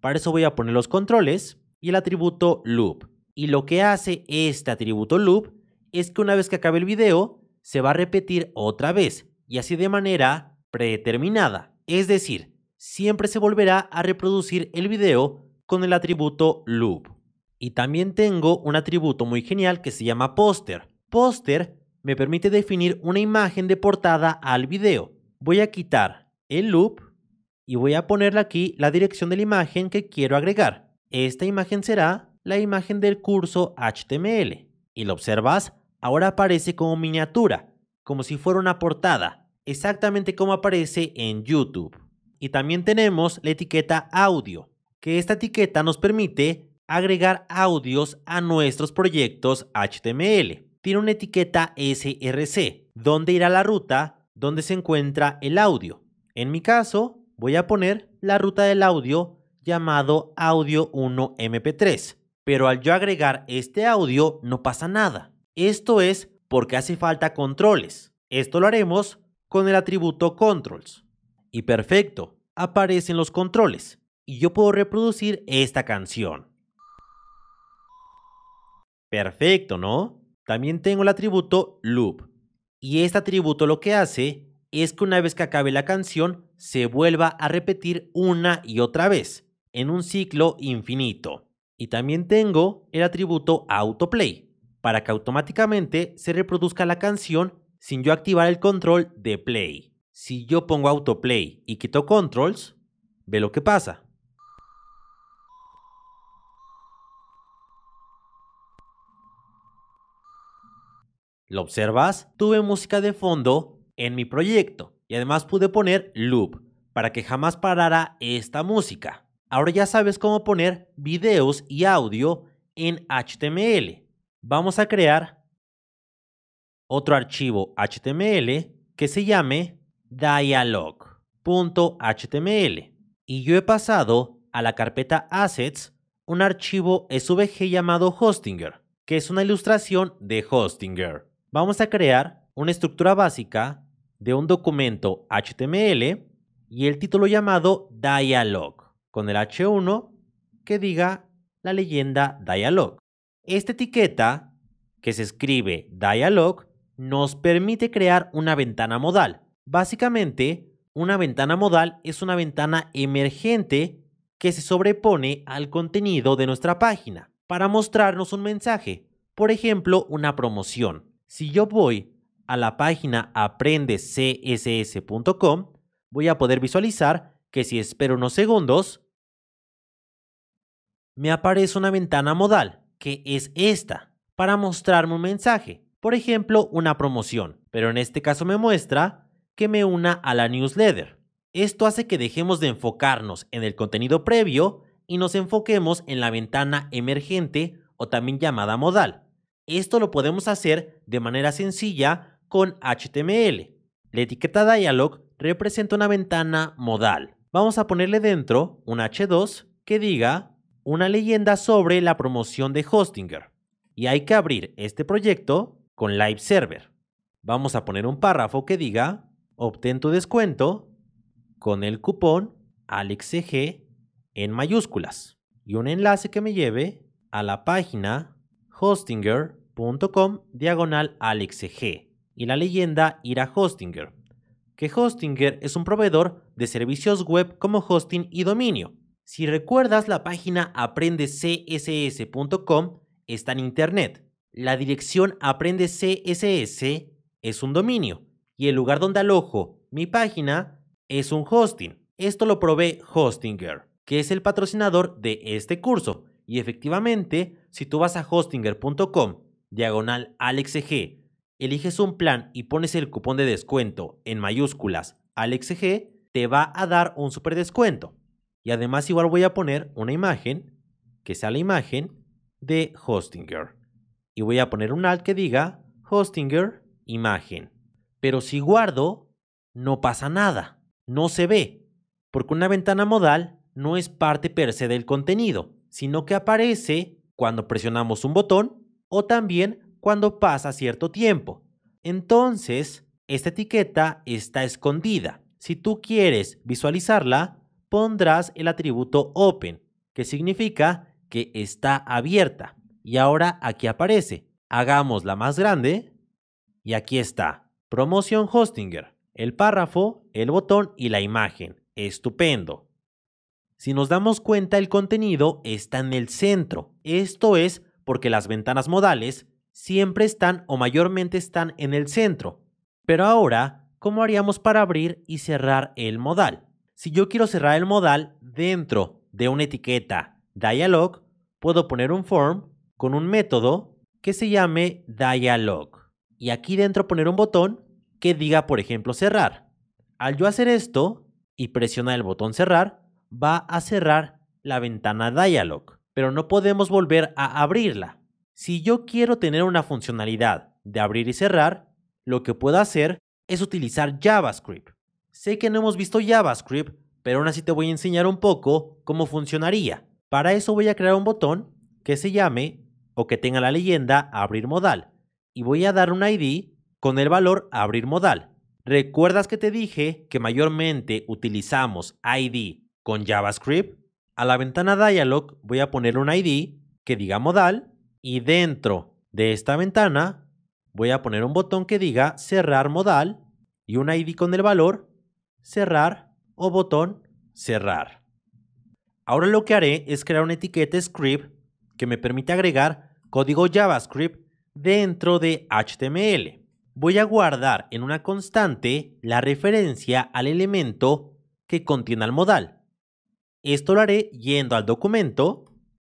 Para eso voy a poner los controles y el atributo loop. Y lo que hace este atributo loop es que una vez que acabe el video, se va a repetir otra vez y así de manera predeterminada. Es decir, siempre se volverá a reproducir el video con el atributo loop. Y también tengo un atributo muy genial que se llama poster. Poster me permite definir una imagen de portada al video. Voy a quitar el loop y voy a ponerle aquí la dirección de la imagen que quiero agregar. Esta imagen será la imagen del curso HTML. Y lo observas, ahora aparece como miniatura, como si fuera una portada, exactamente como aparece en YouTube. Y también tenemos la etiqueta audio, que esta etiqueta nos permite agregar audios a nuestros proyectos HTML. Tiene una etiqueta src, donde irá la ruta donde se encuentra el audio. En mi caso, voy a poner la ruta del audio llamado audio 1 mp3. Pero al yo agregar este audio no pasa nada. Esto es porque hace falta controles. Esto lo haremos con el atributo controls. Y perfecto, aparecen los controles y yo puedo reproducir esta canción. Perfecto, ¿no? También tengo el atributo loop. Y este atributo lo que hace es que una vez que acabe la canción se vuelva a repetir una y otra vez, en un ciclo infinito. Y también tengo el atributo autoplay, para que automáticamente se reproduzca la canción sin yo activar el control de play. Si yo pongo autoplay y quito controls, ve lo que pasa. ¿Lo observas? Tuve música de fondo en mi proyecto y además pude poner loop para que jamás parara esta música. Ahora ya sabes cómo poner videos y audio en HTML. Vamos a crear otro archivo HTML que se llame dialog.html y yo he pasado a la carpeta assets un archivo SVG llamado Hostinger, que es una ilustración de Hostinger. Vamos a crear una estructura básica de un documento HTML y el título llamado dialog, con el H1 que diga la leyenda dialog. Esta etiqueta, que se escribe dialog, nos permite crear una ventana modal Básicamente, una ventana modal es una ventana emergente que se sobrepone al contenido de nuestra página para mostrarnos un mensaje, por ejemplo, una promoción. Si yo voy a la página aprendecss.com, voy a poder visualizar que si espero unos segundos, me aparece una ventana modal, que es esta, para mostrarme un mensaje, por ejemplo, una promoción. Pero en este caso me muestra que me una a la newsletter. Esto hace que dejemos de enfocarnos en el contenido previo y nos enfoquemos en la ventana emergente o también llamada modal. Esto lo podemos hacer de manera sencilla con HTML. La etiqueta dialog representa una ventana modal. Vamos a ponerle dentro un H2 que diga una leyenda sobre la promoción de Hostinger. Y hay que abrir este proyecto con Live Server. Vamos a poner un párrafo que diga Obtén tu descuento con el cupón alexg e en mayúsculas y un enlace que me lleve a la página hostinger.com diagonal alexg e y la leyenda ir a Hostinger, que Hostinger es un proveedor de servicios web como hosting y dominio. Si recuerdas, la página aprendecss.com está en internet. La dirección aprendecss es un dominio y el lugar donde alojo mi página es un hosting. Esto lo probé Hostinger, que es el patrocinador de este curso. Y efectivamente, si tú vas a hostinger.com, diagonal alexg, e eliges un plan y pones el cupón de descuento en mayúsculas alexg, e te va a dar un super descuento. Y además igual voy a poner una imagen, que sea la imagen de Hostinger. Y voy a poner un alt que diga Hostinger imagen. Pero si guardo, no pasa nada, no se ve, porque una ventana modal no es parte per se del contenido, sino que aparece cuando presionamos un botón o también cuando pasa cierto tiempo. Entonces, esta etiqueta está escondida. Si tú quieres visualizarla, pondrás el atributo open, que significa que está abierta. Y ahora aquí aparece. Hagamos la más grande y aquí está. Promotion Hostinger, el párrafo, el botón y la imagen. Estupendo. Si nos damos cuenta, el contenido está en el centro. Esto es porque las ventanas modales siempre están o mayormente están en el centro. Pero ahora, ¿cómo haríamos para abrir y cerrar el modal? Si yo quiero cerrar el modal dentro de una etiqueta dialog, puedo poner un form con un método que se llame dialog y aquí dentro poner un botón que diga, por ejemplo, cerrar. Al yo hacer esto y presionar el botón cerrar, va a cerrar la ventana Dialog, pero no podemos volver a abrirla. Si yo quiero tener una funcionalidad de abrir y cerrar, lo que puedo hacer es utilizar JavaScript. Sé que no hemos visto JavaScript, pero aún así te voy a enseñar un poco cómo funcionaría. Para eso voy a crear un botón que se llame o que tenga la leyenda abrir modal y voy a dar un ID con el valor abrir modal. ¿Recuerdas que te dije que mayormente utilizamos ID con JavaScript? A la ventana dialog voy a poner un ID que diga modal y dentro de esta ventana voy a poner un botón que diga cerrar modal y un ID con el valor cerrar o botón cerrar. Ahora lo que haré es crear una etiqueta script que me permite agregar código JavaScript dentro de HTML. Voy a guardar en una constante la referencia al elemento que contiene el modal. Esto lo haré yendo al documento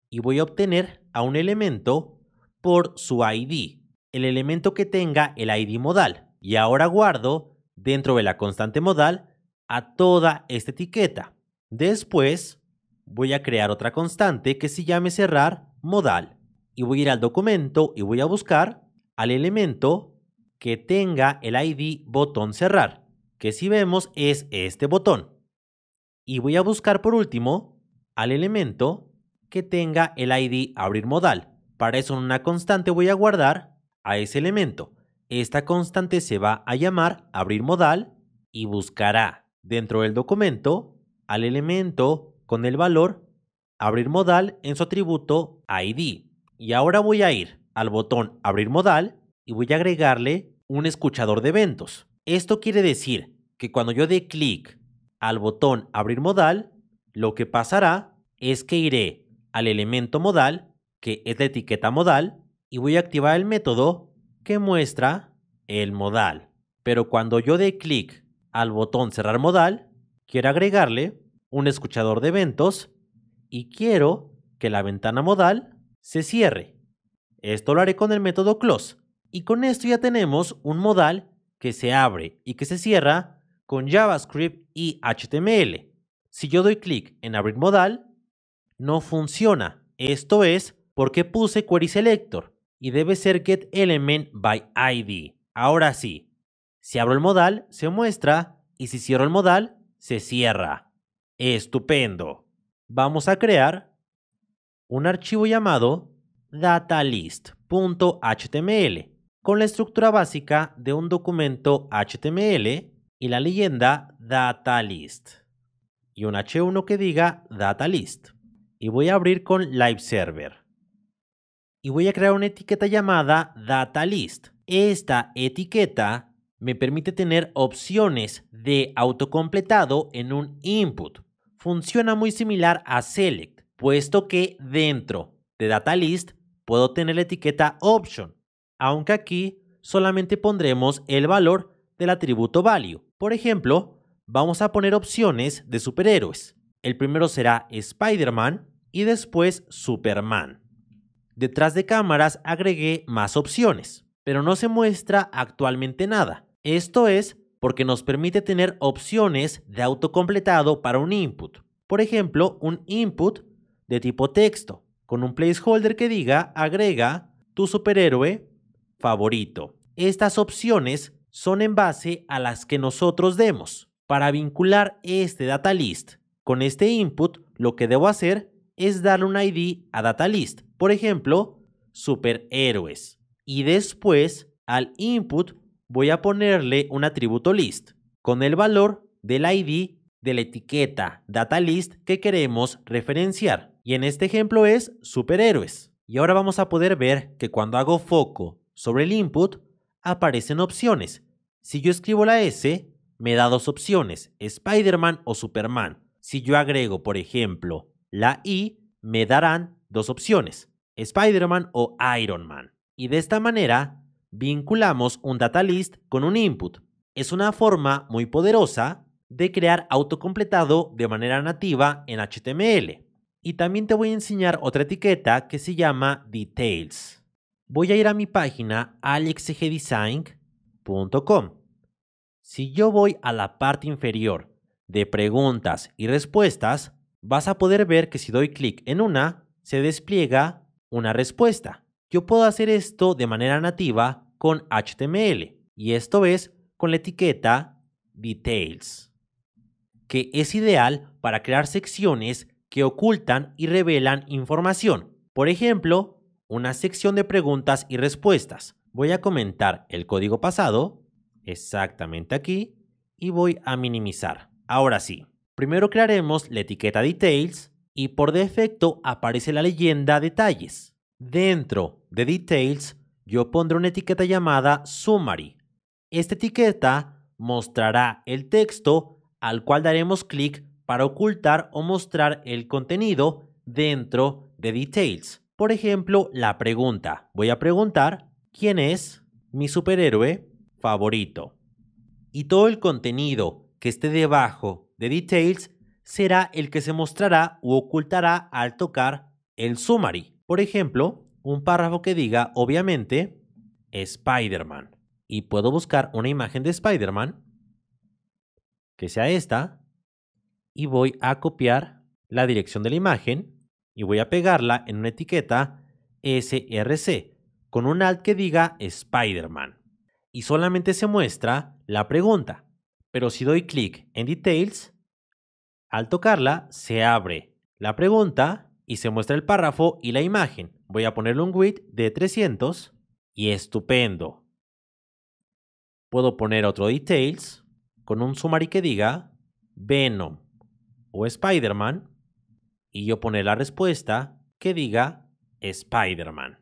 y voy a obtener a un elemento por su ID, el elemento que tenga el ID modal. Y ahora guardo dentro de la constante modal a toda esta etiqueta. Después voy a crear otra constante que se llame cerrar modal y voy a ir al documento y voy a buscar al elemento que tenga el ID botón cerrar, que si vemos es este botón. Y voy a buscar por último al elemento que tenga el ID abrir modal. Para eso en una constante voy a guardar a ese elemento. Esta constante se va a llamar abrir modal y buscará dentro del documento al elemento con el valor abrir modal en su atributo ID. Y ahora voy a ir al botón abrir modal y voy a agregarle un escuchador de eventos. Esto quiere decir que cuando yo dé clic al botón abrir modal, lo que pasará es que iré al elemento modal, que es la etiqueta modal, y voy a activar el método que muestra el modal. Pero cuando yo dé clic al botón cerrar modal, quiero agregarle un escuchador de eventos y quiero que la ventana modal se cierre. Esto lo haré con el método close. Y con esto ya tenemos un modal que se abre y que se cierra con JavaScript y HTML. Si yo doy clic en abrir modal, no funciona. Esto es porque puse query selector y debe ser getElementById. Ahora sí, si abro el modal, se muestra y si cierro el modal, se cierra. Estupendo. Vamos a crear un archivo llamado datalist.html con la estructura básica de un documento HTML y la leyenda datalist y un h1 que diga datalist y voy a abrir con live server y voy a crear una etiqueta llamada datalist. Esta etiqueta me permite tener opciones de autocompletado en un input. Funciona muy similar a select puesto que dentro de data list puedo tener la etiqueta option, aunque aquí solamente pondremos el valor del atributo value. Por ejemplo, vamos a poner opciones de superhéroes. El primero será Spider-Man y después Superman. Detrás de cámaras agregué más opciones, pero no se muestra actualmente nada. Esto es porque nos permite tener opciones de autocompletado para un input. Por ejemplo, un input de tipo texto, con un placeholder que diga agrega tu superhéroe favorito. Estas opciones son en base a las que nosotros demos. Para vincular este data list con este input, lo que debo hacer es darle un ID a data list, por ejemplo, superhéroes. Y después al input voy a ponerle un atributo list con el valor del ID de la etiqueta data list que queremos referenciar. Y en este ejemplo es superhéroes. Y ahora vamos a poder ver que cuando hago foco sobre el input, aparecen opciones. Si yo escribo la S, me da dos opciones, Spider-Man o Superman. Si yo agrego, por ejemplo, la I, me darán dos opciones, Spider-Man o Iron Man. Y de esta manera, vinculamos un data list con un input. Es una forma muy poderosa de crear autocompletado de manera nativa en HTML. Y también te voy a enseñar otra etiqueta que se llama Details. Voy a ir a mi página alexgdesign.com. Si yo voy a la parte inferior de preguntas y respuestas, vas a poder ver que si doy clic en una, se despliega una respuesta. Yo puedo hacer esto de manera nativa con HTML y esto es con la etiqueta Details, que es ideal para crear secciones que ocultan y revelan información. Por ejemplo, una sección de preguntas y respuestas. Voy a comentar el código pasado, exactamente aquí, y voy a minimizar. Ahora sí, primero crearemos la etiqueta details y por defecto aparece la leyenda detalles. Dentro de details yo pondré una etiqueta llamada summary. Esta etiqueta mostrará el texto al cual daremos clic para ocultar o mostrar el contenido dentro de details. Por ejemplo, la pregunta. Voy a preguntar, ¿quién es mi superhéroe favorito? Y todo el contenido que esté debajo de details será el que se mostrará u ocultará al tocar el summary. Por ejemplo, un párrafo que diga, obviamente, Spider-Man. Y puedo buscar una imagen de Spider-Man, que sea esta, y voy a copiar la dirección de la imagen y voy a pegarla en una etiqueta src con un alt que diga Spider-Man. Y solamente se muestra la pregunta. Pero si doy clic en Details, al tocarla se abre la pregunta y se muestra el párrafo y la imagen. Voy a ponerle un width de 300 y estupendo. Puedo poner otro Details con un summary que diga Venom o Spider-Man y yo pone la respuesta que diga Spider-Man.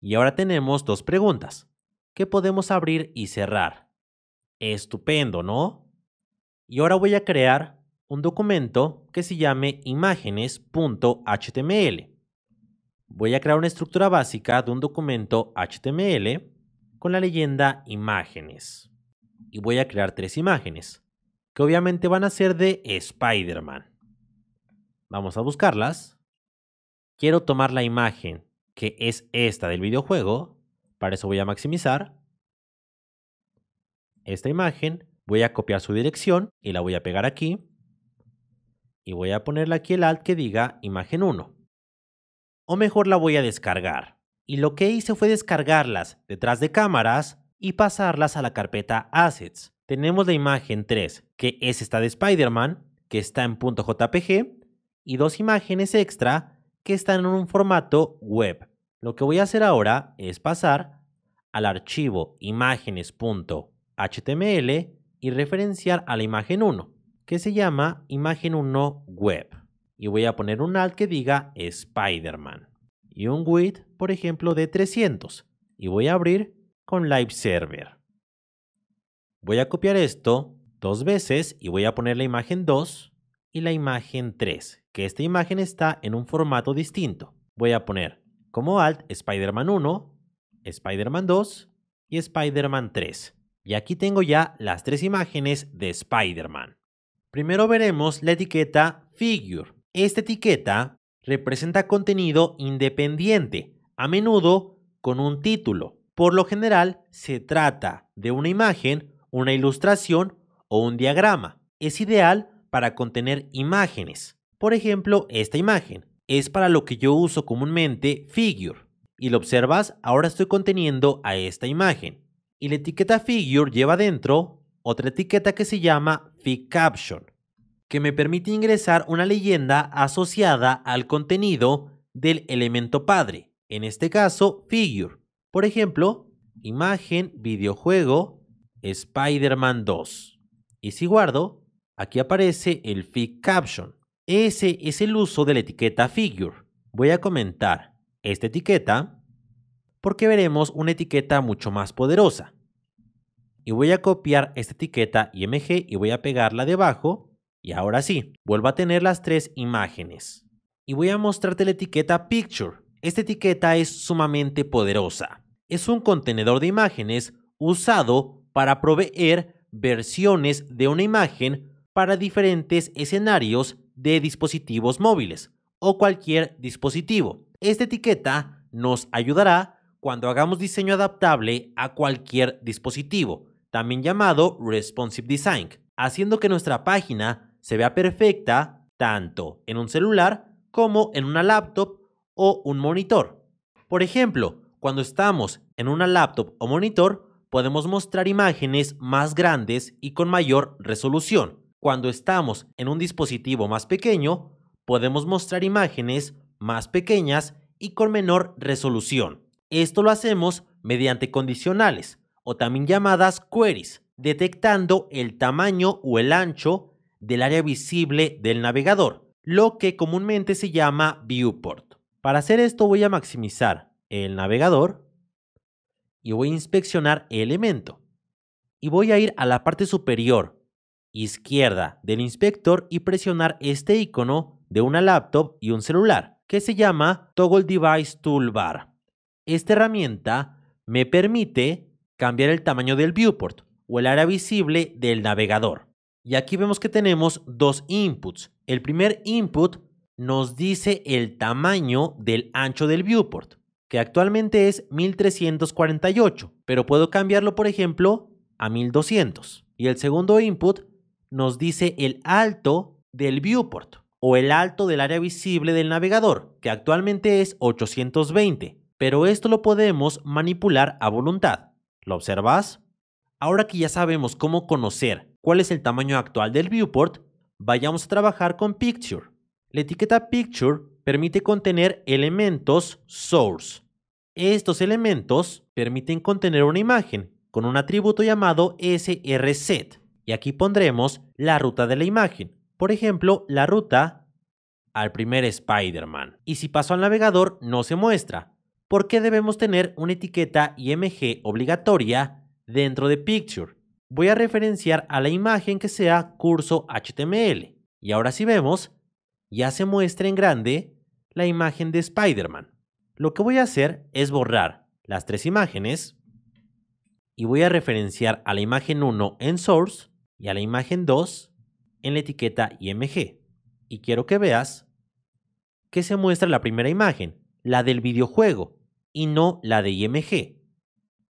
Y ahora tenemos dos preguntas que podemos abrir y cerrar. Estupendo, ¿no? Y ahora voy a crear un documento que se llame imágenes.html. Voy a crear una estructura básica de un documento HTML con la leyenda imágenes. Y voy a crear tres imágenes que obviamente van a ser de Spider-Man. Vamos a buscarlas. Quiero tomar la imagen que es esta del videojuego. Para eso voy a maximizar esta imagen. Voy a copiar su dirección y la voy a pegar aquí. Y voy a ponerle aquí el alt que diga imagen 1. O mejor la voy a descargar. Y lo que hice fue descargarlas detrás de cámaras y pasarlas a la carpeta assets. Tenemos la imagen 3, que es esta de Spider-Man, que está en .jpg, y dos imágenes extra que están en un formato web. Lo que voy a hacer ahora es pasar al archivo imágenes.html y referenciar a la imagen 1, que se llama imagen 1 web. Y voy a poner un alt que diga Spider-Man y un width, por ejemplo, de 300. Y voy a abrir con Live Server. Voy a copiar esto dos veces y voy a poner la imagen 2 y la imagen 3, que esta imagen está en un formato distinto. Voy a poner como alt Spider-Man 1, Spider-Man 2 y Spider-Man 3. Y aquí tengo ya las tres imágenes de Spider-Man. Primero veremos la etiqueta Figure. Esta etiqueta representa contenido independiente, a menudo con un título. Por lo general se trata de una imagen una ilustración o un diagrama. Es ideal para contener imágenes. Por ejemplo, esta imagen es para lo que yo uso comúnmente figure. Y lo observas, ahora estoy conteniendo a esta imagen. Y la etiqueta figure lleva dentro otra etiqueta que se llama figCaption, que me permite ingresar una leyenda asociada al contenido del elemento padre, en este caso figure. Por ejemplo, imagen, videojuego, Spider-Man 2. Y si guardo, aquí aparece el Fig Caption. Ese es el uso de la etiqueta Figure. Voy a comentar esta etiqueta porque veremos una etiqueta mucho más poderosa. Y voy a copiar esta etiqueta IMG y voy a pegarla debajo. Y ahora sí, vuelvo a tener las tres imágenes. Y voy a mostrarte la etiqueta Picture. Esta etiqueta es sumamente poderosa. Es un contenedor de imágenes usado para proveer versiones de una imagen para diferentes escenarios de dispositivos móviles o cualquier dispositivo. Esta etiqueta nos ayudará cuando hagamos diseño adaptable a cualquier dispositivo, también llamado responsive design, haciendo que nuestra página se vea perfecta tanto en un celular como en una laptop o un monitor. Por ejemplo, cuando estamos en una laptop o monitor, podemos mostrar imágenes más grandes y con mayor resolución. Cuando estamos en un dispositivo más pequeño, podemos mostrar imágenes más pequeñas y con menor resolución. Esto lo hacemos mediante condicionales, o también llamadas queries, detectando el tamaño o el ancho del área visible del navegador, lo que comúnmente se llama viewport. Para hacer esto voy a maximizar el navegador y voy a inspeccionar elemento. Y voy a ir a la parte superior izquierda del inspector y presionar este icono de una laptop y un celular, que se llama Toggle Device Toolbar. Esta herramienta me permite cambiar el tamaño del viewport o el área visible del navegador. Y aquí vemos que tenemos dos inputs. El primer input nos dice el tamaño del ancho del viewport que actualmente es 1348, pero puedo cambiarlo, por ejemplo, a 1200. Y el segundo input nos dice el alto del viewport o el alto del área visible del navegador, que actualmente es 820, pero esto lo podemos manipular a voluntad. ¿Lo observas? Ahora que ya sabemos cómo conocer cuál es el tamaño actual del viewport, vayamos a trabajar con Picture. La etiqueta Picture permite contener elementos source. Estos elementos permiten contener una imagen con un atributo llamado srset y aquí pondremos la ruta de la imagen. Por ejemplo, la ruta al primer Spider-Man. Y si paso al navegador no se muestra, ¿Por qué debemos tener una etiqueta IMG obligatoria dentro de Picture. Voy a referenciar a la imagen que sea curso HTML. Y ahora si vemos, ya se muestra en grande la imagen de Spider-Man. Lo que voy a hacer es borrar las tres imágenes y voy a referenciar a la imagen 1 en Source y a la imagen 2 en la etiqueta IMG. Y quiero que veas que se muestra la primera imagen, la del videojuego, y no la de IMG.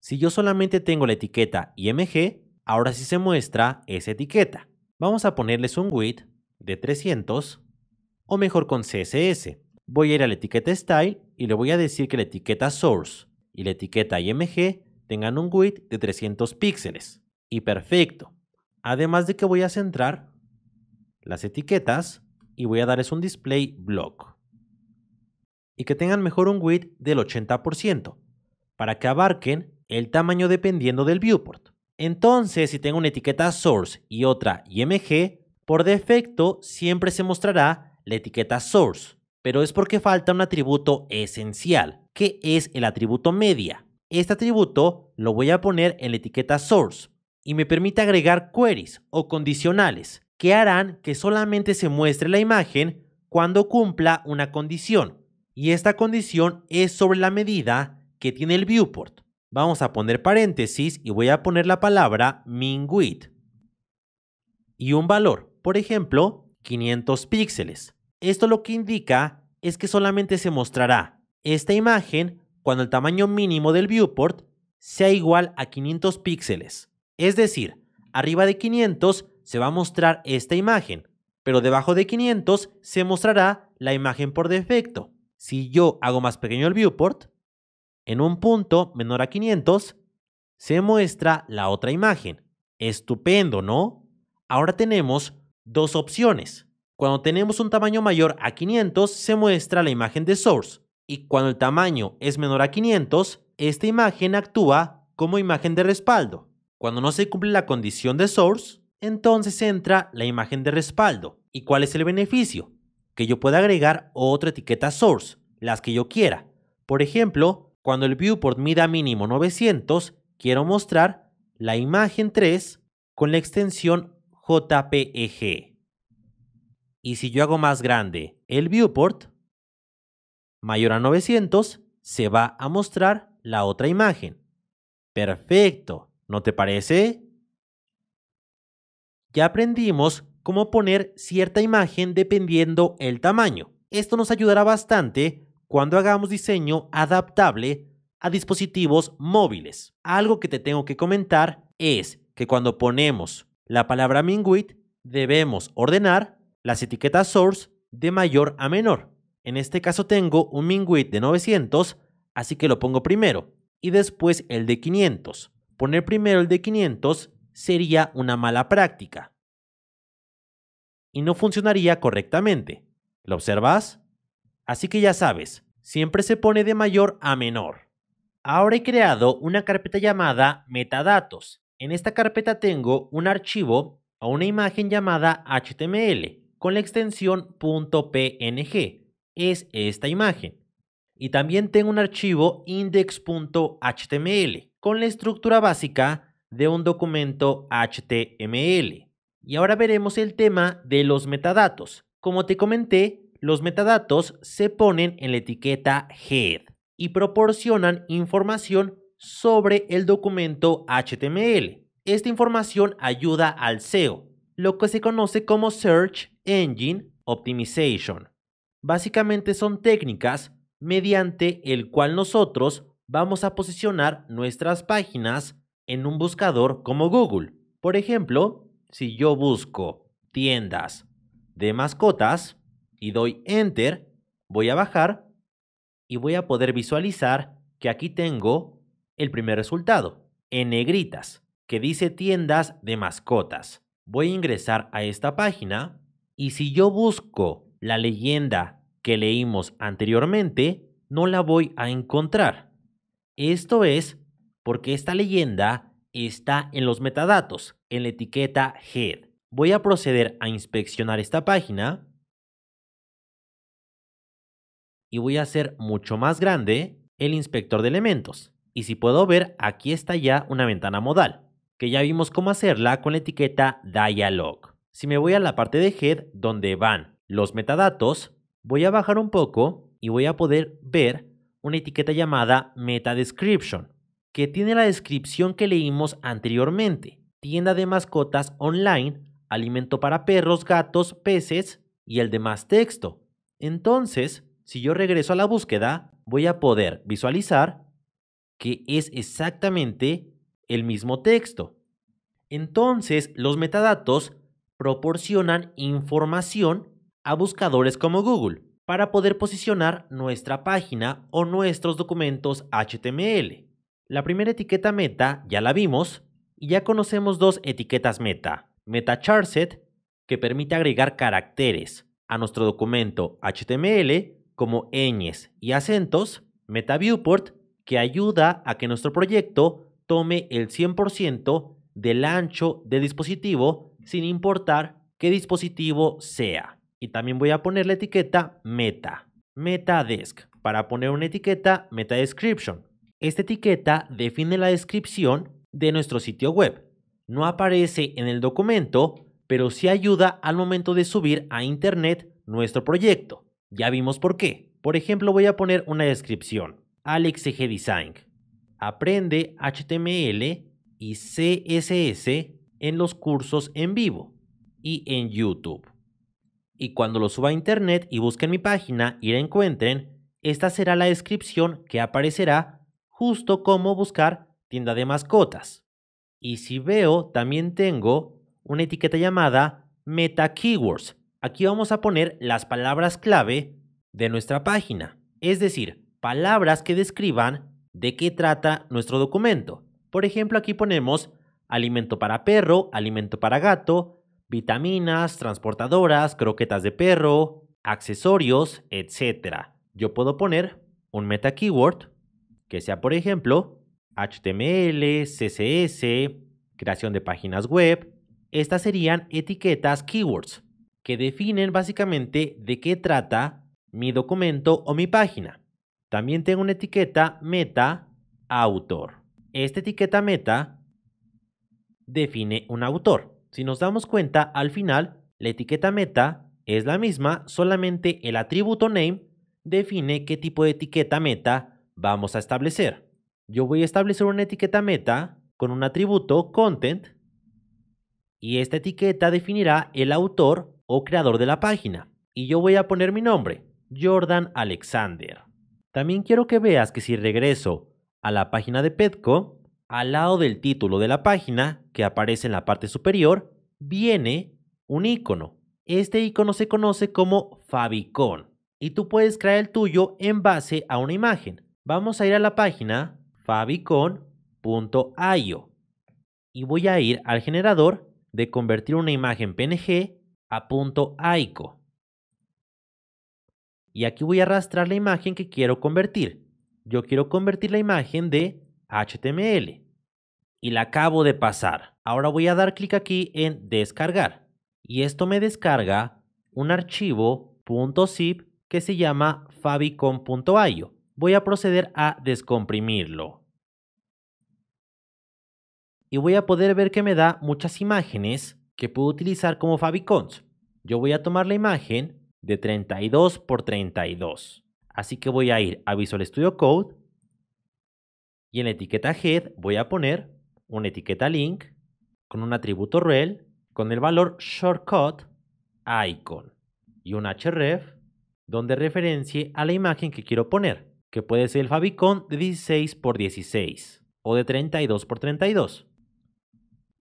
Si yo solamente tengo la etiqueta IMG, ahora sí se muestra esa etiqueta. Vamos a ponerles un width de 300 o mejor con CSS voy a ir a la etiqueta Style y le voy a decir que la etiqueta Source y la etiqueta IMG tengan un width de 300 píxeles. Y perfecto. Además de que voy a centrar las etiquetas y voy a darles un display block. Y que tengan mejor un width del 80% para que abarquen el tamaño dependiendo del viewport. Entonces, si tengo una etiqueta source y otra IMG, por defecto siempre se mostrará la etiqueta source pero es porque falta un atributo esencial, que es el atributo media. Este atributo lo voy a poner en la etiqueta source y me permite agregar queries o condicionales que harán que solamente se muestre la imagen cuando cumpla una condición. Y esta condición es sobre la medida que tiene el viewport. Vamos a poner paréntesis y voy a poner la palabra min width y un valor, por ejemplo, 500 píxeles. Esto lo que indica es que solamente se mostrará esta imagen cuando el tamaño mínimo del viewport sea igual a 500 píxeles. Es decir, arriba de 500 se va a mostrar esta imagen, pero debajo de 500 se mostrará la imagen por defecto. Si yo hago más pequeño el viewport, en un punto menor a 500, se muestra la otra imagen. Estupendo, ¿no? Ahora tenemos dos opciones. Cuando tenemos un tamaño mayor a 500, se muestra la imagen de source, y cuando el tamaño es menor a 500, esta imagen actúa como imagen de respaldo. Cuando no se cumple la condición de source, entonces entra la imagen de respaldo. ¿Y cuál es el beneficio? Que yo pueda agregar otra etiqueta source, las que yo quiera. Por ejemplo, cuando el viewport mida mínimo 900, quiero mostrar la imagen 3 con la extensión JPEG. Y si yo hago más grande el viewport, mayor a 900, se va a mostrar la otra imagen. Perfecto, ¿no te parece? Ya aprendimos cómo poner cierta imagen dependiendo el tamaño. Esto nos ayudará bastante cuando hagamos diseño adaptable a dispositivos móviles. Algo que te tengo que comentar es que cuando ponemos la palabra Minguit debemos ordenar las etiquetas source de mayor a menor. En este caso tengo un min de 900, así que lo pongo primero y después el de 500. Poner primero el de 500 sería una mala práctica y no funcionaría correctamente. ¿Lo observas? Así que ya sabes, siempre se pone de mayor a menor. Ahora he creado una carpeta llamada metadatos. En esta carpeta tengo un archivo o una imagen llamada HTML con la extensión .png. Es esta imagen. Y también tengo un archivo index.html con la estructura básica de un documento HTML. Y ahora veremos el tema de los metadatos. Como te comenté, los metadatos se ponen en la etiqueta head y proporcionan información sobre el documento HTML. Esta información ayuda al SEO, lo que se conoce como Search Engine Optimization. Básicamente son técnicas mediante el cual nosotros vamos a posicionar nuestras páginas en un buscador como Google. Por ejemplo, si yo busco tiendas de mascotas y doy enter, voy a bajar y voy a poder visualizar que aquí tengo el primer resultado en negritas que dice tiendas de mascotas voy a ingresar a esta página y si yo busco la leyenda que leímos anteriormente, no la voy a encontrar. Esto es porque esta leyenda está en los metadatos, en la etiqueta head. Voy a proceder a inspeccionar esta página y voy a hacer mucho más grande el inspector de elementos. Y si puedo ver, aquí está ya una ventana modal que ya vimos cómo hacerla con la etiqueta dialog. Si me voy a la parte de head donde van los metadatos, voy a bajar un poco y voy a poder ver una etiqueta llamada meta description, que tiene la descripción que leímos anteriormente. Tienda de mascotas online, alimento para perros, gatos, peces y el demás texto. Entonces, si yo regreso a la búsqueda, voy a poder visualizar que es exactamente el mismo texto. Entonces, los metadatos proporcionan información a buscadores como Google para poder posicionar nuestra página o nuestros documentos HTML. La primera etiqueta meta ya la vimos y ya conocemos dos etiquetas meta. Meta charset, que permite agregar caracteres a nuestro documento HTML como ñes y acentos. Meta viewport, que ayuda a que nuestro proyecto tome el 100% del ancho de dispositivo sin importar qué dispositivo sea. Y también voy a poner la etiqueta meta, metadesk, para poner una etiqueta meta description. Esta etiqueta define la descripción de nuestro sitio web. No aparece en el documento, pero sí ayuda al momento de subir a internet nuestro proyecto. Ya vimos por qué. Por ejemplo, voy a poner una descripción. Alex EG Design. Aprende HTML y CSS en los cursos en vivo y en YouTube. Y cuando lo suba a internet y busquen mi página y la encuentren, esta será la descripción que aparecerá justo como buscar tienda de mascotas. Y si veo, también tengo una etiqueta llamada Meta Keywords. Aquí vamos a poner las palabras clave de nuestra página, es decir, palabras que describan de qué trata nuestro documento. Por ejemplo, aquí ponemos alimento para perro, alimento para gato, vitaminas, transportadoras, croquetas de perro, accesorios, etc. Yo puedo poner un meta keyword que sea, por ejemplo, HTML, CSS, creación de páginas web. Estas serían etiquetas keywords que definen básicamente de qué trata mi documento o mi página. También tengo una etiqueta meta autor. Esta etiqueta meta define un autor. Si nos damos cuenta, al final, la etiqueta meta es la misma, solamente el atributo name define qué tipo de etiqueta meta vamos a establecer. Yo voy a establecer una etiqueta meta con un atributo content y esta etiqueta definirá el autor o creador de la página. Y yo voy a poner mi nombre, Jordan Alexander. También quiero que veas que si regreso a la página de Petco, al lado del título de la página, que aparece en la parte superior, viene un icono. Este icono se conoce como Fabicon. y tú puedes crear el tuyo en base a una imagen. Vamos a ir a la página favicon.io y voy a ir al generador de convertir una imagen PNG a punto .aico. Y aquí voy a arrastrar la imagen que quiero convertir. Yo quiero convertir la imagen de HTML. Y la acabo de pasar. Ahora voy a dar clic aquí en descargar. Y esto me descarga un archivo .zip que se llama favicon.io. Voy a proceder a descomprimirlo. Y voy a poder ver que me da muchas imágenes que puedo utilizar como favicons. Yo voy a tomar la imagen de 32 por 32. Así que voy a ir a Visual Studio Code y en la etiqueta head voy a poner una etiqueta link con un atributo rel con el valor shortcut icon y un href donde referencie a la imagen que quiero poner, que puede ser el favicon de 16 por 16 o de 32 por 32.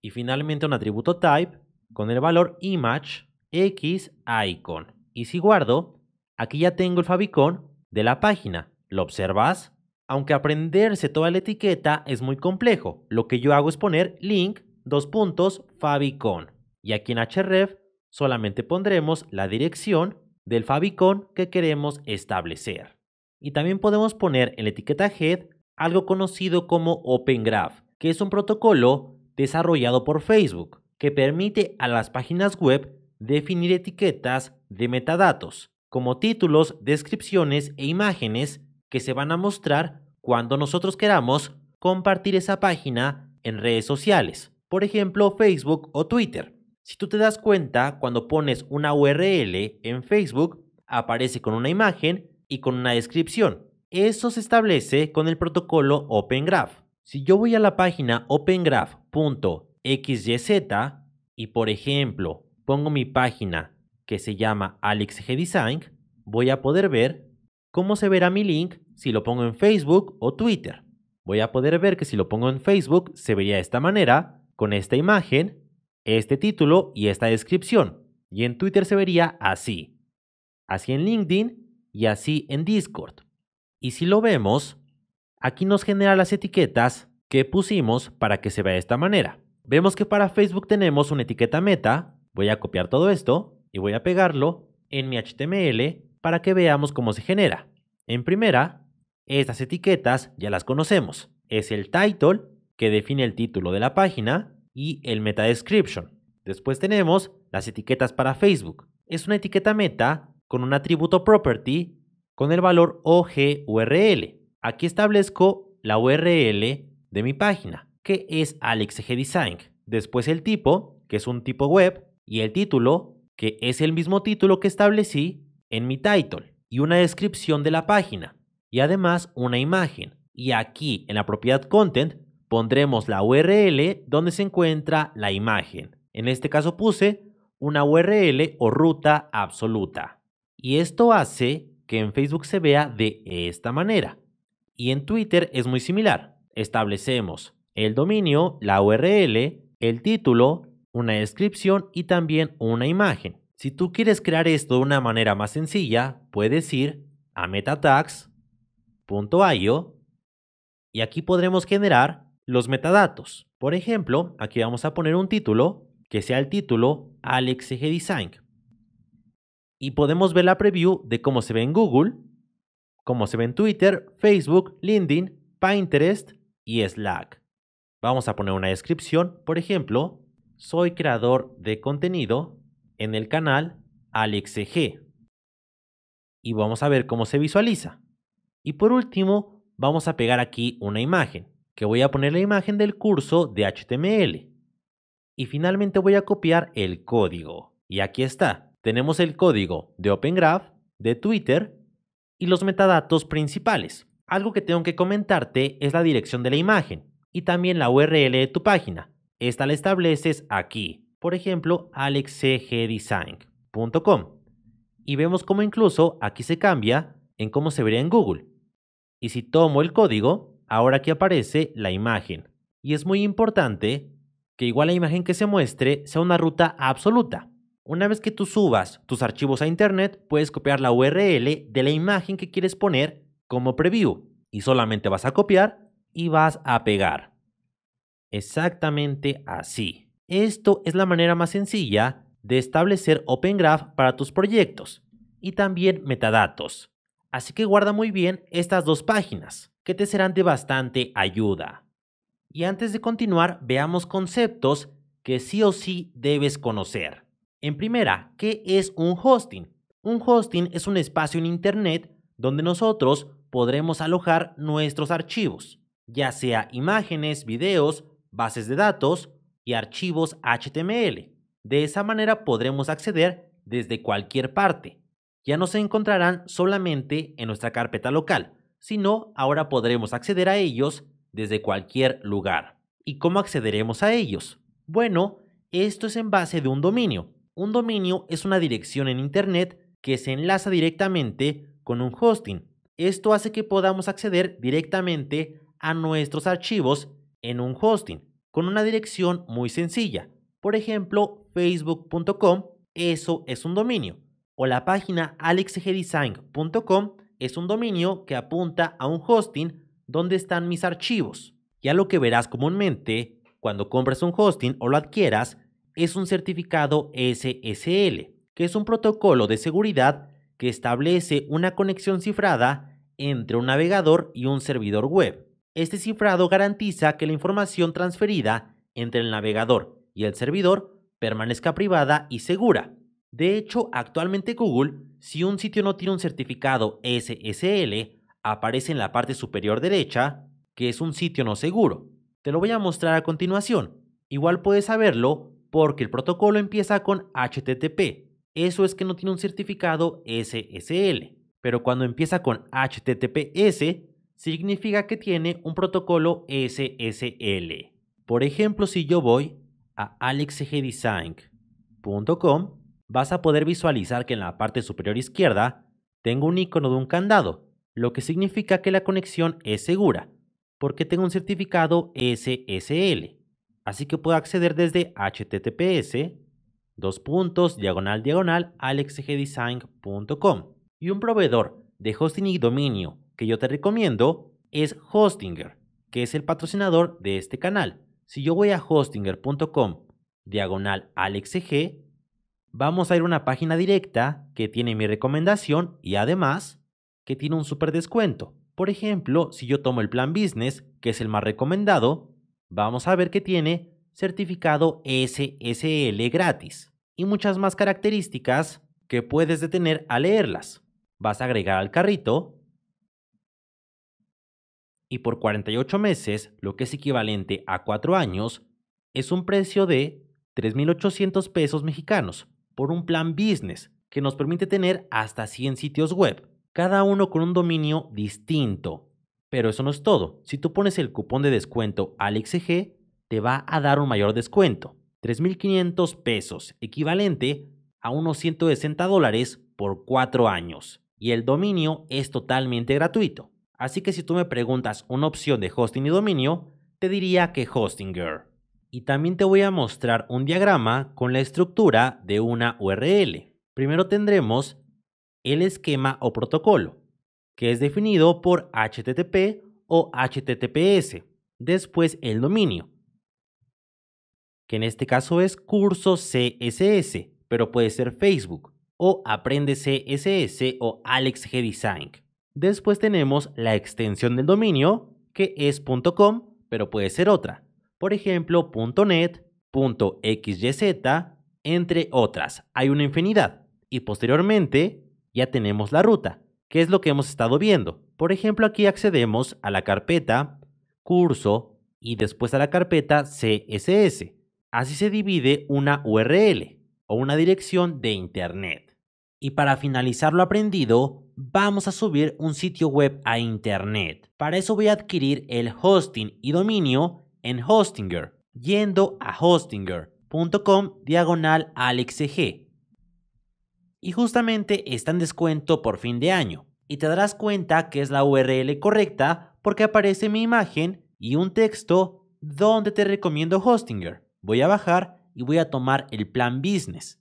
Y finalmente un atributo type con el valor image x icon y si guardo, aquí ya tengo el favicon de la página. ¿Lo observas? Aunque aprenderse toda la etiqueta es muy complejo, lo que yo hago es poner link, dos puntos, favicon. Y aquí en href solamente pondremos la dirección del favicon que queremos establecer. Y también podemos poner en la etiqueta head algo conocido como Open Graph, que es un protocolo desarrollado por Facebook que permite a las páginas web definir etiquetas de metadatos, como títulos, descripciones e imágenes que se van a mostrar cuando nosotros queramos compartir esa página en redes sociales, por ejemplo Facebook o Twitter. Si tú te das cuenta, cuando pones una URL en Facebook, aparece con una imagen y con una descripción. Eso se establece con el protocolo Open Si yo voy a la página opengraph.xyz y por ejemplo pongo mi página que se llama Alex Design, voy a poder ver cómo se verá mi link si lo pongo en Facebook o Twitter. Voy a poder ver que si lo pongo en Facebook se vería de esta manera, con esta imagen, este título y esta descripción. Y en Twitter se vería así. Así en LinkedIn y así en Discord. Y si lo vemos, aquí nos genera las etiquetas que pusimos para que se vea de esta manera. Vemos que para Facebook tenemos una etiqueta meta, Voy a copiar todo esto y voy a pegarlo en mi HTML para que veamos cómo se genera. En primera, estas etiquetas ya las conocemos. Es el title, que define el título de la página, y el meta description. Después tenemos las etiquetas para Facebook. Es una etiqueta meta con un atributo property con el valor OGURL. Aquí establezco la URL de mi página, que es AlexGDesign. Después el tipo, que es un tipo web, y el título, que es el mismo título que establecí en mi title, y una descripción de la página, y además una imagen. Y aquí en la propiedad content pondremos la URL donde se encuentra la imagen. En este caso puse una URL o ruta absoluta. Y esto hace que en Facebook se vea de esta manera. Y en Twitter es muy similar. Establecemos el dominio, la URL, el título, una descripción y también una imagen. Si tú quieres crear esto de una manera más sencilla, puedes ir a metatags.io y aquí podremos generar los metadatos. Por ejemplo, aquí vamos a poner un título que sea el título Alex Design. Y podemos ver la preview de cómo se ve en Google, cómo se ve en Twitter, Facebook, LinkedIn, Pinterest y Slack. Vamos a poner una descripción, por ejemplo, soy creador de contenido en el canal AlexG. Y vamos a ver cómo se visualiza. Y por último, vamos a pegar aquí una imagen, que voy a poner la imagen del curso de HTML. Y finalmente voy a copiar el código. Y aquí está. Tenemos el código de OpenGraph, de Twitter y los metadatos principales. Algo que tengo que comentarte es la dirección de la imagen y también la URL de tu página. Esta la estableces aquí, por ejemplo, alexcgdesign.com. Y vemos cómo incluso aquí se cambia en cómo se vería en Google. Y si tomo el código, ahora aquí aparece la imagen. Y es muy importante que igual la imagen que se muestre sea una ruta absoluta. Una vez que tú subas tus archivos a internet, puedes copiar la URL de la imagen que quieres poner como preview y solamente vas a copiar y vas a pegar. Exactamente así. Esto es la manera más sencilla de establecer Open Graph para tus proyectos y también metadatos. Así que guarda muy bien estas dos páginas, que te serán de bastante ayuda. Y antes de continuar, veamos conceptos que sí o sí debes conocer. En primera, ¿qué es un hosting? Un hosting es un espacio en Internet donde nosotros podremos alojar nuestros archivos, ya sea imágenes, videos bases de datos y archivos HTML. De esa manera podremos acceder desde cualquier parte. Ya no se encontrarán solamente en nuestra carpeta local, sino ahora podremos acceder a ellos desde cualquier lugar. ¿Y cómo accederemos a ellos? Bueno, esto es en base de un dominio. Un dominio es una dirección en Internet que se enlaza directamente con un hosting. Esto hace que podamos acceder directamente a nuestros archivos en un hosting con una dirección muy sencilla. Por ejemplo, facebook.com, eso es un dominio. O la página alexgdesign.com es un dominio que apunta a un hosting donde están mis archivos. Ya lo que verás comúnmente cuando compras un hosting o lo adquieras es un certificado SSL, que es un protocolo de seguridad que establece una conexión cifrada entre un navegador y un servidor web. Este cifrado garantiza que la información transferida entre el navegador y el servidor permanezca privada y segura. De hecho, actualmente Google, si un sitio no tiene un certificado SSL, aparece en la parte superior derecha que es un sitio no seguro. Te lo voy a mostrar a continuación. Igual puedes saberlo porque el protocolo empieza con HTTP. Eso es que no tiene un certificado SSL. Pero cuando empieza con HTTPS, significa que tiene un protocolo SSL. Por ejemplo, si yo voy a alexgdesign.com, vas a poder visualizar que en la parte superior izquierda tengo un icono de un candado, lo que significa que la conexión es segura, porque tengo un certificado SSL. Así que puedo acceder desde https dos puntos diagonal diagonal alexgdesign.com y un proveedor de hosting y dominio que yo te recomiendo es Hostinger, que es el patrocinador de este canal. Si yo voy a hostinger.com diagonal alexg, vamos a ir a una página directa que tiene mi recomendación y además que tiene un super descuento. Por ejemplo, si yo tomo el plan business, que es el más recomendado, vamos a ver que tiene certificado SSL gratis y muchas más características que puedes detener a leerlas. Vas a agregar al carrito y por 48 meses, lo que es equivalente a 4 años, es un precio de 3.800 pesos mexicanos por un plan business que nos permite tener hasta 100 sitios web, cada uno con un dominio distinto. Pero eso no es todo. Si tú pones el cupón de descuento AlexG, te va a dar un mayor descuento, 3.500 pesos, equivalente a unos 160 dólares por 4 años. Y el dominio es totalmente gratuito. Así que si tú me preguntas una opción de hosting y dominio, te diría que Hostinger. Y también te voy a mostrar un diagrama con la estructura de una URL. Primero tendremos el esquema o protocolo, que es definido por HTTP o HTTPS. Después el dominio, que en este caso es curso CSS, pero puede ser Facebook o aprende CSS o Alex Design. Después tenemos la extensión del dominio, que es .com, pero puede ser otra. Por ejemplo, .net, .xyz, entre otras. Hay una infinidad. Y posteriormente ya tenemos la ruta, que es lo que hemos estado viendo. Por ejemplo, aquí accedemos a la carpeta curso y después a la carpeta CSS. Así se divide una URL o una dirección de Internet. Y para finalizar lo aprendido, vamos a subir un sitio web a internet. Para eso voy a adquirir el hosting y dominio en Hostinger, yendo a hostinger.com diagonal alexeg. Y justamente está en descuento por fin de año. Y te darás cuenta que es la URL correcta porque aparece mi imagen y un texto donde te recomiendo Hostinger. Voy a bajar y voy a tomar el plan business,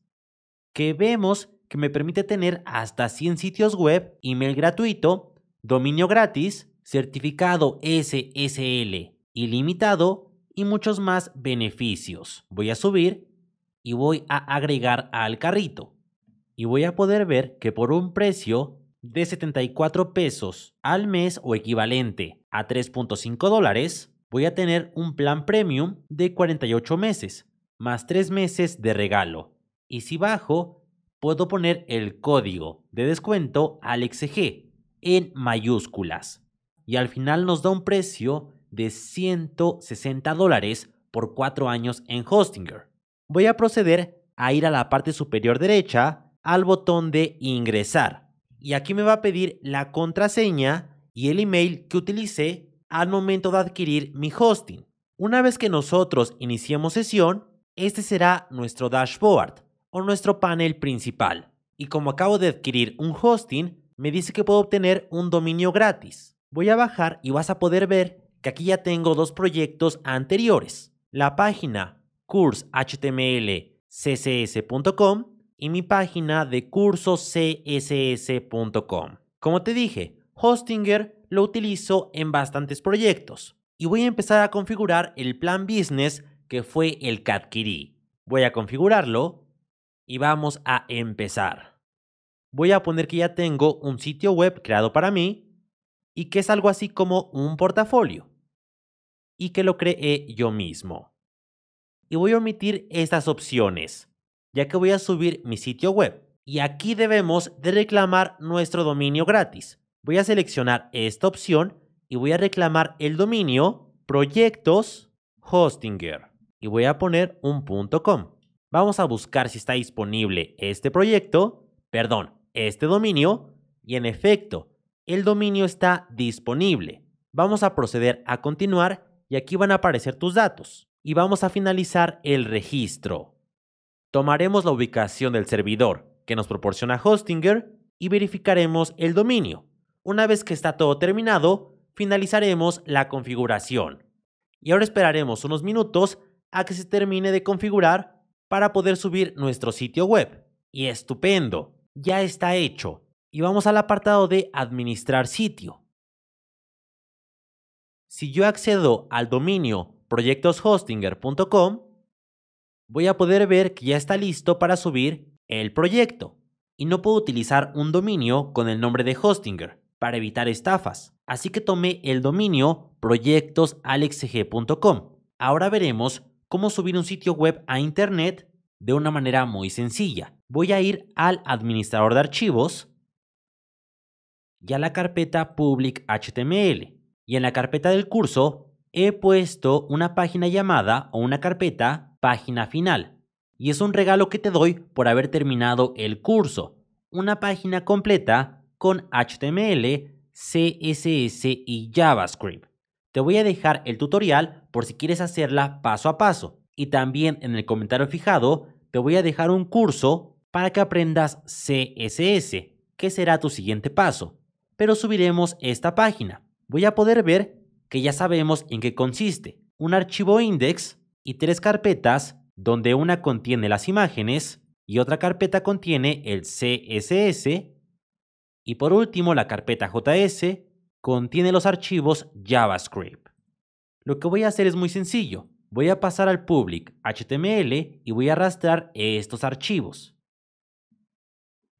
que vemos que me permite tener hasta 100 sitios web, email gratuito, dominio gratis, certificado SSL ilimitado y muchos más beneficios. Voy a subir y voy a agregar al carrito. Y voy a poder ver que por un precio de 74 pesos al mes o equivalente a 3.5 dólares, voy a tener un plan premium de 48 meses, más 3 meses de regalo. Y si bajo puedo poner el código de descuento AlexG en mayúsculas. Y al final nos da un precio de 160 dólares por 4 años en Hostinger. Voy a proceder a ir a la parte superior derecha al botón de ingresar. Y aquí me va a pedir la contraseña y el email que utilicé al momento de adquirir mi hosting. Una vez que nosotros iniciemos sesión, este será nuestro dashboard o nuestro panel principal. Y como acabo de adquirir un hosting, me dice que puedo obtener un dominio gratis. Voy a bajar y vas a poder ver que aquí ya tengo dos proyectos anteriores. La página kurshtmlcss.com y mi página de cursoscss.com. Como te dije, Hostinger lo utilizo en bastantes proyectos y voy a empezar a configurar el plan business que fue el que adquirí. Voy a configurarlo y vamos a empezar. Voy a poner que ya tengo un sitio web creado para mí y que es algo así como un portafolio y que lo creé yo mismo. Y voy a omitir estas opciones, ya que voy a subir mi sitio web. Y aquí debemos de reclamar nuestro dominio gratis. Voy a seleccionar esta opción y voy a reclamar el dominio proyectos hostinger y voy a poner un .com. Vamos a buscar si está disponible este proyecto, perdón, este dominio, y en efecto, el dominio está disponible. Vamos a proceder a continuar y aquí van a aparecer tus datos. Y vamos a finalizar el registro. Tomaremos la ubicación del servidor que nos proporciona Hostinger y verificaremos el dominio. Una vez que está todo terminado, finalizaremos la configuración. Y ahora esperaremos unos minutos a que se termine de configurar para poder subir nuestro sitio web. Y estupendo, ya está hecho. Y vamos al apartado de administrar sitio. Si yo accedo al dominio proyectoshostinger.com, voy a poder ver que ya está listo para subir el proyecto. Y no puedo utilizar un dominio con el nombre de Hostinger para evitar estafas. Así que tomé el dominio proyectosalexg.com. Ahora veremos cómo subir un sitio web a Internet de una manera muy sencilla. Voy a ir al administrador de archivos y a la carpeta public HTML. Y en la carpeta del curso he puesto una página llamada o una carpeta página final. Y es un regalo que te doy por haber terminado el curso. Una página completa con HTML, CSS y JavaScript. Te voy a dejar el tutorial por si quieres hacerla paso a paso. Y también en el comentario fijado te voy a dejar un curso para que aprendas CSS, que será tu siguiente paso. Pero subiremos esta página. Voy a poder ver que ya sabemos en qué consiste. Un archivo index y tres carpetas donde una contiene las imágenes y otra carpeta contiene el CSS y por último la carpeta JS contiene los archivos JavaScript. Lo que voy a hacer es muy sencillo. Voy a pasar al public HTML y voy a arrastrar estos archivos.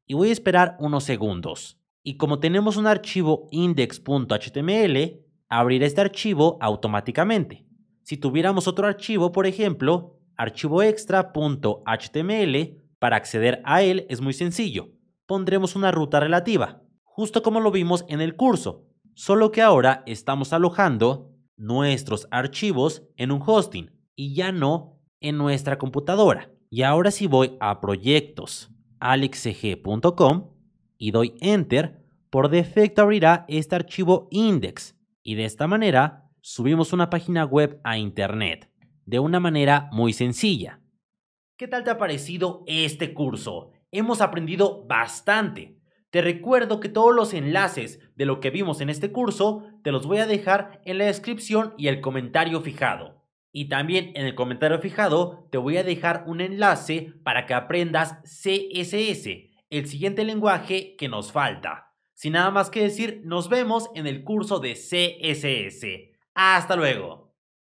Y voy a esperar unos segundos. Y como tenemos un archivo index.html, abrirá este archivo automáticamente. Si tuviéramos otro archivo, por ejemplo, archivo extra.html, para acceder a él es muy sencillo. Pondremos una ruta relativa, justo como lo vimos en el curso, solo que ahora estamos alojando nuestros archivos en un hosting y ya no en nuestra computadora. Y ahora si voy a proyectos alexg.com y doy enter, por defecto abrirá este archivo index y de esta manera subimos una página web a internet de una manera muy sencilla. ¿Qué tal te ha parecido este curso? Hemos aprendido bastante. Te recuerdo que todos los enlaces de lo que vimos en este curso te los voy a dejar en la descripción y el comentario fijado. Y también en el comentario fijado te voy a dejar un enlace para que aprendas CSS, el siguiente lenguaje que nos falta. Sin nada más que decir, nos vemos en el curso de CSS. Hasta luego.